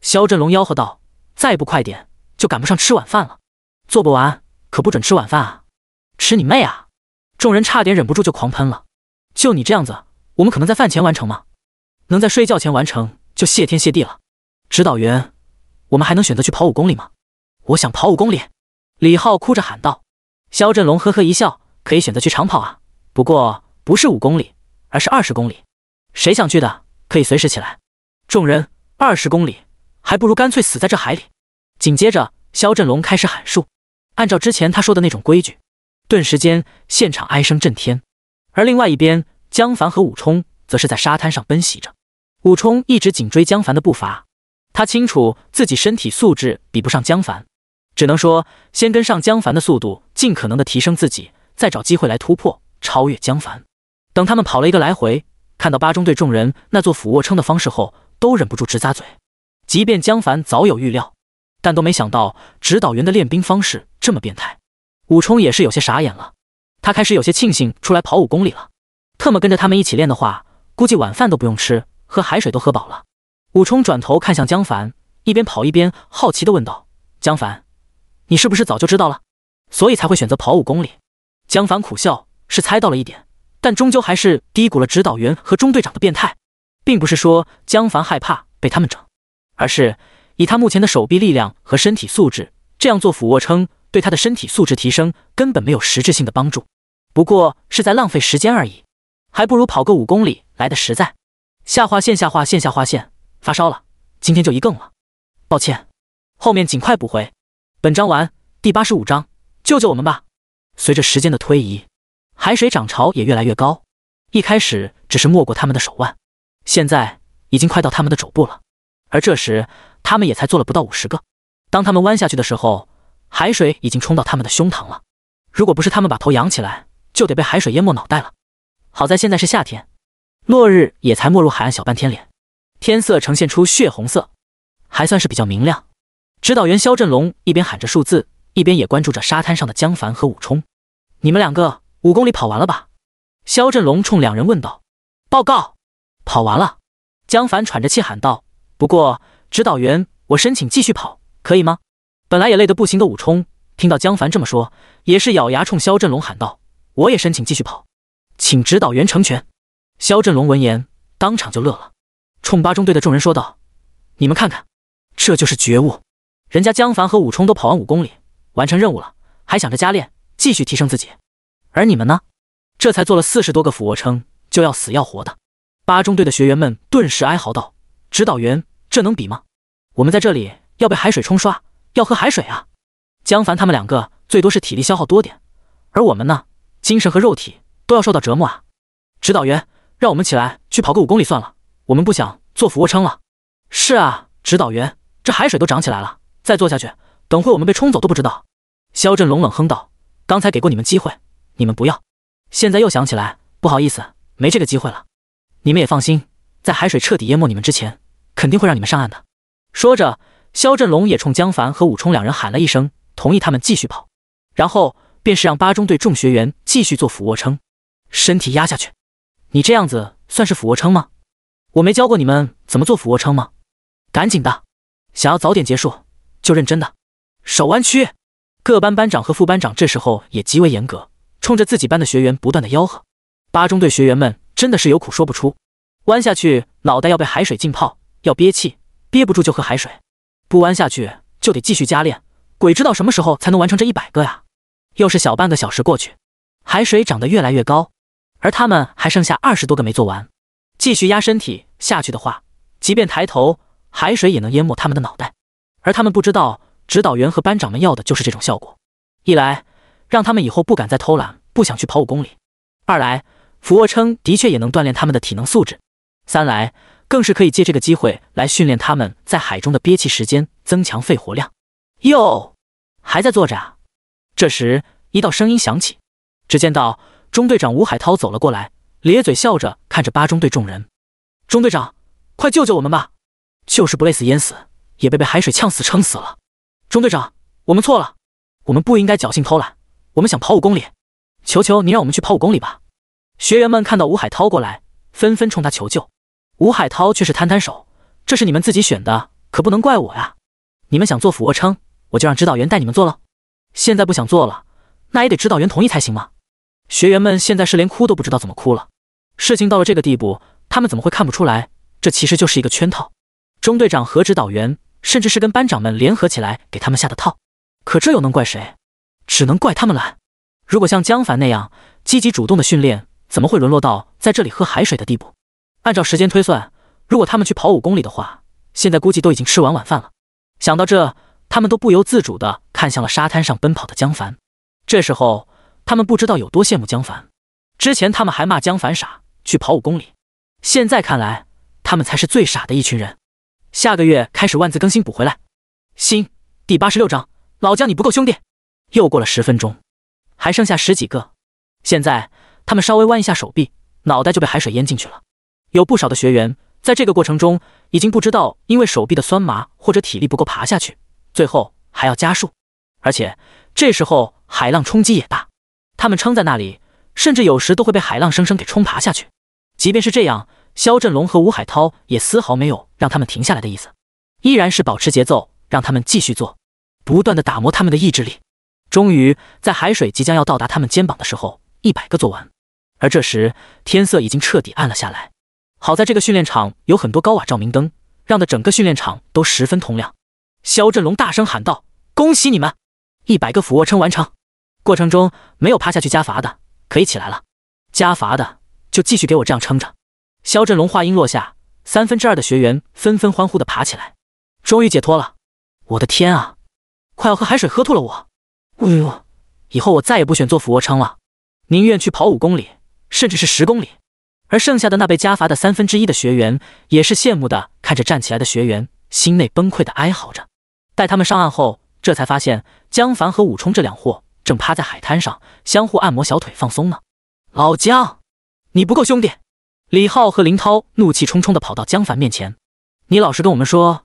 肖振龙吆喝道：“再不快点就赶不上吃晚饭了，做不完可不准吃晚饭啊！吃你妹啊！”众人差点忍不住就狂喷了。就你这样子，我们可能在饭前完成吗？能在睡觉前完成就谢天谢地了。指导员，我们还能选择去跑五公里吗？我想跑五公里，李浩哭着喊道。肖振龙呵呵一笑：“可以选择去长跑啊，不过不是五公里，而是二十公里。谁想去的，可以随时起来。”众人：“二十公里，还不如干脆死在这海里。”紧接着，肖振龙开始喊数，按照之前他说的那种规矩，顿时间现场哀声震天。而另外一边，江凡和武冲则是在沙滩上奔袭着。武冲一直紧追江凡的步伐，他清楚自己身体素质比不上江凡。只能说先跟上江凡的速度，尽可能的提升自己，再找机会来突破、超越江凡。等他们跑了一个来回，看到八中队众人那做俯卧撑的方式后，都忍不住直咂嘴。即便江凡早有预料，但都没想到指导员的练兵方式这么变态。武冲也是有些傻眼了，他开始有些庆幸出来跑五公里了。特么跟着他们一起练的话，估计晚饭都不用吃，喝海水都喝饱了。武冲转头看向江凡，一边跑一边好奇的问道：“江凡。”你是不是早就知道了，所以才会选择跑五公里？江凡苦笑，是猜到了一点，但终究还是低估了指导员和中队长的变态。并不是说江凡害怕被他们整，而是以他目前的手臂力量和身体素质，这样做俯卧撑对他的身体素质提升根本没有实质性的帮助，不过是在浪费时间而已。还不如跑个五公里来的实在。下划线，下划线，下划线，发烧了，今天就一更了，抱歉，后面尽快补回。本章完，第八十五章，救救我们吧！随着时间的推移，海水涨潮也越来越高，一开始只是没过他们的手腕，现在已经快到他们的肘部了。而这时，他们也才做了不到五十个。当他们弯下去的时候，海水已经冲到他们的胸膛了。如果不是他们把头扬起来，就得被海水淹没脑袋了。好在现在是夏天，落日也才没入海岸小半天脸，天色呈现出血红色，还算是比较明亮。指导员肖振龙一边喊着数字，一边也关注着沙滩上的江凡和武冲。你们两个五公里跑完了吧？肖振龙冲两人问道。报告，跑完了。江凡喘着气喊道。不过，指导员，我申请继续跑，可以吗？本来也累得不行的武冲，听到江凡这么说，也是咬牙冲肖振龙喊道：“我也申请继续跑，请指导员成全。”肖振龙闻言，当场就乐了，冲八中队的众人说道：“你们看看，这就是觉悟。”人家江凡和武冲都跑完五公里，完成任务了，还想着加练，继续提升自己。而你们呢？这才做了四十多个俯卧撑，就要死要活的。八中队的学员们顿时哀嚎道：“指导员，这能比吗？我们在这里要被海水冲刷，要喝海水啊！”江凡他们两个最多是体力消耗多点，而我们呢，精神和肉体都要受到折磨啊！指导员，让我们起来去跑个五公里算了，我们不想做俯卧撑了。是啊，指导员，这海水都涨起来了。再做下去，等会我们被冲走都不知道。肖振龙冷哼道：“刚才给过你们机会，你们不要，现在又想起来，不好意思，没这个机会了。你们也放心，在海水彻底淹没你们之前，肯定会让你们上岸的。”说着，肖振龙也冲江凡和武冲两人喊了一声：“同意他们继续跑。”然后便是让八中队众学员继续做俯卧撑，身体压下去。你这样子算是俯卧撑吗？我没教过你们怎么做俯卧撑吗？赶紧的，想要早点结束。就认真的，手弯曲，各班班长和副班长这时候也极为严格，冲着自己班的学员不断的吆喝。八中队学员们真的是有苦说不出，弯下去脑袋要被海水浸泡，要憋气，憋不住就喝海水。不弯下去就得继续加练，鬼知道什么时候才能完成这一百个呀？又是小半个小时过去，海水涨得越来越高，而他们还剩下二十多个没做完。继续压身体下去的话，即便抬头，海水也能淹没他们的脑袋。而他们不知道，指导员和班长们要的就是这种效果：一来让他们以后不敢再偷懒，不想去跑五公里；二来俯卧撑的确也能锻炼他们的体能素质；三来更是可以借这个机会来训练他们在海中的憋气时间，增强肺活量。哟，还在坐着？啊？这时，一道声音响起，只见到中队长吴海涛走了过来，咧嘴笑着看着八中队众人：“中队长，快救救我们吧！就是不累死，淹死。”也被被海水呛死、撑死了。中队长，我们错了，我们不应该侥幸偷懒。我们想跑五公里，求求您让我们去跑五公里吧！学员们看到吴海涛过来，纷纷冲他求救。吴海涛却是摊摊手：“这是你们自己选的，可不能怪我呀。你们想做俯卧撑，我就让指导员带你们做了。现在不想做了，那也得指导员同意才行吗？”学员们现在是连哭都不知道怎么哭了。事情到了这个地步，他们怎么会看不出来？这其实就是一个圈套。中队长和指导员。甚至是跟班长们联合起来给他们下的套，可这又能怪谁？只能怪他们懒。如果像江凡那样积极主动的训练，怎么会沦落到在这里喝海水的地步？按照时间推算，如果他们去跑五公里的话，现在估计都已经吃完晚饭了。想到这，他们都不由自主的看向了沙滩上奔跑的江凡。这时候，他们不知道有多羡慕江凡。之前他们还骂江凡傻，去跑五公里，现在看来，他们才是最傻的一群人。下个月开始，万字更新补回来。新第八十六章，老姜你不够兄弟。又过了十分钟，还剩下十几个。现在他们稍微弯一下手臂，脑袋就被海水淹进去了。有不少的学员在这个过程中已经不知道，因为手臂的酸麻或者体力不够爬下去，最后还要加速。而且这时候海浪冲击也大，他们撑在那里，甚至有时都会被海浪生生给冲爬下去。即便是这样。肖振龙和吴海涛也丝毫没有让他们停下来的意思，依然是保持节奏，让他们继续做，不断的打磨他们的意志力。终于，在海水即将要到达他们肩膀的时候，一百个做完。而这时，天色已经彻底暗了下来。好在这个训练场有很多高瓦照明灯，让的整个训练场都十分通亮。肖振龙大声喊道：“恭喜你们，一百个俯卧撑完成。过程中没有趴下去加罚的，可以起来了。加罚的就继续给我这样撑着。”肖振龙话音落下，三分之二的学员纷纷欢呼的爬起来，终于解脱了！我的天啊，快要喝海水喝吐了我！哎呦，以后我再也不选做俯卧撑了，宁愿去跑五公里，甚至是十公里。而剩下的那被加罚的三分之一的学员，也是羡慕的看着站起来的学员，心内崩溃的哀嚎着。待他们上岸后，这才发现江凡和武冲这两货正趴在海滩上，相互按摩小腿放松呢。老江，你不够兄弟！李浩和林涛怒气冲冲地跑到江凡面前：“你老实跟我们说，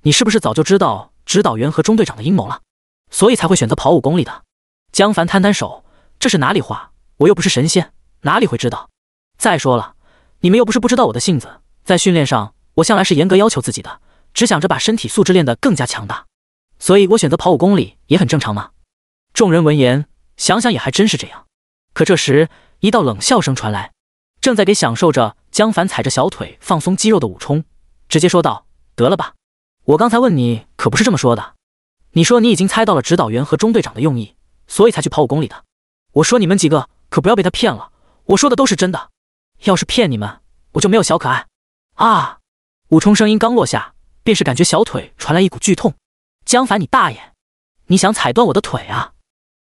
你是不是早就知道指导员和中队长的阴谋了，所以才会选择跑五公里的？”江凡摊摊手：“这是哪里话？我又不是神仙，哪里会知道？再说了，你们又不是不知道我的性子，在训练上我向来是严格要求自己的，只想着把身体素质练得更加强大，所以我选择跑五公里也很正常嘛。”众人闻言，想想也还真是这样。可这时，一道冷笑声传来。正在给享受着江凡踩着小腿放松肌肉的武冲直接说道：“得了吧，我刚才问你可不是这么说的。你说你已经猜到了指导员和中队长的用意，所以才去跑五公里的。我说你们几个可不要被他骗了，我说的都是真的。要是骗你们，我就没有小可爱。”啊！武冲声音刚落下，便是感觉小腿传来一股剧痛。江凡，你大爷！你想踩断我的腿啊！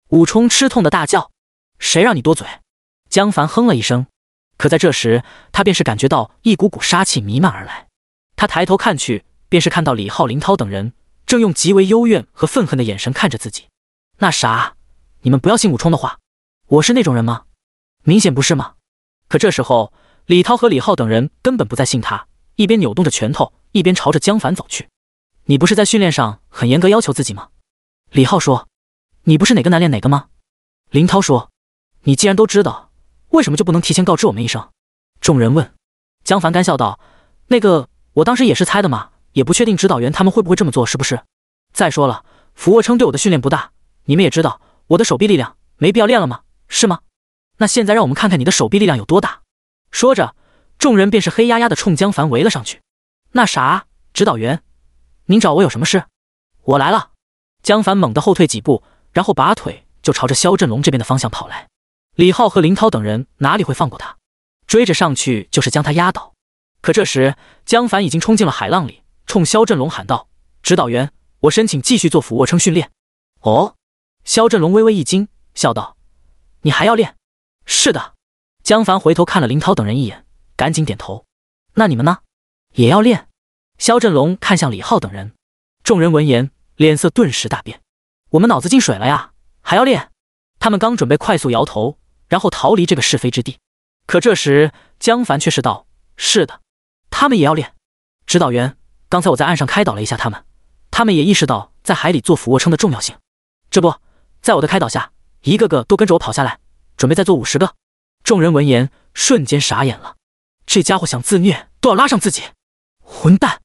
武冲吃痛的大叫：“谁让你多嘴！”江凡哼了一声。可在这时，他便是感觉到一股股杀气弥漫而来。他抬头看去，便是看到李浩、林涛等人正用极为幽怨和愤恨的眼神看着自己。那啥，你们不要信武冲的话，我是那种人吗？明显不是吗？可这时候，李涛和李浩等人根本不再信他，一边扭动着拳头，一边朝着江凡走去。你不是在训练上很严格要求自己吗？李浩说。你不是哪个难练哪个吗？林涛说。你既然都知道。为什么就不能提前告知我们一声？众人问。江凡干笑道：“那个，我当时也是猜的嘛，也不确定指导员他们会不会这么做，是不是？再说了，俯卧撑对我的训练不大，你们也知道我的手臂力量，没必要练了吗？是吗？那现在让我们看看你的手臂力量有多大。”说着，众人便是黑压压的冲江凡围了上去。那啥，指导员，您找我有什么事？我来了。江凡猛地后退几步，然后拔腿就朝着肖振龙这边的方向跑来。李浩和林涛等人哪里会放过他，追着上去就是将他压倒。可这时，江凡已经冲进了海浪里，冲肖振龙喊道：“指导员，我申请继续做俯卧撑训练。”哦，肖振龙微微一惊，笑道：“你还要练？”“是的。”江凡回头看了林涛等人一眼，赶紧点头。“那你们呢？也要练？”肖振龙看向李浩等人，众人闻言脸色顿时大变：“我们脑子进水了呀，还要练？”他们刚准备快速摇头。然后逃离这个是非之地，可这时江凡却是道：“是的，他们也要练。”指导员，刚才我在岸上开导了一下他们，他们也意识到在海里做俯卧撑的重要性。这不在我的开导下，一个个都跟着我跑下来，准备再做五十个。众人闻言，瞬间傻眼了。这家伙想自虐都要拉上自己，混蛋！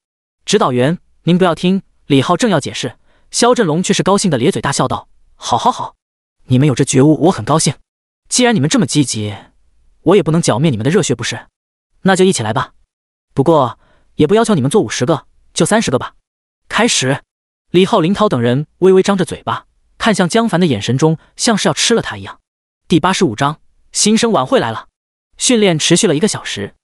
指导员，您不要听李浩正要解释，肖振龙却是高兴的咧嘴大笑道：“好，好，好，你们有这觉悟，我很高兴。”既然你们这么积极，我也不能剿灭你们的热血，不是？那就一起来吧。不过也不要求你们做五十个，就三十个吧。开始。李浩、林涛等人微微张着嘴巴，看向江凡的眼神中像是要吃了他一样。第八十五章新生晚会来了。训练持续了一个小时，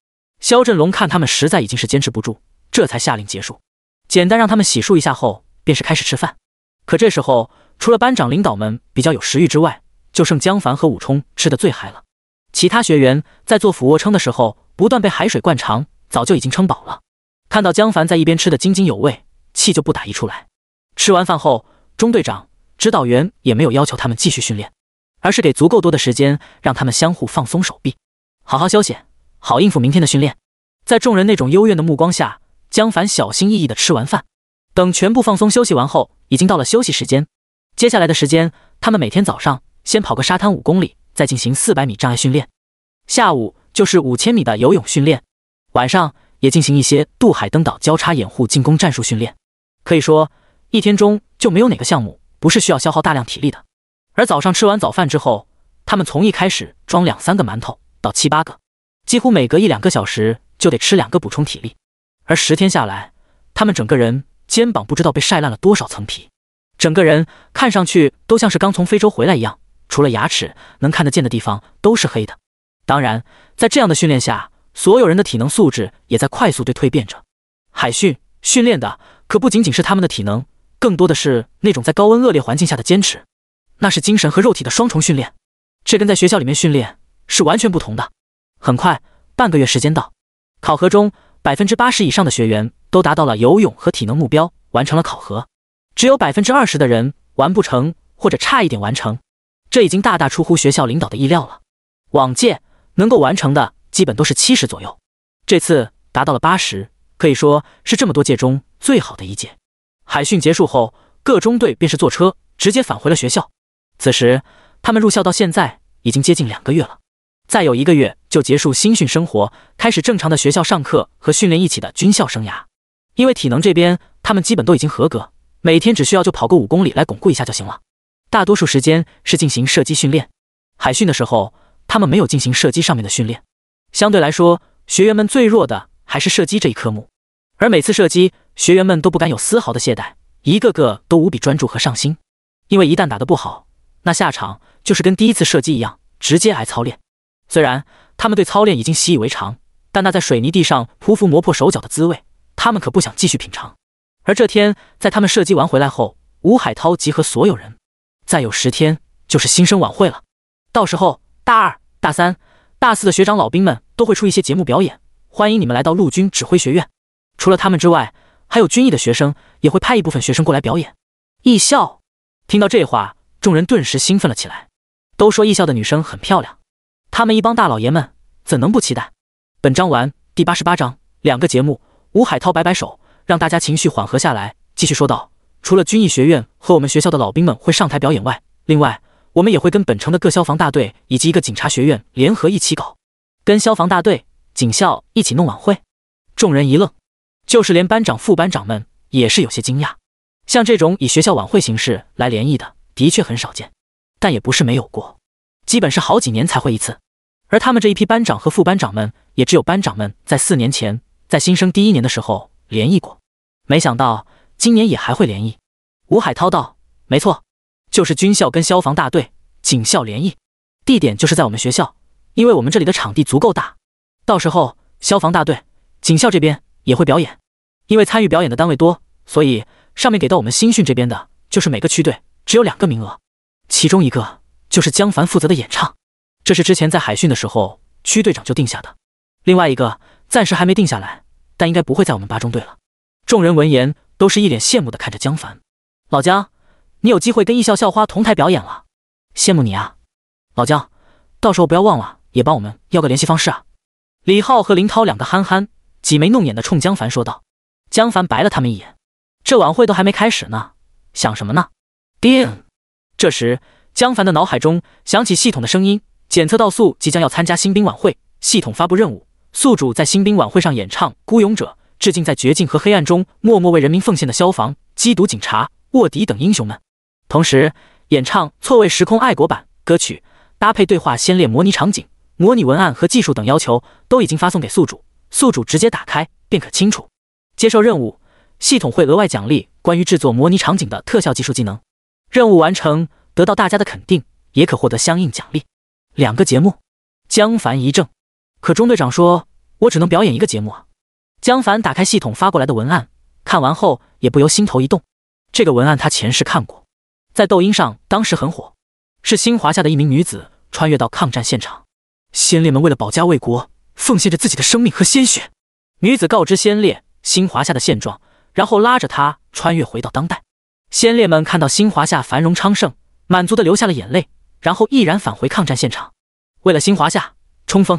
肖振龙看他们实在已经是坚持不住，这才下令结束。简单让他们洗漱一下后，便是开始吃饭。可这时候，除了班长、领导们比较有食欲之外，就剩江凡和武冲吃的最嗨了，其他学员在做俯卧撑的时候，不断被海水灌肠，早就已经撑饱了。看到江凡在一边吃的津津有味，气就不打一处来。吃完饭后，中队长、指导员也没有要求他们继续训练，而是给足够多的时间让他们相互放松手臂，好好休息，好应付明天的训练。在众人那种幽怨的目光下，江凡小心翼翼地吃完饭，等全部放松休息完后，已经到了休息时间。接下来的时间，他们每天早上。先跑个沙滩五公里，再进行四百米障碍训练，下午就是五千米的游泳训练，晚上也进行一些渡海登岛交叉掩护进攻战术训练。可以说，一天中就没有哪个项目不是需要消耗大量体力的。而早上吃完早饭之后，他们从一开始装两三个馒头到七八个，几乎每隔一两个小时就得吃两个补充体力。而十天下来，他们整个人肩膀不知道被晒烂了多少层皮，整个人看上去都像是刚从非洲回来一样。除了牙齿能看得见的地方都是黑的，当然，在这样的训练下，所有人的体能素质也在快速对蜕变着。海训训练的可不仅仅是他们的体能，更多的是那种在高温恶劣环境下的坚持，那是精神和肉体的双重训练。这跟在学校里面训练是完全不同的。很快，半个月时间到，考核中百分之八十以上的学员都达到了游泳和体能目标，完成了考核，只有百分之二十的人完不成或者差一点完成。这已经大大出乎学校领导的意料了。往届能够完成的，基本都是七十左右，这次达到了八十，可以说是这么多届中最好的一届。海训结束后，各中队便是坐车直接返回了学校。此时，他们入校到现在已经接近两个月了，再有一个月就结束新训生活，开始正常的学校上课和训练一起的军校生涯。因为体能这边，他们基本都已经合格，每天只需要就跑个五公里来巩固一下就行了。大多数时间是进行射击训练，海训的时候，他们没有进行射击上面的训练。相对来说，学员们最弱的还是射击这一科目。而每次射击，学员们都不敢有丝毫的懈怠，一个个都无比专注和上心。因为一旦打得不好，那下场就是跟第一次射击一样，直接挨操练。虽然他们对操练已经习以为常，但那在水泥地上匍匐磨破手脚的滋味，他们可不想继续品尝。而这天，在他们射击完回来后，吴海涛集合所有人。再有十天就是新生晚会了，到时候大二、大三、大四的学长老兵们都会出一些节目表演，欢迎你们来到陆军指挥学院。除了他们之外，还有军艺的学生也会派一部分学生过来表演。艺校，听到这话，众人顿时兴奋了起来。都说艺校的女生很漂亮，他们一帮大老爷们怎能不期待？本章完，第八十八章两个节目。吴海涛摆摆手，让大家情绪缓和下来，继续说道。除了军艺学院和我们学校的老兵们会上台表演外，另外我们也会跟本城的各消防大队以及一个警察学院联合一起搞，跟消防大队、警校一起弄晚会。众人一愣，就是连班长、副班长们也是有些惊讶。像这种以学校晚会形式来联谊的，的确很少见，但也不是没有过，基本是好几年才会一次。而他们这一批班长和副班长们，也只有班长们在四年前在新生第一年的时候联谊过，没想到。今年也还会联谊，吴海涛道：“没错，就是军校跟消防大队、警校联谊，地点就是在我们学校，因为我们这里的场地足够大。到时候消防大队、警校这边也会表演，因为参与表演的单位多，所以上面给到我们新训这边的就是每个区队只有两个名额，其中一个就是江凡负责的演唱，这是之前在海训的时候区队长就定下的。另外一个暂时还没定下来，但应该不会在我们八中队了。”众人闻言。都是一脸羡慕的看着江凡，老姜，你有机会跟艺校校花同台表演了，羡慕你啊！老姜，到时候不要忘了也帮我们要个联系方式啊！李浩和林涛两个憨憨挤眉弄眼的冲江凡说道。江凡白了他们一眼，这晚会都还没开始呢，想什么呢？叮，这时江凡的脑海中响起系统的声音，检测到宿即将要参加新兵晚会，系统发布任务，宿主在新兵晚会上演唱《孤勇者》。致敬在绝境和黑暗中默默为人民奉献的消防、缉毒警察、卧底等英雄们。同时，演唱《错位时空》爱国版歌曲，搭配对话、先列模拟场景、模拟文案和技术等要求都已经发送给宿主，宿主直接打开便可清楚。接受任务，系统会额外奖励关于制作模拟场景的特效技术技能。任务完成，得到大家的肯定，也可获得相应奖励。两个节目，江凡一怔，可中队长说：“我只能表演一个节目啊。”江凡打开系统发过来的文案，看完后也不由心头一动。这个文案他前世看过，在抖音上当时很火，是新华夏的一名女子穿越到抗战现场，先烈们为了保家卫国，奉献着自己的生命和鲜血。女子告知先烈新华夏的现状，然后拉着他穿越回到当代。先烈们看到新华夏繁荣昌盛，满足的流下了眼泪，然后毅然返回抗战现场，为了新华夏冲锋。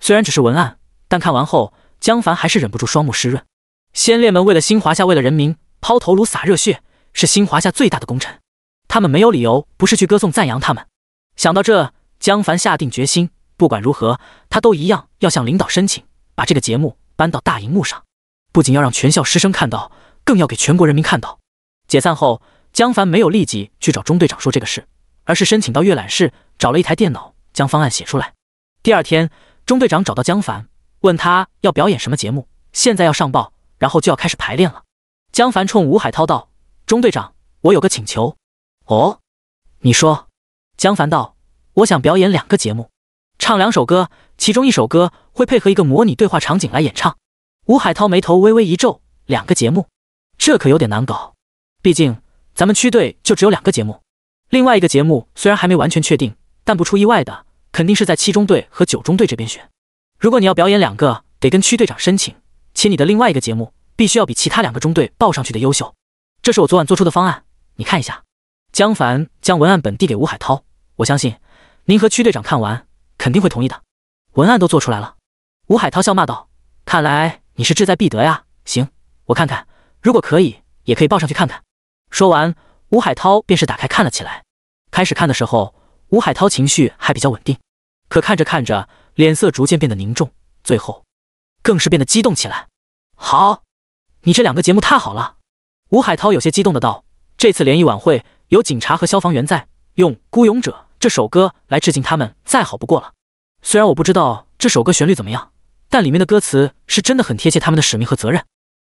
虽然只是文案，但看完后。江凡还是忍不住双目湿润，先烈们为了新华夏，为了人民，抛头颅洒热血，是新华夏最大的功臣。他们没有理由不是去歌颂赞扬他们。想到这，江凡下定决心，不管如何，他都一样要向领导申请把这个节目搬到大荧幕上，不仅要让全校师生看到，更要给全国人民看到。解散后，江凡没有立即去找中队长说这个事，而是申请到阅览室找了一台电脑，将方案写出来。第二天，中队长找到江凡。问他要表演什么节目，现在要上报，然后就要开始排练了。江凡冲吴海涛道：“中队长，我有个请求。”“哦，你说。”江凡道：“我想表演两个节目，唱两首歌，其中一首歌会配合一个模拟对话场景来演唱。”吴海涛眉头微微一皱：“两个节目，这可有点难搞。毕竟咱们区队就只有两个节目，另外一个节目虽然还没完全确定，但不出意外的，肯定是在七中队和九中队这边选。”如果你要表演两个，得跟区队长申请，且你的另外一个节目必须要比其他两个中队报上去的优秀。这是我昨晚做出的方案，你看一下。江凡将文案本递给吴海涛，我相信您和区队长看完肯定会同意的。文案都做出来了，吴海涛笑骂道：“看来你是志在必得呀！”行，我看看，如果可以，也可以报上去看看。说完，吴海涛便是打开看了起来。开始看的时候，吴海涛情绪还比较稳定，可看着看着。脸色逐渐变得凝重，最后，更是变得激动起来。好，你这两个节目太好了。吴海涛有些激动的道：“这次联谊晚会有警察和消防员在，用《孤勇者》这首歌来致敬他们，再好不过了。虽然我不知道这首歌旋律怎么样，但里面的歌词是真的很贴切他们的使命和责任。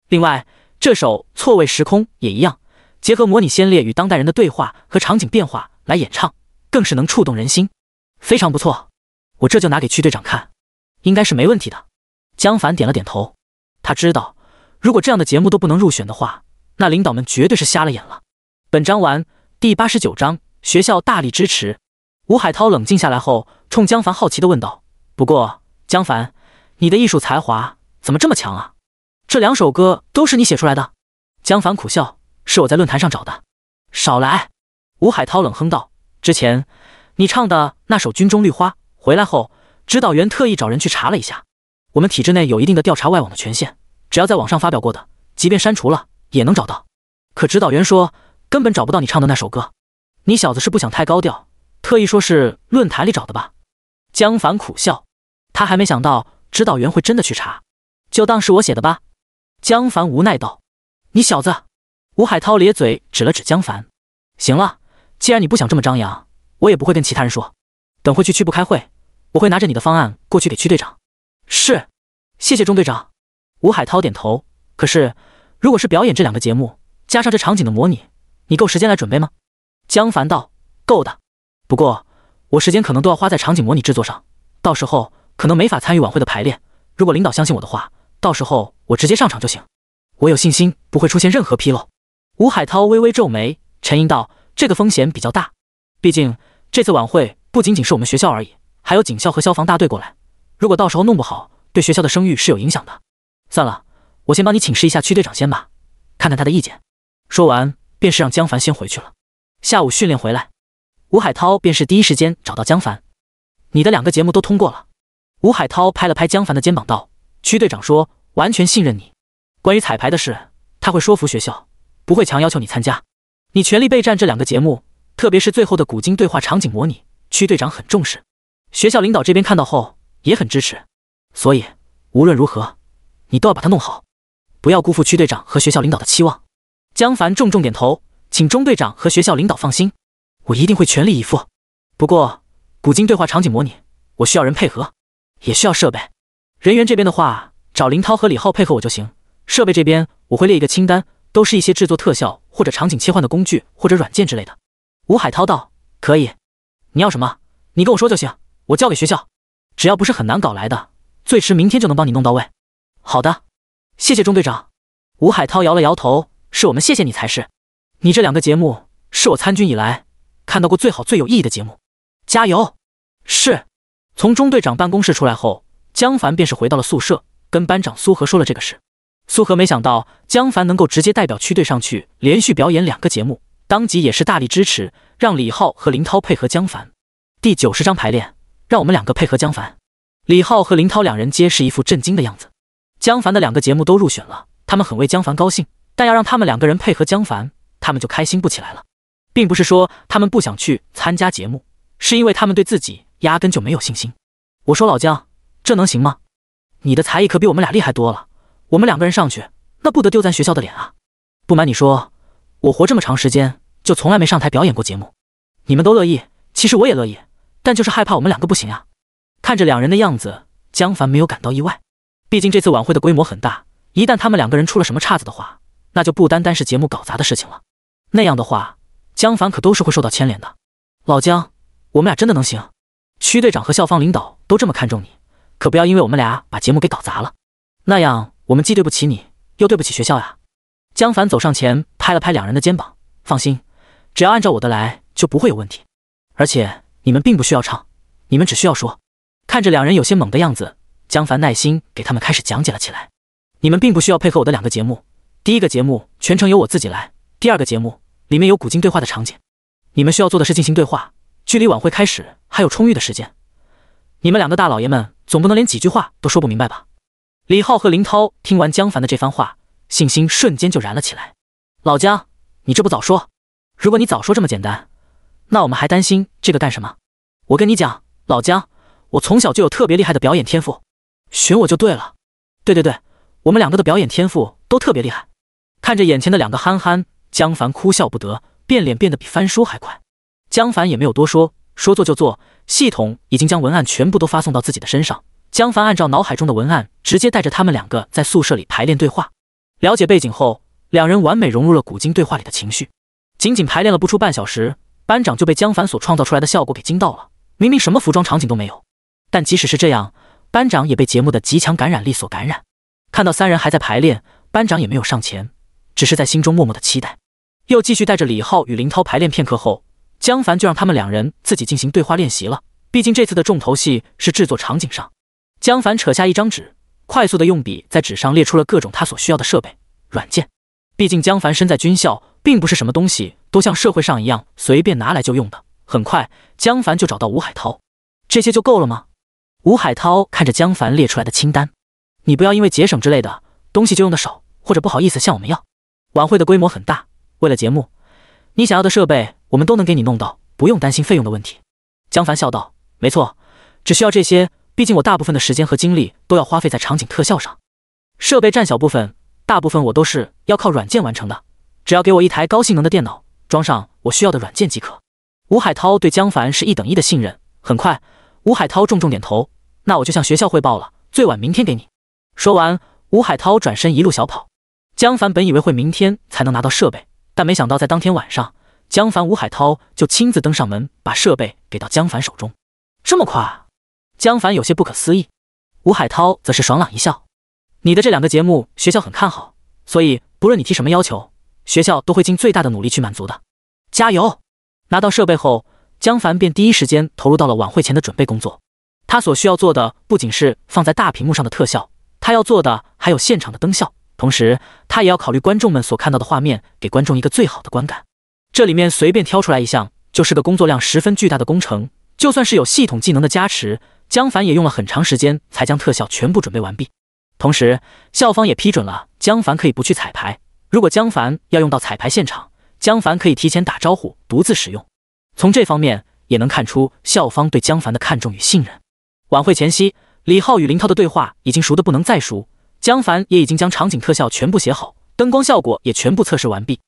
另外，这首《错位时空》也一样，结合模拟先烈与当代人的对话和场景变化来演唱，更是能触动人心，非常不错。”我这就拿给区队长看，应该是没问题的。江凡点了点头，他知道，如果这样的节目都不能入选的话，那领导们绝对是瞎了眼了。本章完，第八十九章学校大力支持。吴海涛冷静下来后，冲江凡好奇的问道：“不过，江凡，你的艺术才华怎么这么强啊？这两首歌都是你写出来的？”江凡苦笑：“是我在论坛上找的。”少来！吴海涛冷哼道：“之前你唱的那首《军中绿花》。”回来后，指导员特意找人去查了一下，我们体制内有一定的调查外网的权限，只要在网上发表过的，即便删除了也能找到。可指导员说根本找不到你唱的那首歌，你小子是不想太高调，特意说是论坛里找的吧？江凡苦笑，他还没想到指导员会真的去查，就当是我写的吧。江凡无奈道：“你小子。”吴海涛咧嘴指了指江凡：“行了，既然你不想这么张扬，我也不会跟其他人说。等会去区部开会。”我会拿着你的方案过去给区队长。是，谢谢钟队长。吴海涛点头。可是，如果是表演这两个节目，加上这场景的模拟，你够时间来准备吗？江凡道，够的。不过，我时间可能都要花在场景模拟制作上，到时候可能没法参与晚会的排练。如果领导相信我的话，到时候我直接上场就行。我有信心不会出现任何纰漏。吴海涛微微皱眉，沉吟道：“这个风险比较大，毕竟这次晚会不仅仅是我们学校而已。”还有警校和消防大队过来，如果到时候弄不好，对学校的声誉是有影响的。算了，我先帮你请示一下区队长先吧，看看他的意见。说完，便是让江凡先回去了。下午训练回来，吴海涛便是第一时间找到江凡：“你的两个节目都通过了。”吴海涛拍了拍江凡的肩膀道：“区队长说完全信任你。关于彩排的事，他会说服学校，不会强要求你参加。你全力备战这两个节目，特别是最后的古今对话场景模拟，区队长很重视。”学校领导这边看到后也很支持，所以无论如何，你都要把它弄好，不要辜负区队长和学校领导的期望。江凡重重点头，请中队长和学校领导放心，我一定会全力以赴。不过，古今对话场景模拟，我需要人配合，也需要设备。人员这边的话，找林涛和李浩配合我就行。设备这边，我会列一个清单，都是一些制作特效或者场景切换的工具或者软件之类的。吴海涛道：“可以，你要什么，你跟我说就行。”我交给学校，只要不是很难搞来的，最迟明天就能帮你弄到位。好的，谢谢中队长。吴海涛摇了摇头，是我们谢谢你才是。你这两个节目是我参军以来看到过最好最有意义的节目，加油！是。从中队长办公室出来后，江凡便是回到了宿舍，跟班长苏荷说了这个事。苏荷没想到江凡能够直接代表区队上去连续表演两个节目，当即也是大力支持，让李浩和林涛配合江凡。第九十张排练。让我们两个配合江凡、李浩和林涛两人皆是一副震惊的样子。江凡的两个节目都入选了，他们很为江凡高兴，但要让他们两个人配合江凡，他们就开心不起来了。并不是说他们不想去参加节目，是因为他们对自己压根就没有信心。我说老姜，这能行吗？你的才艺可比我们俩厉害多了，我们两个人上去，那不得丢咱学校的脸啊！不瞒你说，我活这么长时间，就从来没上台表演过节目。你们都乐意，其实我也乐意。但就是害怕我们两个不行啊！看着两人的样子，江凡没有感到意外。毕竟这次晚会的规模很大，一旦他们两个人出了什么岔子的话，那就不单单是节目搞砸的事情了。那样的话，江凡可都是会受到牵连的。老江，我们俩真的能行？区队长和校方领导都这么看重你，可不要因为我们俩把节目给搞砸了，那样我们既对不起你，又对不起学校呀！江凡走上前，拍了拍两人的肩膀：“放心，只要按照我的来，就不会有问题。而且……”你们并不需要唱，你们只需要说。看着两人有些懵的样子，江凡耐心给他们开始讲解了起来。你们并不需要配合我的两个节目，第一个节目全程由我自己来，第二个节目里面有古今对话的场景，你们需要做的是进行对话。距离晚会开始还有充裕的时间，你们两个大老爷们总不能连几句话都说不明白吧？李浩和林涛听完江凡的这番话，信心瞬间就燃了起来。老江，你这不早说？如果你早说这么简单。那我们还担心这个干什么？我跟你讲，老姜，我从小就有特别厉害的表演天赋，选我就对了。对对对，我们两个的表演天赋都特别厉害。看着眼前的两个憨憨，江凡哭笑不得，变脸变得比翻书还快。江凡也没有多说，说做就做。系统已经将文案全部都发送到自己的身上。江凡按照脑海中的文案，直接带着他们两个在宿舍里排练对话。了解背景后，两人完美融入了古今对话里的情绪。仅仅排练了不出半小时。班长就被江凡所创造出来的效果给惊到了。明明什么服装场景都没有，但即使是这样，班长也被节目的极强感染力所感染。看到三人还在排练，班长也没有上前，只是在心中默默的期待。又继续带着李浩与林涛排练片刻后，江凡就让他们两人自己进行对话练习了。毕竟这次的重头戏是制作场景上。江凡扯下一张纸，快速的用笔在纸上列出了各种他所需要的设备、软件。毕竟江凡身在军校。并不是什么东西都像社会上一样随便拿来就用的。很快，江凡就找到吴海涛。这些就够了吗？吴海涛看着江凡列出来的清单：“你不要因为节省之类的东西就用的少，或者不好意思向我们要。晚会的规模很大，为了节目，你想要的设备我们都能给你弄到，不用担心费用的问题。”江凡笑道：“没错，只需要这些。毕竟我大部分的时间和精力都要花费在场景特效上，设备占小部分，大部分我都是要靠软件完成的。”只要给我一台高性能的电脑，装上我需要的软件即可。吴海涛对江凡是一等一的信任。很快，吴海涛重重点头：“那我就向学校汇报了，最晚明天给你。”说完，吴海涛转身一路小跑。江凡本以为会明天才能拿到设备，但没想到在当天晚上，江凡吴海涛就亲自登上门，把设备给到江凡手中。这么快？江凡有些不可思议。吴海涛则是爽朗一笑：“你的这两个节目，学校很看好，所以不论你提什么要求。”学校都会尽最大的努力去满足的，加油！拿到设备后，江凡便第一时间投入到了晚会前的准备工作。他所需要做的不仅是放在大屏幕上的特效，他要做的还有现场的灯效，同时他也要考虑观众们所看到的画面，给观众一个最好的观感。这里面随便挑出来一项，就是个工作量十分巨大的工程。就算是有系统技能的加持，江凡也用了很长时间才将特效全部准备完毕。同时，校方也批准了江凡可以不去彩排。如果江凡要用到彩排现场，江凡可以提前打招呼，独自使用。从这方面也能看出校方对江凡的看重与信任。晚会前夕，李浩与林涛的对话已经熟得不能再熟，江凡也已经将场景特效全部写好，灯光效果也全部测试完毕。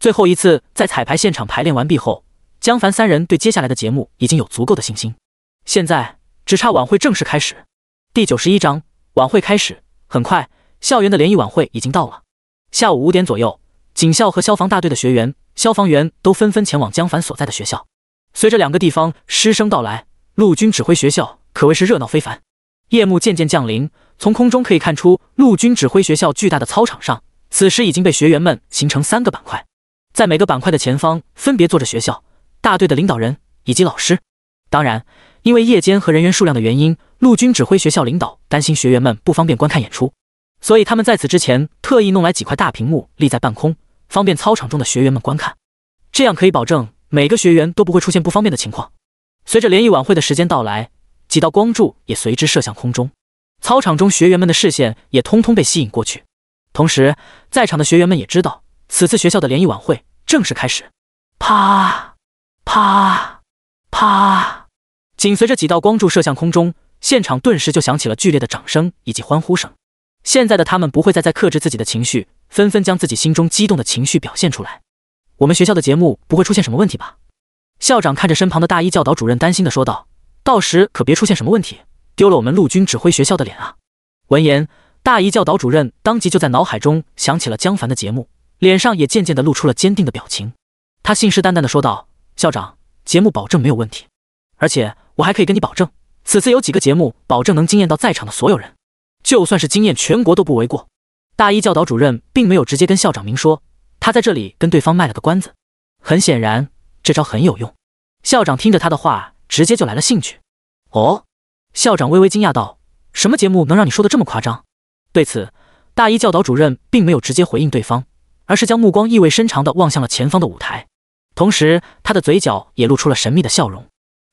最后一次在彩排现场排练完毕后，江凡三人对接下来的节目已经有足够的信心。现在只差晚会正式开始。第九十一章：晚会开始。很快，校园的联谊晚会已经到了。下午五点左右，警校和消防大队的学员、消防员都纷纷前往江凡所在的学校。随着两个地方师生到来，陆军指挥学校可谓是热闹非凡。夜幕渐渐降临，从空中可以看出，陆军指挥学校巨大的操场上，此时已经被学员们形成三个板块。在每个板块的前方，分别坐着学校大队的领导人以及老师。当然，因为夜间和人员数量的原因，陆军指挥学校领导担心学员们不方便观看演出。所以他们在此之前特意弄来几块大屏幕立在半空，方便操场中的学员们观看。这样可以保证每个学员都不会出现不方便的情况。随着联谊晚会的时间到来，几道光柱也随之射向空中，操场中学员们的视线也通通被吸引过去。同时，在场的学员们也知道，此次学校的联谊晚会正式开始。啪，啪，啪！紧随着几道光柱射向空中，现场顿时就响起了剧烈的掌声以及欢呼声。现在的他们不会再再克制自己的情绪，纷纷将自己心中激动的情绪表现出来。我们学校的节目不会出现什么问题吧？校长看着身旁的大一教导主任，担心的说道：“到时可别出现什么问题，丢了我们陆军指挥学校的脸啊！”闻言，大一教导主任当即就在脑海中想起了江凡的节目，脸上也渐渐的露出了坚定的表情。他信誓旦旦的说道：“校长，节目保证没有问题，而且我还可以跟你保证，此次有几个节目保证能惊艳到在场的所有人。”就算是惊艳全国都不为过。大一教导主任并没有直接跟校长明说，他在这里跟对方卖了个关子。很显然，这招很有用。校长听着他的话，直接就来了兴趣。哦，校长微微惊讶道：“什么节目能让你说的这么夸张？”对此，大一教导主任并没有直接回应对方，而是将目光意味深长的望向了前方的舞台，同时他的嘴角也露出了神秘的笑容。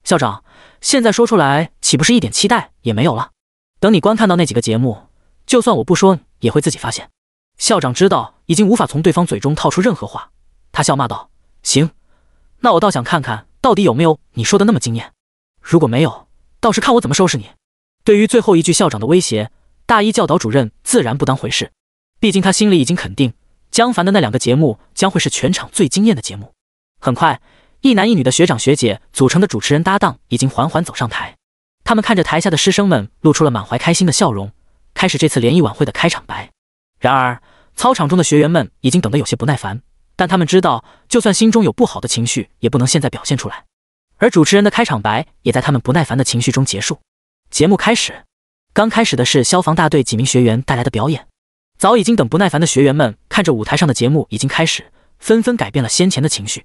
校长，现在说出来，岂不是一点期待也没有了？等你观看到那几个节目，就算我不说，也会自己发现。校长知道已经无法从对方嘴中套出任何话，他笑骂道：“行，那我倒想看看到底有没有你说的那么惊艳。如果没有，倒是看我怎么收拾你。”对于最后一句校长的威胁，大一教导主任自然不当回事，毕竟他心里已经肯定，江凡的那两个节目将会是全场最惊艳的节目。很快，一男一女的学长学姐组成的主持人搭档已经缓缓走上台。他们看着台下的师生们，露出了满怀开心的笑容，开始这次联谊晚会的开场白。然而，操场中的学员们已经等得有些不耐烦，但他们知道，就算心中有不好的情绪，也不能现在表现出来。而主持人的开场白也在他们不耐烦的情绪中结束。节目开始，刚开始的是消防大队几名学员带来的表演。早已经等不耐烦的学员们看着舞台上的节目已经开始，纷纷改变了先前的情绪，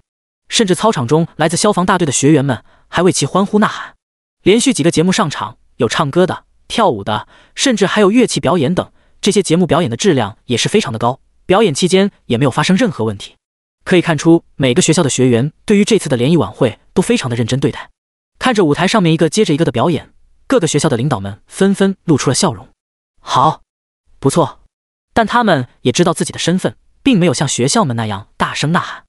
甚至操场中来自消防大队的学员们还为其欢呼呐喊。连续几个节目上场，有唱歌的、跳舞的，甚至还有乐器表演等。这些节目表演的质量也是非常的高，表演期间也没有发生任何问题。可以看出，每个学校的学员对于这次的联谊晚会都非常的认真对待。看着舞台上面一个接着一个的表演，各个学校的领导们纷纷露出了笑容。好，不错，但他们也知道自己的身份，并没有像学校们那样大声呐喊。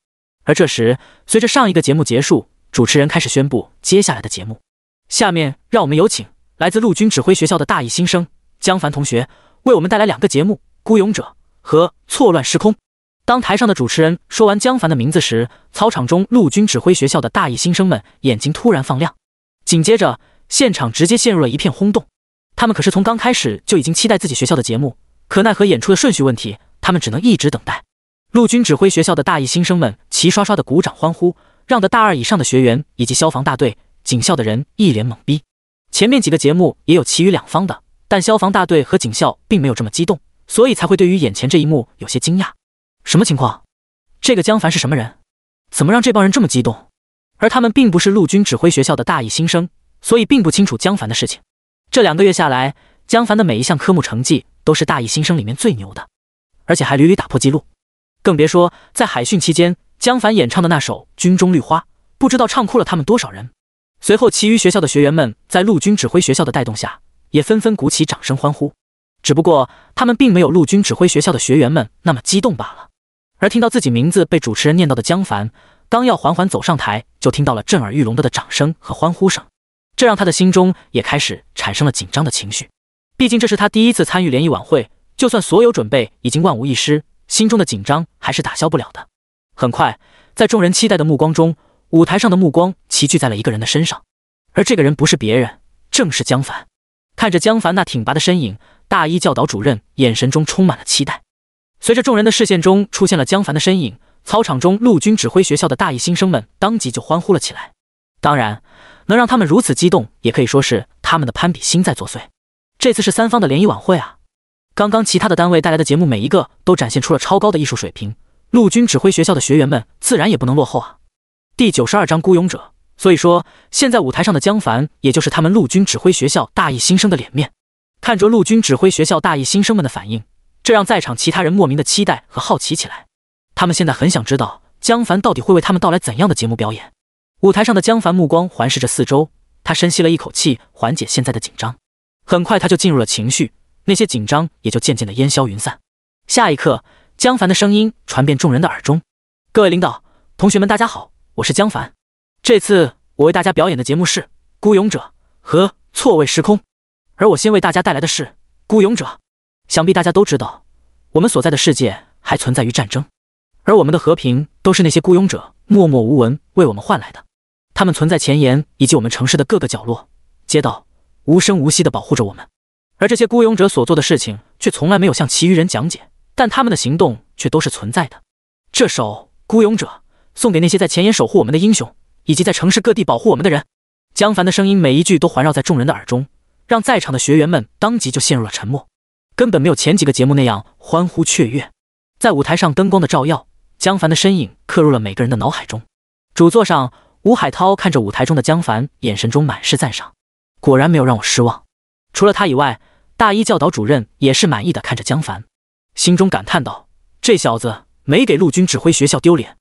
而这时，随着上一个节目结束，主持人开始宣布接下来的节目。下面让我们有请来自陆军指挥学校的大一新生江凡同学为我们带来两个节目《孤勇者》和《错乱时空》。当台上的主持人说完江凡的名字时，操场中陆军指挥学校的大一新生们眼睛突然放亮，紧接着现场直接陷入了一片轰动。他们可是从刚开始就已经期待自己学校的节目，可奈何演出的顺序问题，他们只能一直等待。陆军指挥学校的大一新生们齐刷刷的鼓掌欢呼，让的大二以上的学员以及消防大队。警校的人一脸懵逼，前面几个节目也有其余两方的，但消防大队和警校并没有这么激动，所以才会对于眼前这一幕有些惊讶。什么情况？这个江凡是什么人？怎么让这帮人这么激动？而他们并不是陆军指挥学校的大一新生，所以并不清楚江凡的事情。这两个月下来，江凡的每一项科目成绩都是大一新生里面最牛的，而且还屡屡打破纪录。更别说在海训期间，江凡演唱的那首《军中绿花》，不知道唱哭了他们多少人。随后，其余学校的学员们在陆军指挥学校的带动下，也纷纷鼓起掌声欢呼。只不过，他们并没有陆军指挥学校的学员们那么激动罢了。而听到自己名字被主持人念到的江凡，刚要缓缓走上台，就听到了震耳欲聋的掌声和欢呼声，这让他的心中也开始产生了紧张的情绪。毕竟，这是他第一次参与联谊晚会，就算所有准备已经万无一失，心中的紧张还是打消不了的。很快，在众人期待的目光中。舞台上的目光齐聚在了一个人的身上，而这个人不是别人，正是江凡。看着江凡那挺拔的身影，大一教导主任眼神中充满了期待。随着众人的视线中出现了江凡的身影，操场中陆军指挥学校的大一新生们当即就欢呼了起来。当然，能让他们如此激动，也可以说是他们的攀比心在作祟。这次是三方的联谊晚会啊！刚刚其他的单位带来的节目每一个都展现出了超高的艺术水平，陆军指挥学校的学员们自然也不能落后啊！第九十二章孤勇者。所以说，现在舞台上的江凡，也就是他们陆军指挥学校大一新生的脸面。看着陆军指挥学校大一新生们的反应，这让在场其他人莫名的期待和好奇起来。他们现在很想知道江凡到底会为他们带来怎样的节目表演。舞台上的江凡目光环视着四周，他深吸了一口气，缓解现在的紧张。很快，他就进入了情绪，那些紧张也就渐渐的烟消云散。下一刻，江凡的声音传遍众人的耳中：“各位领导、同学们，大家好。”我是江凡，这次我为大家表演的节目是《孤勇者》和《错位时空》，而我先为大家带来的是《孤勇者》。想必大家都知道，我们所在的世界还存在于战争，而我们的和平都是那些孤勇者默默无闻为我们换来的。他们存在前沿以及我们城市的各个角落、街道，无声无息地保护着我们。而这些孤勇者所做的事情，却从来没有向其余人讲解，但他们的行动却都是存在的。这首《孤勇者》。送给那些在前沿守护我们的英雄，以及在城市各地保护我们的人。江凡的声音每一句都环绕在众人的耳中，让在场的学员们当即就陷入了沉默，根本没有前几个节目那样欢呼雀跃。在舞台上，灯光的照耀，江凡的身影刻入了每个人的脑海中。主座上，吴海涛看着舞台中的江凡，眼神中满是赞赏。果然没有让我失望。除了他以外，大一教导主任也是满意的看着江凡，心中感叹道：“这小子没给陆军指挥学校丢脸。”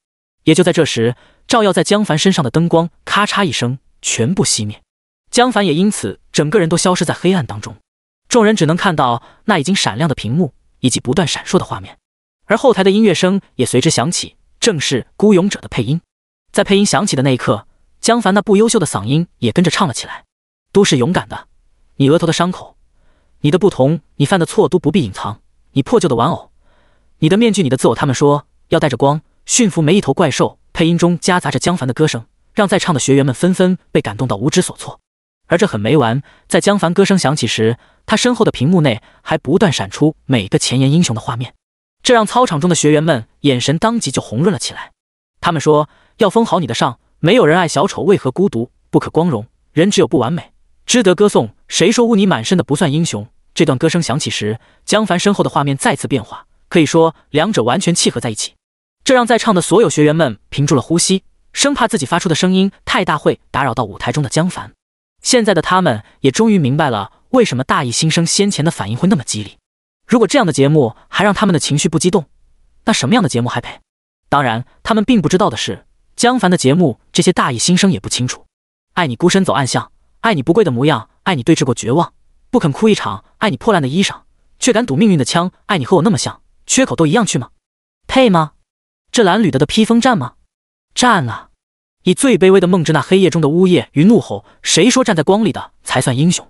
也就在这时，照耀在江凡身上的灯光咔嚓一声全部熄灭，江凡也因此整个人都消失在黑暗当中。众人只能看到那已经闪亮的屏幕以及不断闪烁的画面，而后台的音乐声也随之响起，正是《孤勇者》的配音。在配音响起的那一刻，江凡那不优秀的嗓音也跟着唱了起来：“都市勇敢的，你额头的伤口，你的不同，你犯的错都不必隐藏。你破旧的玩偶，你的面具，你的自我。他们说要带着光。”驯服每一头怪兽，配音中夹杂着江凡的歌声，让在唱的学员们纷纷被感动到不知所措。而这很没完，在江凡歌声响起时，他身后的屏幕内还不断闪出每个前沿英雄的画面，这让操场中的学员们眼神当即就红润了起来。他们说：“要封好你的上，没有人爱小丑，为何孤独不可光荣？人只有不完美，值得歌颂。谁说污泥满身的不算英雄？”这段歌声响起时，江凡身后的画面再次变化，可以说两者完全契合在一起。这让在场的所有学员们屏住了呼吸，生怕自己发出的声音太大，会打扰到舞台中的江凡。现在的他们也终于明白了，为什么大一新生先前的反应会那么激烈。如果这样的节目还让他们的情绪不激动，那什么样的节目还配？当然，他们并不知道的是，江凡的节目，这些大一新生也不清楚。爱你孤身走暗巷，爱你不跪的模样，爱你对峙过绝望，不肯哭一场。爱你破烂的衣裳，却敢赌命运的枪。爱你和我那么像，缺口都一样，去吗？配吗？这蓝缕的的披风战吗？战啊！以最卑微的梦之那黑夜中的呜咽与怒吼。谁说站在光里的才算英雄？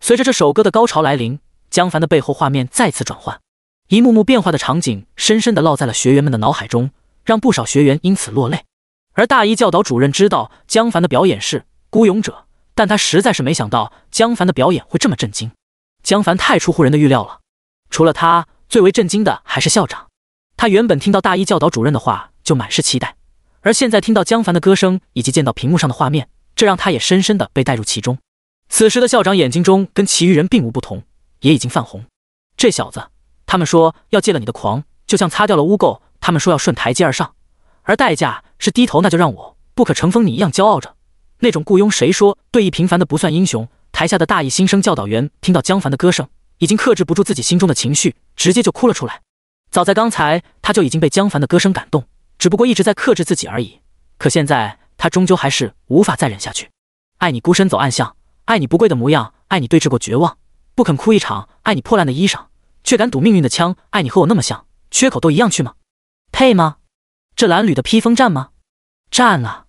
随着这首歌的高潮来临，江凡的背后画面再次转换，一幕幕变化的场景深深的烙在了学员们的脑海中，让不少学员因此落泪。而大一教导主任知道江凡的表演是孤勇者，但他实在是没想到江凡的表演会这么震惊。江凡太出乎人的预料了。除了他最为震惊的还是校长。他原本听到大一教导主任的话就满是期待，而现在听到江凡的歌声以及见到屏幕上的画面，这让他也深深的被带入其中。此时的校长眼睛中跟其余人并无不同，也已经泛红。这小子，他们说要戒了你的狂，就像擦掉了污垢；他们说要顺台阶而上，而代价是低头。那就让我不可乘风，你一样骄傲着。那种雇佣谁说对弈平凡的不算英雄。台下的大一新生教导员听到江凡的歌声，已经克制不住自己心中的情绪，直接就哭了出来。早在刚才，他就已经被江凡的歌声感动，只不过一直在克制自己而已。可现在，他终究还是无法再忍下去。爱你孤身走暗巷，爱你不跪的模样，爱你对峙过绝望，不肯哭一场。爱你破烂的衣裳，却敢赌命运的枪。爱你和我那么像，缺口都一样，去吗？配吗？这褴褛的披风，战吗？战啊！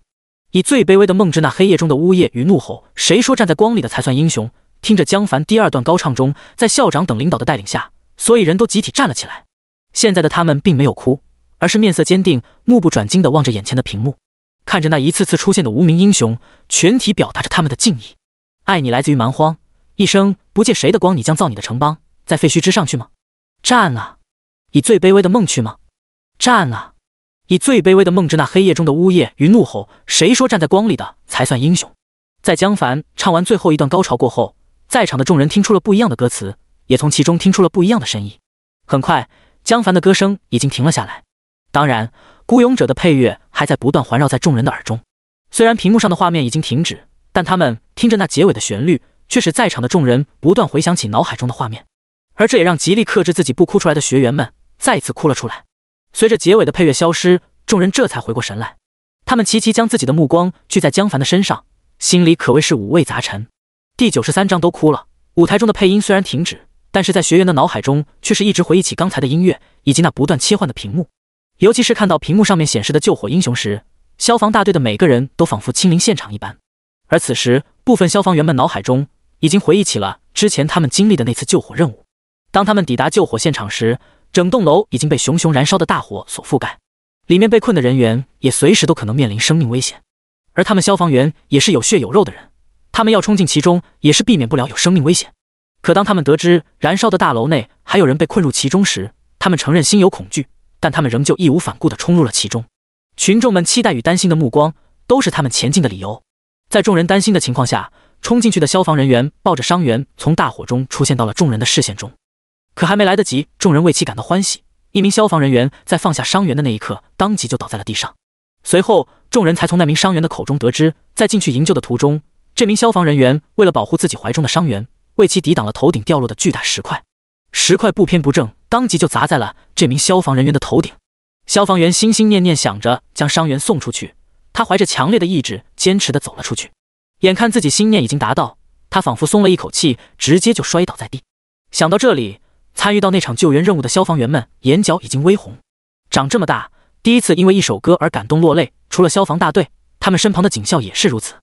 以最卑微的梦，之那黑夜中的呜咽与怒吼。谁说站在光里的才算英雄？听着江凡第二段高唱中，在校长等领导的带领下，所有人都集体站了起来。现在的他们并没有哭，而是面色坚定，目不转睛地望着眼前的屏幕，看着那一次次出现的无名英雄，全体表达着他们的敬意。爱你来自于蛮荒，一生不借谁的光，你将造你的城邦，在废墟之上去吗？战啊！以最卑微的梦去吗？战啊！以最卑微的梦，之那黑夜中的呜咽与怒吼。谁说站在光里的才算英雄？在江凡唱完最后一段高潮过后，在场的众人听出了不一样的歌词，也从其中听出了不一样的深意。很快。江凡的歌声已经停了下来，当然，孤勇者的配乐还在不断环绕在众人的耳中。虽然屏幕上的画面已经停止，但他们听着那结尾的旋律，却使在场的众人不断回想起脑海中的画面。而这也让极力克制自己不哭出来的学员们再次哭了出来。随着结尾的配乐消失，众人这才回过神来，他们齐齐将自己的目光聚在江凡的身上，心里可谓是五味杂陈。第九十三章都哭了。舞台中的配音虽然停止。但是在学员的脑海中，却是一直回忆起刚才的音乐以及那不断切换的屏幕，尤其是看到屏幕上面显示的救火英雄时，消防大队的每个人都仿佛亲临现场一般。而此时，部分消防员们脑海中已经回忆起了之前他们经历的那次救火任务。当他们抵达救火现场时，整栋楼已经被熊熊燃烧的大火所覆盖，里面被困的人员也随时都可能面临生命危险。而他们消防员也是有血有肉的人，他们要冲进其中，也是避免不了有生命危险。可当他们得知燃烧的大楼内还有人被困入其中时，他们承认心有恐惧，但他们仍旧义无反顾的冲入了其中。群众们期待与担心的目光都是他们前进的理由。在众人担心的情况下，冲进去的消防人员抱着伤员从大火中出现到了众人的视线中。可还没来得及众人为其感到欢喜，一名消防人员在放下伤员的那一刻，当即就倒在了地上。随后，众人才从那名伤员的口中得知，在进去营救的途中，这名消防人员为了保护自己怀中的伤员。为其抵挡了头顶掉落的巨大石块，石块不偏不正，当即就砸在了这名消防人员的头顶。消防员心心念念想着将伤员送出去，他怀着强烈的意志，坚持的走了出去。眼看自己心念已经达到，他仿佛松了一口气，直接就摔倒在地。想到这里，参与到那场救援任务的消防员们眼角已经微红，长这么大第一次因为一首歌而感动落泪。除了消防大队，他们身旁的警校也是如此。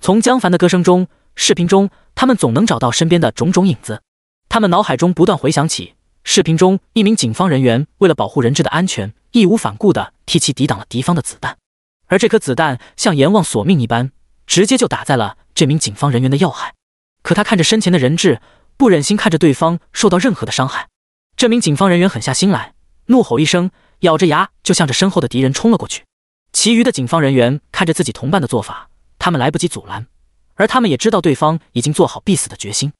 从江凡的歌声中。视频中，他们总能找到身边的种种影子。他们脑海中不断回想起视频中一名警方人员为了保护人质的安全，义无反顾的替其抵挡了敌方的子弹。而这颗子弹像阎王索命一般，直接就打在了这名警方人员的要害。可他看着身前的人质，不忍心看着对方受到任何的伤害。这名警方人员狠下心来，怒吼一声，咬着牙就向着身后的敌人冲了过去。其余的警方人员看着自己同伴的做法，他们来不及阻拦。而他们也知道对方已经做好必死的决心，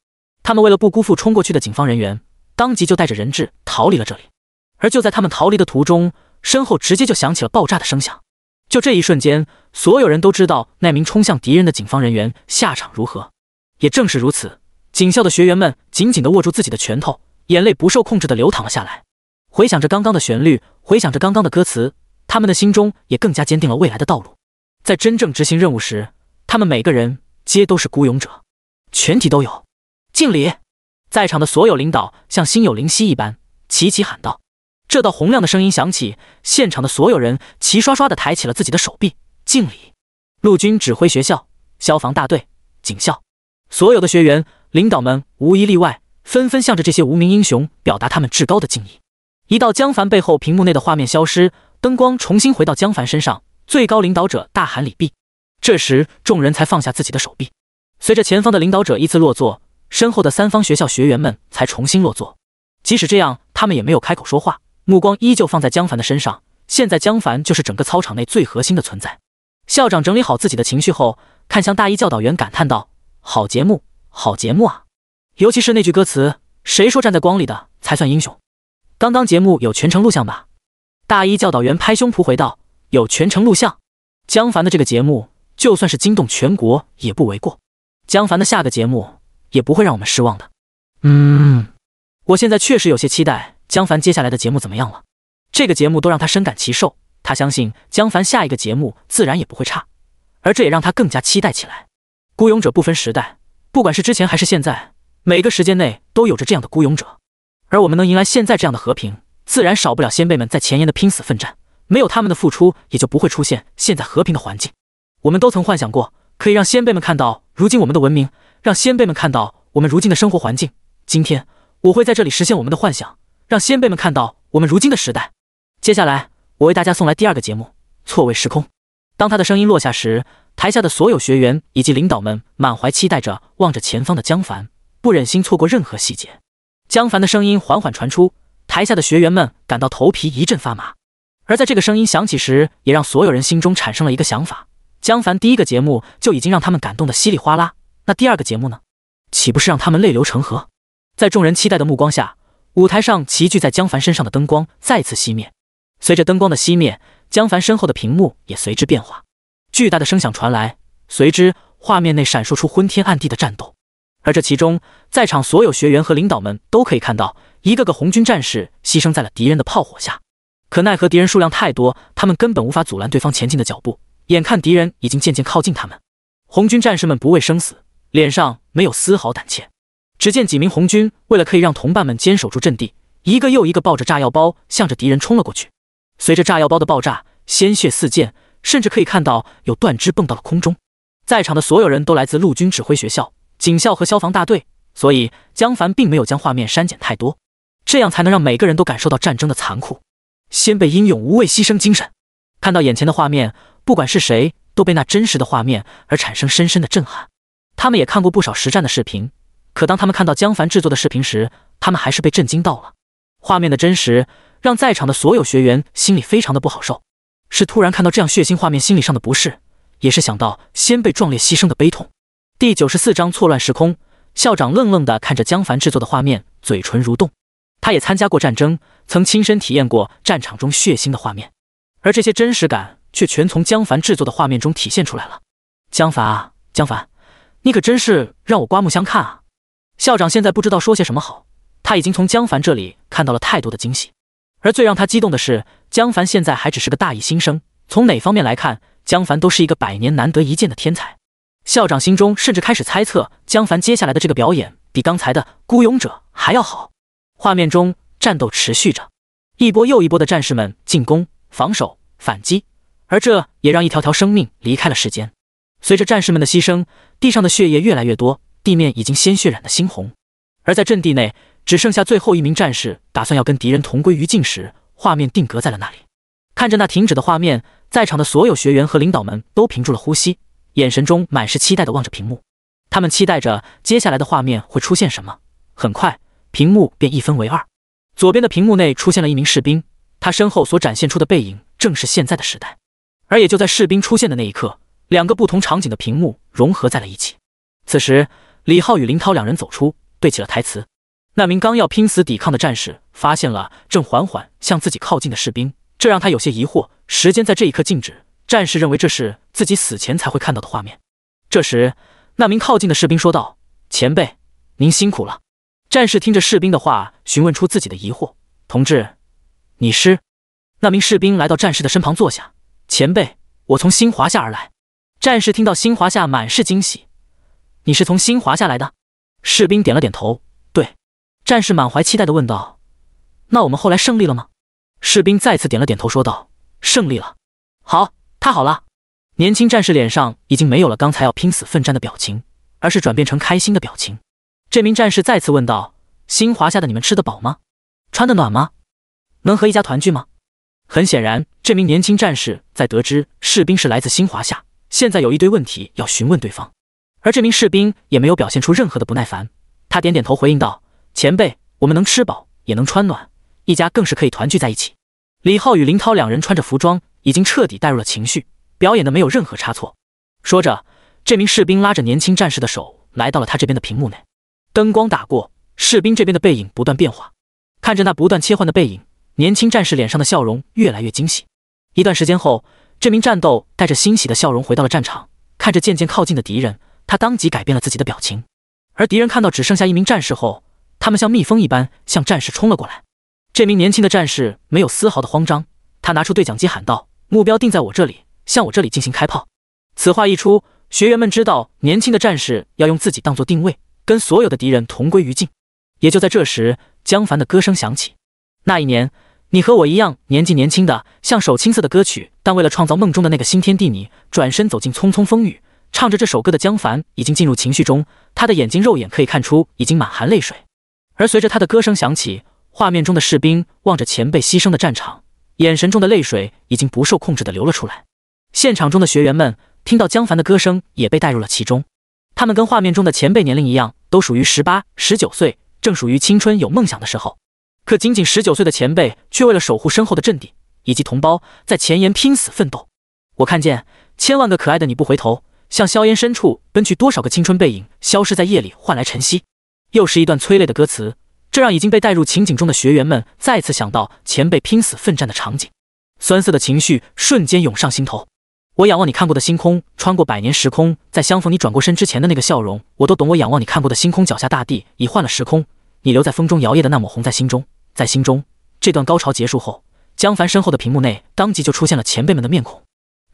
他们为了不辜负冲过去的警方人员，当即就带着人质逃离了这里。而就在他们逃离的途中，身后直接就响起了爆炸的声响。就这一瞬间，所有人都知道那名冲向敌人的警方人员下场如何。也正是如此，警校的学员们紧紧地握住自己的拳头，眼泪不受控制地流淌了下来，回想着刚刚的旋律，回想着刚刚的歌词，他们的心中也更加坚定了未来的道路。在真正执行任务时，他们每个人。皆都是孤勇者，全体都有敬礼！在场的所有领导像心有灵犀一般，齐齐喊道：“这道洪亮的声音响起，现场的所有人齐刷刷地抬起了自己的手臂敬礼。”陆军指挥学校、消防大队、警校所有的学员、领导们无一例外，纷纷向着这些无名英雄表达他们至高的敬意。一道江凡背后屏幕内的画面消失，灯光重新回到江凡身上，最高领导者大喊：“李毕。”这时，众人才放下自己的手臂。随着前方的领导者依次落座，身后的三方学校学员们才重新落座。即使这样，他们也没有开口说话，目光依旧放在江凡的身上。现在，江凡就是整个操场内最核心的存在。校长整理好自己的情绪后，看向大一教导员，感叹道：“好节目，好节目啊！尤其是那句歌词，谁说站在光里的才算英雄？刚刚节目有全程录像吧？”大一教导员拍胸脯回道：“有全程录像。”江凡的这个节目。就算是惊动全国也不为过，江凡的下个节目也不会让我们失望的。嗯，我现在确实有些期待江凡接下来的节目怎么样了。这个节目都让他深感其受，他相信江凡下一个节目自然也不会差，而这也让他更加期待起来。孤勇者不分时代，不管是之前还是现在，每个时间内都有着这样的孤勇者。而我们能迎来现在这样的和平，自然少不了先辈们在前沿的拼死奋战，没有他们的付出，也就不会出现现在和平的环境。我们都曾幻想过，可以让先辈们看到如今我们的文明，让先辈们看到我们如今的生活环境。今天，我会在这里实现我们的幻想，让先辈们看到我们如今的时代。接下来，我为大家送来第二个节目《错位时空》。当他的声音落下时，台下的所有学员以及领导们满怀期待着望着前方的江凡，不忍心错过任何细节。江凡的声音缓缓传出，台下的学员们感到头皮一阵发麻，而在这个声音响起时，也让所有人心中产生了一个想法。江凡第一个节目就已经让他们感动得稀里哗啦，那第二个节目呢？岂不是让他们泪流成河？在众人期待的目光下，舞台上齐聚在江凡身上的灯光再次熄灭。随着灯光的熄灭，江凡身后的屏幕也随之变化。巨大的声响传来，随之画面内闪烁出昏天暗地的战斗。而这其中，在场所有学员和领导们都可以看到，一个个红军战士牺牲在了敌人的炮火下。可奈何敌人数量太多，他们根本无法阻拦对方前进的脚步。眼看敌人已经渐渐靠近他们，红军战士们不畏生死，脸上没有丝毫胆怯。只见几名红军为了可以让同伴们坚守住阵地，一个又一个抱着炸药包，向着敌人冲了过去。随着炸药包的爆炸，鲜血四溅，甚至可以看到有断肢蹦到了空中。在场的所有人都来自陆军指挥学校、警校和消防大队，所以江凡并没有将画面删减太多，这样才能让每个人都感受到战争的残酷、先辈英勇无畏牺牲精神。看到眼前的画面。不管是谁，都被那真实的画面而产生深深的震撼。他们也看过不少实战的视频，可当他们看到江凡制作的视频时，他们还是被震惊到了。画面的真实让在场的所有学员心里非常的不好受，是突然看到这样血腥画面心理上的不适，也是想到先被壮烈牺牲的悲痛。第九十四章错乱时空。校长愣愣地看着江凡制作的画面，嘴唇蠕动。他也参加过战争，曾亲身体验过战场中血腥的画面，而这些真实感。却全从江凡制作的画面中体现出来了。江凡啊，江凡，你可真是让我刮目相看啊！校长现在不知道说些什么好，他已经从江凡这里看到了太多的惊喜，而最让他激动的是，江凡现在还只是个大一新生，从哪方面来看，江凡都是一个百年难得一见的天才。校长心中甚至开始猜测，江凡接下来的这个表演比刚才的孤勇者还要好。画面中，战斗持续着，一波又一波的战士们进攻、防守、反击。而这也让一条条生命离开了世间。随着战士们的牺牲，地上的血液越来越多，地面已经鲜血染得猩红。而在阵地内，只剩下最后一名战士，打算要跟敌人同归于尽时，画面定格在了那里。看着那停止的画面，在场的所有学员和领导们都屏住了呼吸，眼神中满是期待的望着屏幕。他们期待着接下来的画面会出现什么。很快，屏幕便一分为二，左边的屏幕内出现了一名士兵，他身后所展现出的背影，正是现在的时代。而也就在士兵出现的那一刻，两个不同场景的屏幕融合在了一起。此时，李浩与林涛两人走出，对起了台词。那名刚要拼死抵抗的战士发现了正缓缓向自己靠近的士兵，这让他有些疑惑。时间在这一刻静止，战士认为这是自己死前才会看到的画面。这时，那名靠近的士兵说道：“前辈，您辛苦了。”战士听着士兵的话，询问出自己的疑惑：“同志，你是？”那名士兵来到战士的身旁坐下。前辈，我从新华夏而来。战士听到新华夏，满是惊喜。你是从新华夏来的？士兵点了点头。对。战士满怀期待地问道：“那我们后来胜利了吗？”士兵再次点了点头，说道：“胜利了。”好，太好了！年轻战士脸上已经没有了刚才要拼死奋战的表情，而是转变成开心的表情。这名战士再次问道：“新华夏的你们吃得饱吗？穿得暖吗？能和一家团聚吗？”很显然，这名年轻战士在得知士兵是来自新华夏，现在有一堆问题要询问对方，而这名士兵也没有表现出任何的不耐烦。他点点头回应道：“前辈，我们能吃饱，也能穿暖，一家更是可以团聚在一起。”李浩与林涛两人穿着服装，已经彻底带入了情绪，表演的没有任何差错。说着，这名士兵拉着年轻战士的手，来到了他这边的屏幕内。灯光打过，士兵这边的背影不断变化，看着那不断切换的背影。年轻战士脸上的笑容越来越惊喜。一段时间后，这名战斗带着欣喜的笑容回到了战场，看着渐渐靠近的敌人，他当即改变了自己的表情。而敌人看到只剩下一名战士后，他们像蜜蜂一般向战士冲了过来。这名年轻的战士没有丝毫的慌张，他拿出对讲机喊道：“目标定在我这里，向我这里进行开炮。”此话一出，学员们知道年轻的战士要用自己当做定位，跟所有的敌人同归于尽。也就在这时，江凡的歌声响起。那一年，你和我一样，年纪年轻，的像首青涩的歌曲。但为了创造梦中的那个新天地，你转身走进匆匆风雨，唱着这首歌的江凡已经进入情绪中，他的眼睛肉眼可以看出已经满含泪水。而随着他的歌声响起，画面中的士兵望着前辈牺牲的战场，眼神中的泪水已经不受控制的流了出来。现场中的学员们听到江凡的歌声，也被带入了其中。他们跟画面中的前辈年龄一样，都属于十八、十九岁，正属于青春有梦想的时候。可，仅仅十九岁的前辈，却为了守护身后的阵地以及同胞，在前沿拼死奋斗。我看见千万个可爱的你不回头，向硝烟深处奔去，多少个青春背影消失在夜里，换来晨曦。又是一段催泪的歌词，这让已经被带入情景中的学员们再次想到前辈拼死奋战的场景，酸涩的情绪瞬间涌上心头。我仰望你看过的星空，穿过百年时空，在相逢你转过身之前的那个笑容，我都懂。我仰望你看过的星空，脚下大地已换了时空，你留在风中摇曳的那抹红，在心中。在心中，这段高潮结束后，江凡身后的屏幕内当即就出现了前辈们的面孔。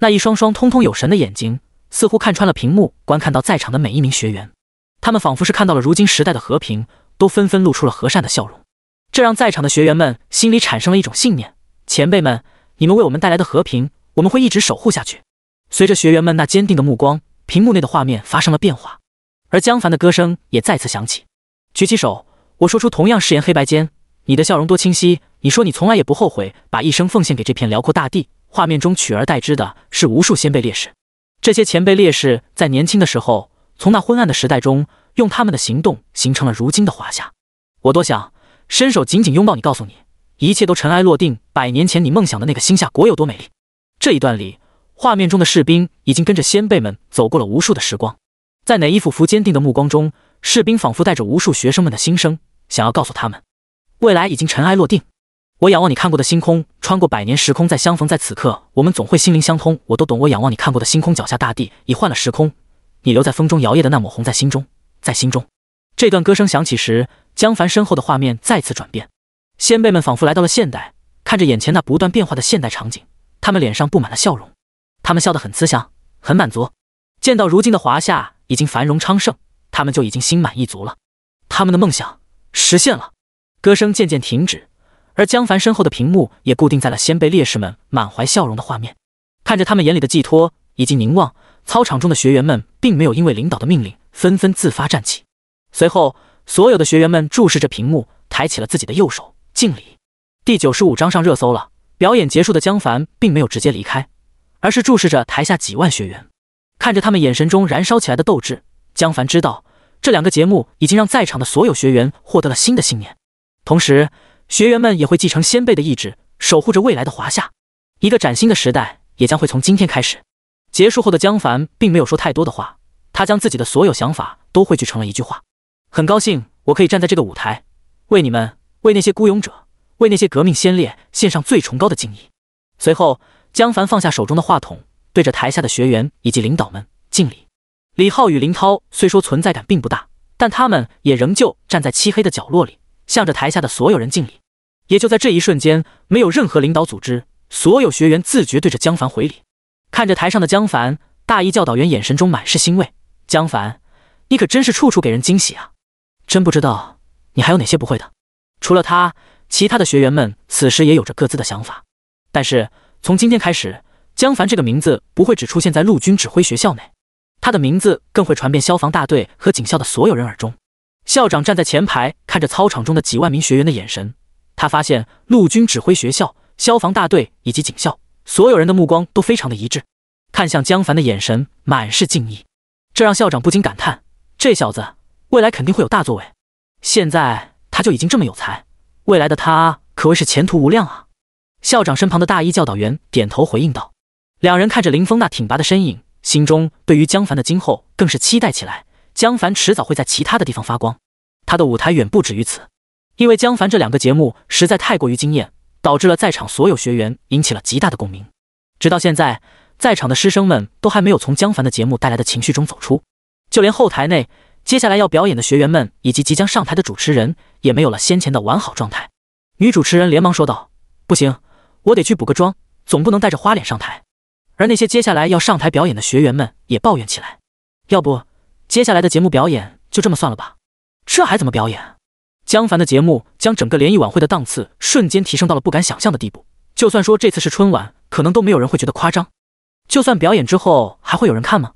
那一双双通通有神的眼睛，似乎看穿了屏幕，观看到在场的每一名学员。他们仿佛是看到了如今时代的和平，都纷纷露出了和善的笑容。这让在场的学员们心里产生了一种信念：前辈们，你们为我们带来的和平，我们会一直守护下去。随着学员们那坚定的目光，屏幕内的画面发生了变化，而江凡的歌声也再次响起：“举起手，我说出同样誓言，黑白间。”你的笑容多清晰！你说你从来也不后悔把一生奉献给这片辽阔大地。画面中取而代之的是无数先辈烈士，这些前辈烈士在年轻的时候，从那昏暗的时代中，用他们的行动形成了如今的华夏。我多想伸手紧紧拥抱你，告诉你，一切都尘埃落定。百年前你梦想的那个新夏国有多美丽？这一段里，画面中的士兵已经跟着先辈们走过了无数的时光，在哪一幅幅坚定的目光中，士兵仿佛带着无数学生们的心声，想要告诉他们。未来已经尘埃落定，我仰望你看过的星空，穿过百年时空再相逢，在此刻，我们总会心灵相通。我都懂。我仰望你看过的星空，脚下大地已换了时空，你留在风中摇曳的那抹红，在心中，在心中。这段歌声响起时，江凡身后的画面再次转变，先辈们仿佛来到了现代，看着眼前那不断变化的现代场景，他们脸上布满了笑容，他们笑得很慈祥，很满足。见到如今的华夏已经繁荣昌盛，他们就已经心满意足了，他们的梦想实现了。歌声渐渐停止，而江凡身后的屏幕也固定在了先辈烈士们满怀笑容的画面。看着他们眼里的寄托以及凝望，操场中的学员们并没有因为领导的命令纷纷自发站起。随后，所有的学员们注视着屏幕，抬起了自己的右手敬礼。第九十五章上热搜了。表演结束的江凡并没有直接离开，而是注视着台下几万学员，看着他们眼神中燃烧起来的斗志。江凡知道，这两个节目已经让在场的所有学员获得了新的信念。同时，学员们也会继承先辈的意志，守护着未来的华夏。一个崭新的时代也将会从今天开始。结束后的江凡并没有说太多的话，他将自己的所有想法都汇聚成了一句话：“很高兴我可以站在这个舞台，为你们，为那些孤勇者，为那些革命先烈献上最崇高的敬意。”随后，江凡放下手中的话筒，对着台下的学员以及领导们敬礼。李浩与林涛虽说存在感并不大，但他们也仍旧站在漆黑的角落里。向着台下的所有人敬礼。也就在这一瞬间，没有任何领导组织，所有学员自觉对着江凡回礼。看着台上的江凡，大一教导员眼神中满是欣慰。江凡，你可真是处处给人惊喜啊！真不知道你还有哪些不会的。除了他，其他的学员们此时也有着各自的想法。但是从今天开始，江凡这个名字不会只出现在陆军指挥学校内，他的名字更会传遍消防大队和警校的所有人耳中。校长站在前排，看着操场中的几万名学员的眼神，他发现陆军指挥学校、消防大队以及警校所有人的目光都非常的一致，看向江凡的眼神满是敬意。这让校长不禁感叹：这小子未来肯定会有大作为。现在他就已经这么有才，未来的他可谓是前途无量啊！校长身旁的大一教导员点头回应道。两人看着林峰那挺拔的身影，心中对于江凡的今后更是期待起来。江凡迟早会在其他的地方发光，他的舞台远不止于此，因为江凡这两个节目实在太过于惊艳，导致了在场所有学员引起了极大的共鸣。直到现在，在场的师生们都还没有从江凡的节目带来的情绪中走出，就连后台内接下来要表演的学员们以及即将上台的主持人也没有了先前的完好状态。女主持人连忙说道：“不行，我得去补个妆，总不能带着花脸上台。”而那些接下来要上台表演的学员们也抱怨起来：“要不……”接下来的节目表演就这么算了吧，这还怎么表演？江凡的节目将整个联谊晚会的档次瞬间提升到了不敢想象的地步。就算说这次是春晚，可能都没有人会觉得夸张。就算表演之后还会有人看吗？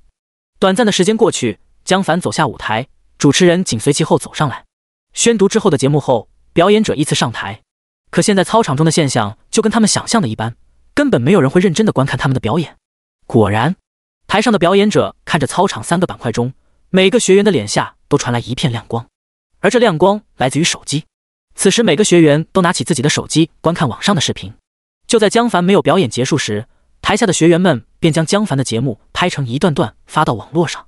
短暂的时间过去，江凡走下舞台，主持人紧随其后走上来，宣读之后的节目后，表演者依次上台。可现在操场中的现象就跟他们想象的一般，根本没有人会认真的观看他们的表演。果然，台上的表演者看着操场三个板块中。每个学员的脸下都传来一片亮光，而这亮光来自于手机。此时，每个学员都拿起自己的手机观看网上的视频。就在江凡没有表演结束时，台下的学员们便将江凡的节目拍成一段段发到网络上。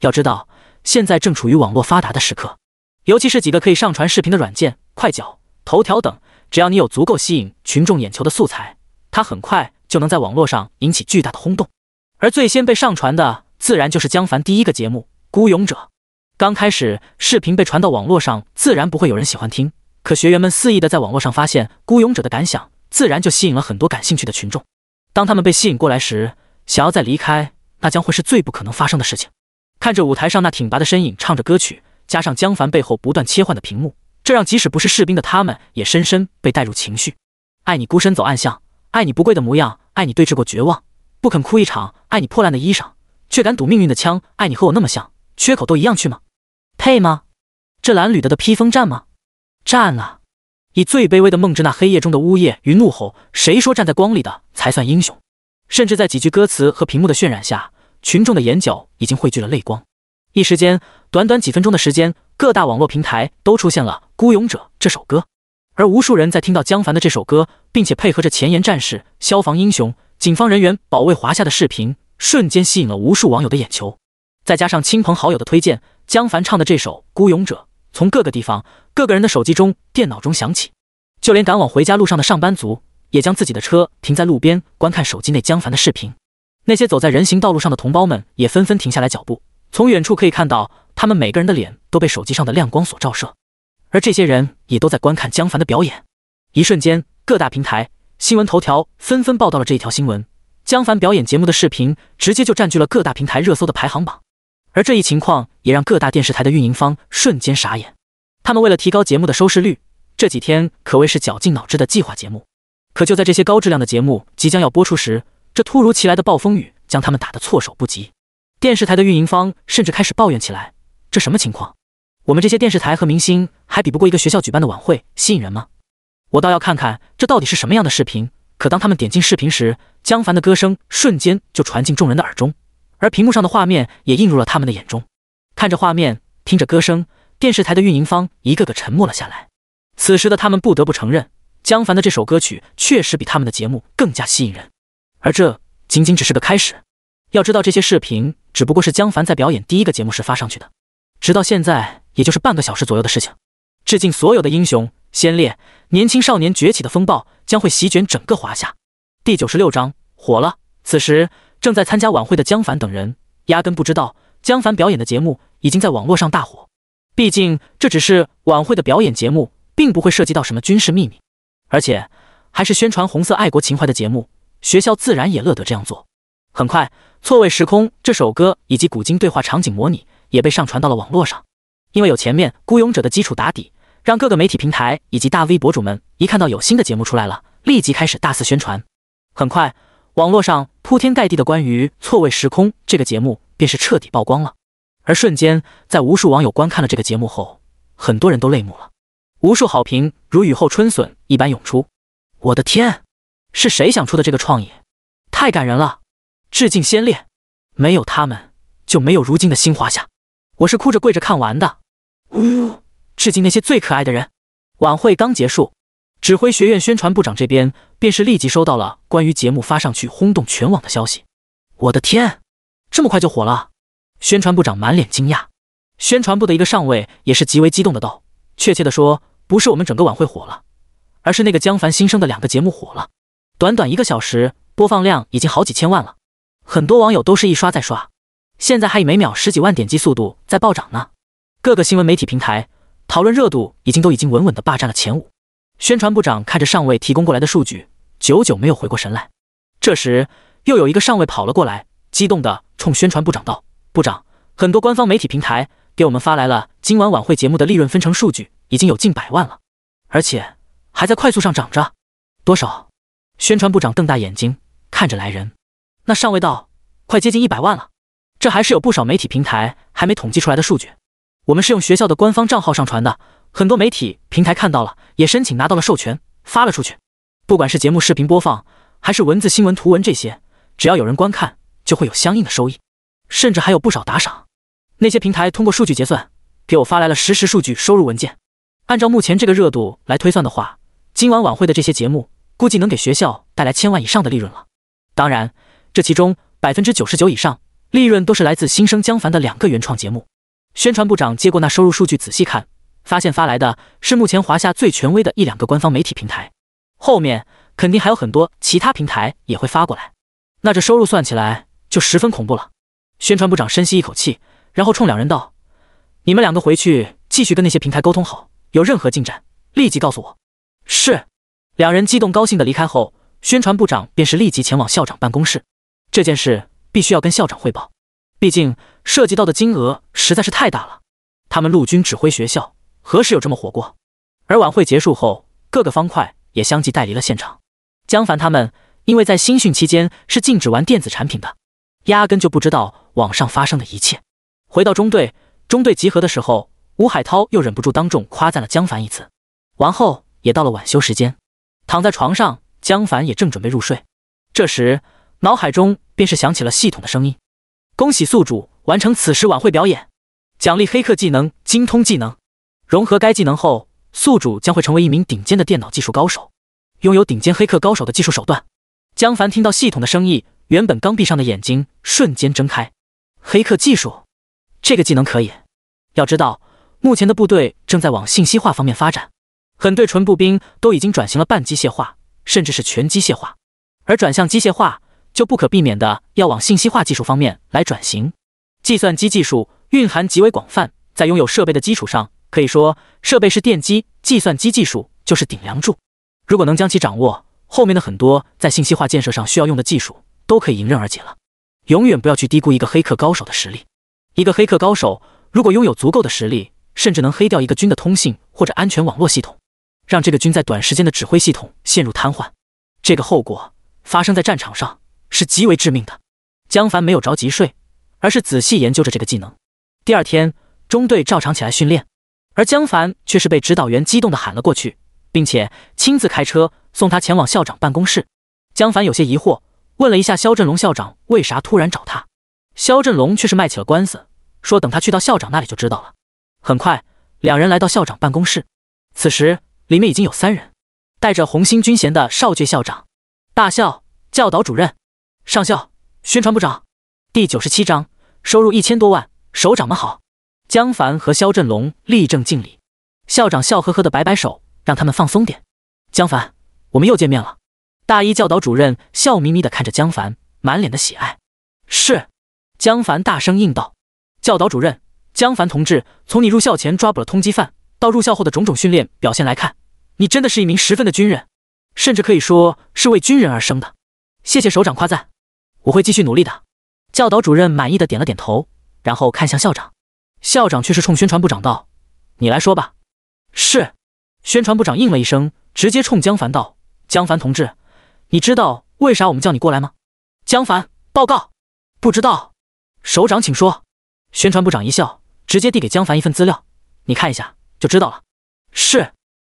要知道，现在正处于网络发达的时刻，尤其是几个可以上传视频的软件，快脚、头条等，只要你有足够吸引群众眼球的素材，它很快就能在网络上引起巨大的轰动。而最先被上传的，自然就是江凡第一个节目。孤勇者，刚开始视频被传到网络上，自然不会有人喜欢听。可学员们肆意的在网络上发现孤勇者的感想，自然就吸引了很多感兴趣的群众。当他们被吸引过来时，想要再离开，那将会是最不可能发生的事情。看着舞台上那挺拔的身影，唱着歌曲，加上江凡背后不断切换的屏幕，这让即使不是士兵的他们也深深被带入情绪。爱你孤身走暗巷，爱你不跪的模样，爱你对峙过绝望，不肯哭一场。爱你破烂的衣裳，却敢赌命运的枪。爱你和我那么像。缺口都一样去吗？配吗？这蓝旅的的披风战吗？战啊！以最卑微的梦之那黑夜中的呜咽与怒吼。谁说站在光里的才算英雄？甚至在几句歌词和屏幕的渲染下，群众的眼角已经汇聚了泪光。一时间，短短几分钟的时间，各大网络平台都出现了《孤勇者》这首歌。而无数人在听到江凡的这首歌，并且配合着前沿战士、消防英雄、警方人员保卫华夏的视频，瞬间吸引了无数网友的眼球。再加上亲朋好友的推荐，江凡唱的这首《孤勇者》从各个地方、各个人的手机中、电脑中响起。就连赶往回家路上的上班族，也将自己的车停在路边观看手机内江凡的视频。那些走在人行道路上的同胞们也纷纷停下来脚步，从远处可以看到，他们每个人的脸都被手机上的亮光所照射。而这些人也都在观看江凡的表演。一瞬间，各大平台、新闻头条纷纷报道了这一条新闻。江凡表演节目的视频直接就占据了各大平台热搜的排行榜。而这一情况也让各大电视台的运营方瞬间傻眼，他们为了提高节目的收视率，这几天可谓是绞尽脑汁的计划节目。可就在这些高质量的节目即将要播出时，这突如其来的暴风雨将他们打得措手不及。电视台的运营方甚至开始抱怨起来：“这什么情况？我们这些电视台和明星还比不过一个学校举办的晚会吸引人吗？”我倒要看看这到底是什么样的视频。可当他们点进视频时，江凡的歌声瞬间就传进众人的耳中。而屏幕上的画面也映入了他们的眼中，看着画面，听着歌声，电视台的运营方一个个沉默了下来。此时的他们不得不承认，江凡的这首歌曲确实比他们的节目更加吸引人。而这仅仅只是个开始，要知道这些视频只不过是江凡在表演第一个节目时发上去的，直到现在，也就是半个小时左右的事情。致敬所有的英雄先烈，年轻少年崛起的风暴将会席卷整个华夏。第九十六章，火了。此时。正在参加晚会的江凡等人压根不知道，江凡表演的节目已经在网络上大火。毕竟这只是晚会的表演节目，并不会涉及到什么军事秘密，而且还是宣传红色爱国情怀的节目，学校自然也乐得这样做。很快，《错位时空》这首歌以及古今对话场景模拟也被上传到了网络上。因为有前面《孤勇者》的基础打底，让各个媒体平台以及大 V 博主们一看到有新的节目出来了，立即开始大肆宣传。很快。网络上铺天盖地的关于《错位时空》这个节目，便是彻底曝光了。而瞬间，在无数网友观看了这个节目后，很多人都泪目了，无数好评如雨后春笋一般涌出。我的天，是谁想出的这个创意？太感人了！致敬先烈，没有他们就没有如今的新华夏。我是哭着跪着看完的。呜，致敬那些最可爱的人。晚会刚结束。指挥学院宣传部长这边便是立即收到了关于节目发上去轰动全网的消息。我的天，这么快就火了！宣传部长满脸惊讶。宣传部的一个上尉也是极为激动的道：“确切的说，不是我们整个晚会火了，而是那个江凡新生的两个节目火了。短短一个小时，播放量已经好几千万了。很多网友都是一刷再刷，现在还以每秒十几万点击速度在暴涨呢。各个新闻媒体平台讨论热度已经都已经稳稳的霸占了前五。”宣传部长看着上尉提供过来的数据，久久没有回过神来。这时，又有一个上尉跑了过来，激动地冲宣传部长道：“部长，很多官方媒体平台给我们发来了今晚晚会节目的利润分成数据，已经有近百万了，而且还在快速上涨着。”多少？宣传部长瞪大眼睛看着来人。那上尉道：“快接近一百万了，这还是有不少媒体平台还没统计出来的数据。我们是用学校的官方账号上传的。”很多媒体平台看到了，也申请拿到了授权，发了出去。不管是节目视频播放，还是文字新闻、图文这些，只要有人观看，就会有相应的收益，甚至还有不少打赏。那些平台通过数据结算，给我发来了实时数据收入文件。按照目前这个热度来推算的话，今晚晚会的这些节目，估计能给学校带来千万以上的利润了。当然，这其中百分之九十九以上利润都是来自新生江凡的两个原创节目。宣传部长接过那收入数据，仔细看。发现发来的是目前华夏最权威的一两个官方媒体平台，后面肯定还有很多其他平台也会发过来，那这收入算起来就十分恐怖了。宣传部长深吸一口气，然后冲两人道：“你们两个回去继续跟那些平台沟通好，有任何进展立即告诉我。”是。两人激动高兴的离开后，宣传部长便是立即前往校长办公室，这件事必须要跟校长汇报，毕竟涉及到的金额实在是太大了。他们陆军指挥学校。何时有这么火过？而晚会结束后，各个方块也相继带离了现场。江凡他们因为在新训期间是禁止玩电子产品的，压根就不知道网上发生的一切。回到中队，中队集合的时候，吴海涛又忍不住当众夸赞了江凡一次。完后也到了晚休时间，躺在床上，江凡也正准备入睡，这时脑海中便是响起了系统的声音：“恭喜宿主完成此时晚会表演，奖励黑客技能精通技能。”融合该技能后，宿主将会成为一名顶尖的电脑技术高手，拥有顶尖黑客高手的技术手段。江凡听到系统的声音，原本刚闭上的眼睛瞬间睁开。黑客技术，这个技能可以。要知道，目前的部队正在往信息化方面发展，很对纯步兵都已经转型了半机械化，甚至是全机械化。而转向机械化，就不可避免的要往信息化技术方面来转型。计算机技术蕴含极为广泛，在拥有设备的基础上。可以说，设备是电机，计算机技术就是顶梁柱。如果能将其掌握，后面的很多在信息化建设上需要用的技术都可以迎刃而解了。永远不要去低估一个黑客高手的实力。一个黑客高手如果拥有足够的实力，甚至能黑掉一个军的通信或者安全网络系统，让这个军在短时间的指挥系统陷入瘫痪。这个后果发生在战场上是极为致命的。江凡没有着急睡，而是仔细研究着这个技能。第二天，中队照常起来训练。而江凡却是被指导员激动地喊了过去，并且亲自开车送他前往校长办公室。江凡有些疑惑，问了一下肖振龙校长为啥突然找他。肖振龙却是卖起了官司，说等他去到校长那里就知道了。很快，两人来到校长办公室，此时里面已经有三人，带着红星军衔的少爵校长、大校教导主任、上校宣传部长。第九十七章：收入一千多万，首长们好。江凡和肖振龙立正敬礼，校长笑呵呵的摆摆手，让他们放松点。江凡，我们又见面了。大一教导主任笑眯眯的看着江凡，满脸的喜爱。是。江凡大声应道。教导主任，江凡同志，从你入校前抓捕了通缉犯，到入校后的种种训练表现来看，你真的是一名十分的军人，甚至可以说是为军人而生的。谢谢首长夸赞，我会继续努力的。教导主任满意的点了点头，然后看向校长。校长却是冲宣传部长道：“你来说吧。”是，宣传部长应了一声，直接冲江凡道：“江凡同志，你知道为啥我们叫你过来吗？”江凡报告：“不知道。”首长请说。宣传部长一笑，直接递给江凡一份资料：“你看一下就知道了。”是。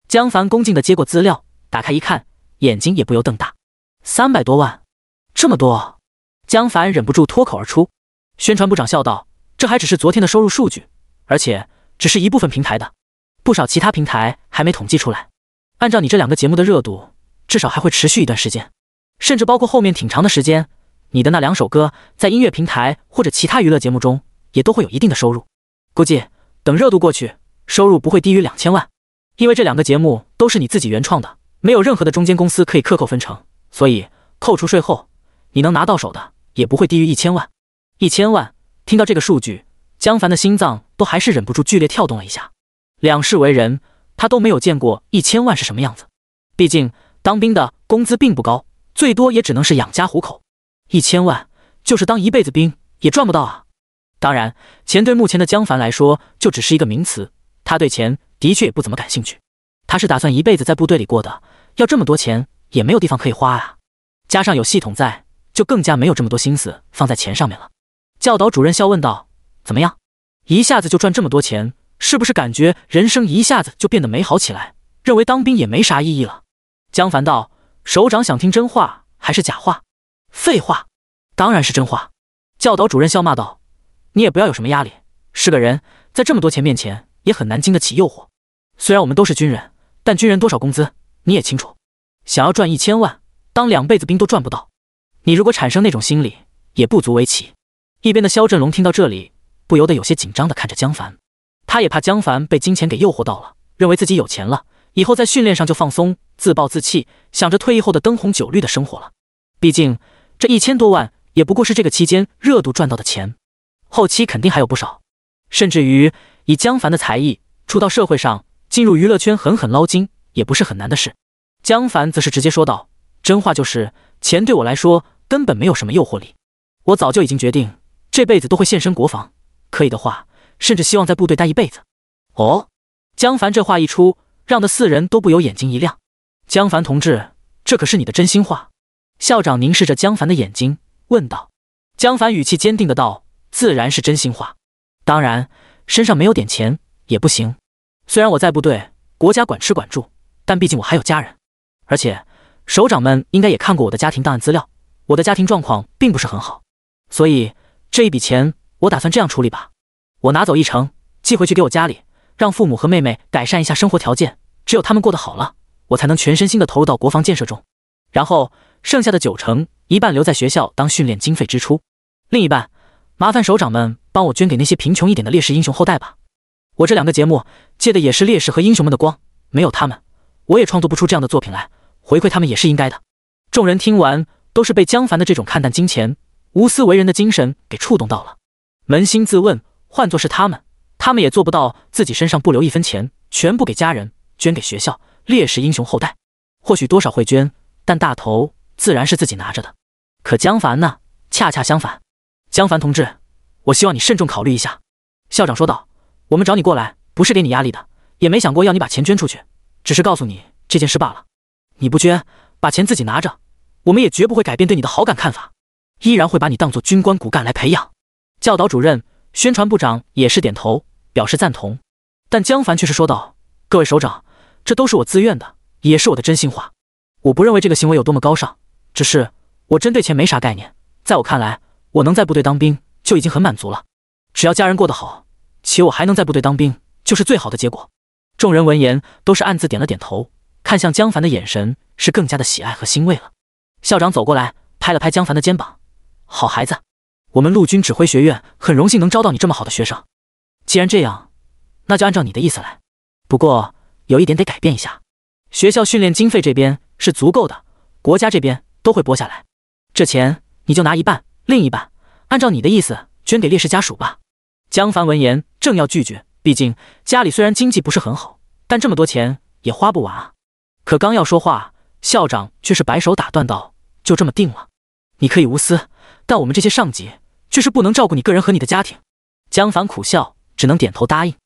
江凡恭敬地接过资料，打开一看，眼睛也不由瞪大：“三百多万，这么多！”江凡忍不住脱口而出。宣传部长笑道。这还只是昨天的收入数据，而且只是一部分平台的，不少其他平台还没统计出来。按照你这两个节目的热度，至少还会持续一段时间，甚至包括后面挺长的时间，你的那两首歌在音乐平台或者其他娱乐节目中也都会有一定的收入。估计等热度过去，收入不会低于两千万，因为这两个节目都是你自己原创的，没有任何的中间公司可以克扣分成，所以扣除税后，你能拿到手的也不会低于一千万。一千万。听到这个数据，江凡的心脏都还是忍不住剧烈跳动了一下。两世为人，他都没有见过一千万是什么样子。毕竟当兵的工资并不高，最多也只能是养家糊口。一千万就是当一辈子兵也赚不到啊！当然，钱对目前的江凡来说就只是一个名词，他对钱的确也不怎么感兴趣。他是打算一辈子在部队里过的，要这么多钱也没有地方可以花啊。加上有系统在，就更加没有这么多心思放在钱上面了。教导主任笑问道：“怎么样？一下子就赚这么多钱，是不是感觉人生一下子就变得美好起来？认为当兵也没啥意义了？”江凡道：“首长想听真话还是假话？”“废话，当然是真话。”教导主任笑骂道：“你也不要有什么压力，是个人在这么多钱面前也很难经得起诱惑。虽然我们都是军人，但军人多少工资你也清楚。想要赚一千万，当两辈子兵都赚不到。你如果产生那种心理，也不足为奇。”一边的肖振龙听到这里，不由得有些紧张的看着江凡，他也怕江凡被金钱给诱惑到了，认为自己有钱了以后在训练上就放松，自暴自弃，想着退役后的灯红酒绿的生活了。毕竟这一千多万也不过是这个期间热度赚到的钱，后期肯定还有不少，甚至于以江凡的才艺，出到社会上，进入娱乐圈狠狠捞金也不是很难的事。江凡则是直接说道：“真话就是，钱对我来说根本没有什么诱惑力，我早就已经决定。”这辈子都会献身国防，可以的话，甚至希望在部队待一辈子。哦，江凡这话一出，让的四人都不由眼睛一亮。江凡同志，这可是你的真心话？校长凝视着江凡的眼睛问道。江凡语气坚定的道：“自然是真心话。当然，身上没有点钱也不行。虽然我在部队，国家管吃管住，但毕竟我还有家人，而且首长们应该也看过我的家庭档案资料，我的家庭状况并不是很好，所以。”这一笔钱，我打算这样处理吧。我拿走一成，寄回去给我家里，让父母和妹妹改善一下生活条件。只有他们过得好了，我才能全身心的投入到国防建设中。然后剩下的九成，一半留在学校当训练经费支出，另一半麻烦首长们帮我捐给那些贫穷一点的烈士英雄后代吧。我这两个节目借的也是烈士和英雄们的光，没有他们，我也创作不出这样的作品来。回馈他们也是应该的。众人听完，都是被江凡的这种看淡金钱。无私为人的精神给触动到了。扪心自问，换作是他们，他们也做不到自己身上不留一分钱，全部给家人、捐给学校、烈士英雄后代。或许多少会捐，但大头自然是自己拿着的。可江凡呢？恰恰相反。江凡同志，我希望你慎重考虑一下。”校长说道，“我们找你过来，不是给你压力的，也没想过要你把钱捐出去，只是告诉你这件事罢了。你不捐，把钱自己拿着，我们也绝不会改变对你的好感看法。”依然会把你当做军官骨干来培养。教导主任、宣传部长也是点头表示赞同，但江凡却是说道：“各位首长，这都是我自愿的，也是我的真心话。我不认为这个行为有多么高尚，只是我真对钱没啥概念。在我看来，我能在部队当兵就已经很满足了。只要家人过得好，且我还能在部队当兵，就是最好的结果。”众人闻言都是暗自点了点头，看向江凡的眼神是更加的喜爱和欣慰了。校长走过来，拍了拍江凡的肩膀。好孩子，我们陆军指挥学院很荣幸能招到你这么好的学生。既然这样，那就按照你的意思来。不过有一点得改变一下，学校训练经费这边是足够的，国家这边都会拨下来。这钱你就拿一半，另一半按照你的意思捐给烈士家属吧。江凡闻言正要拒绝，毕竟家里虽然经济不是很好，但这么多钱也花不完啊。可刚要说话，校长却是摆手打断道：“就这么定了，你可以无私。”但我们这些上级却是不能照顾你个人和你的家庭。江凡苦笑，只能点头答应。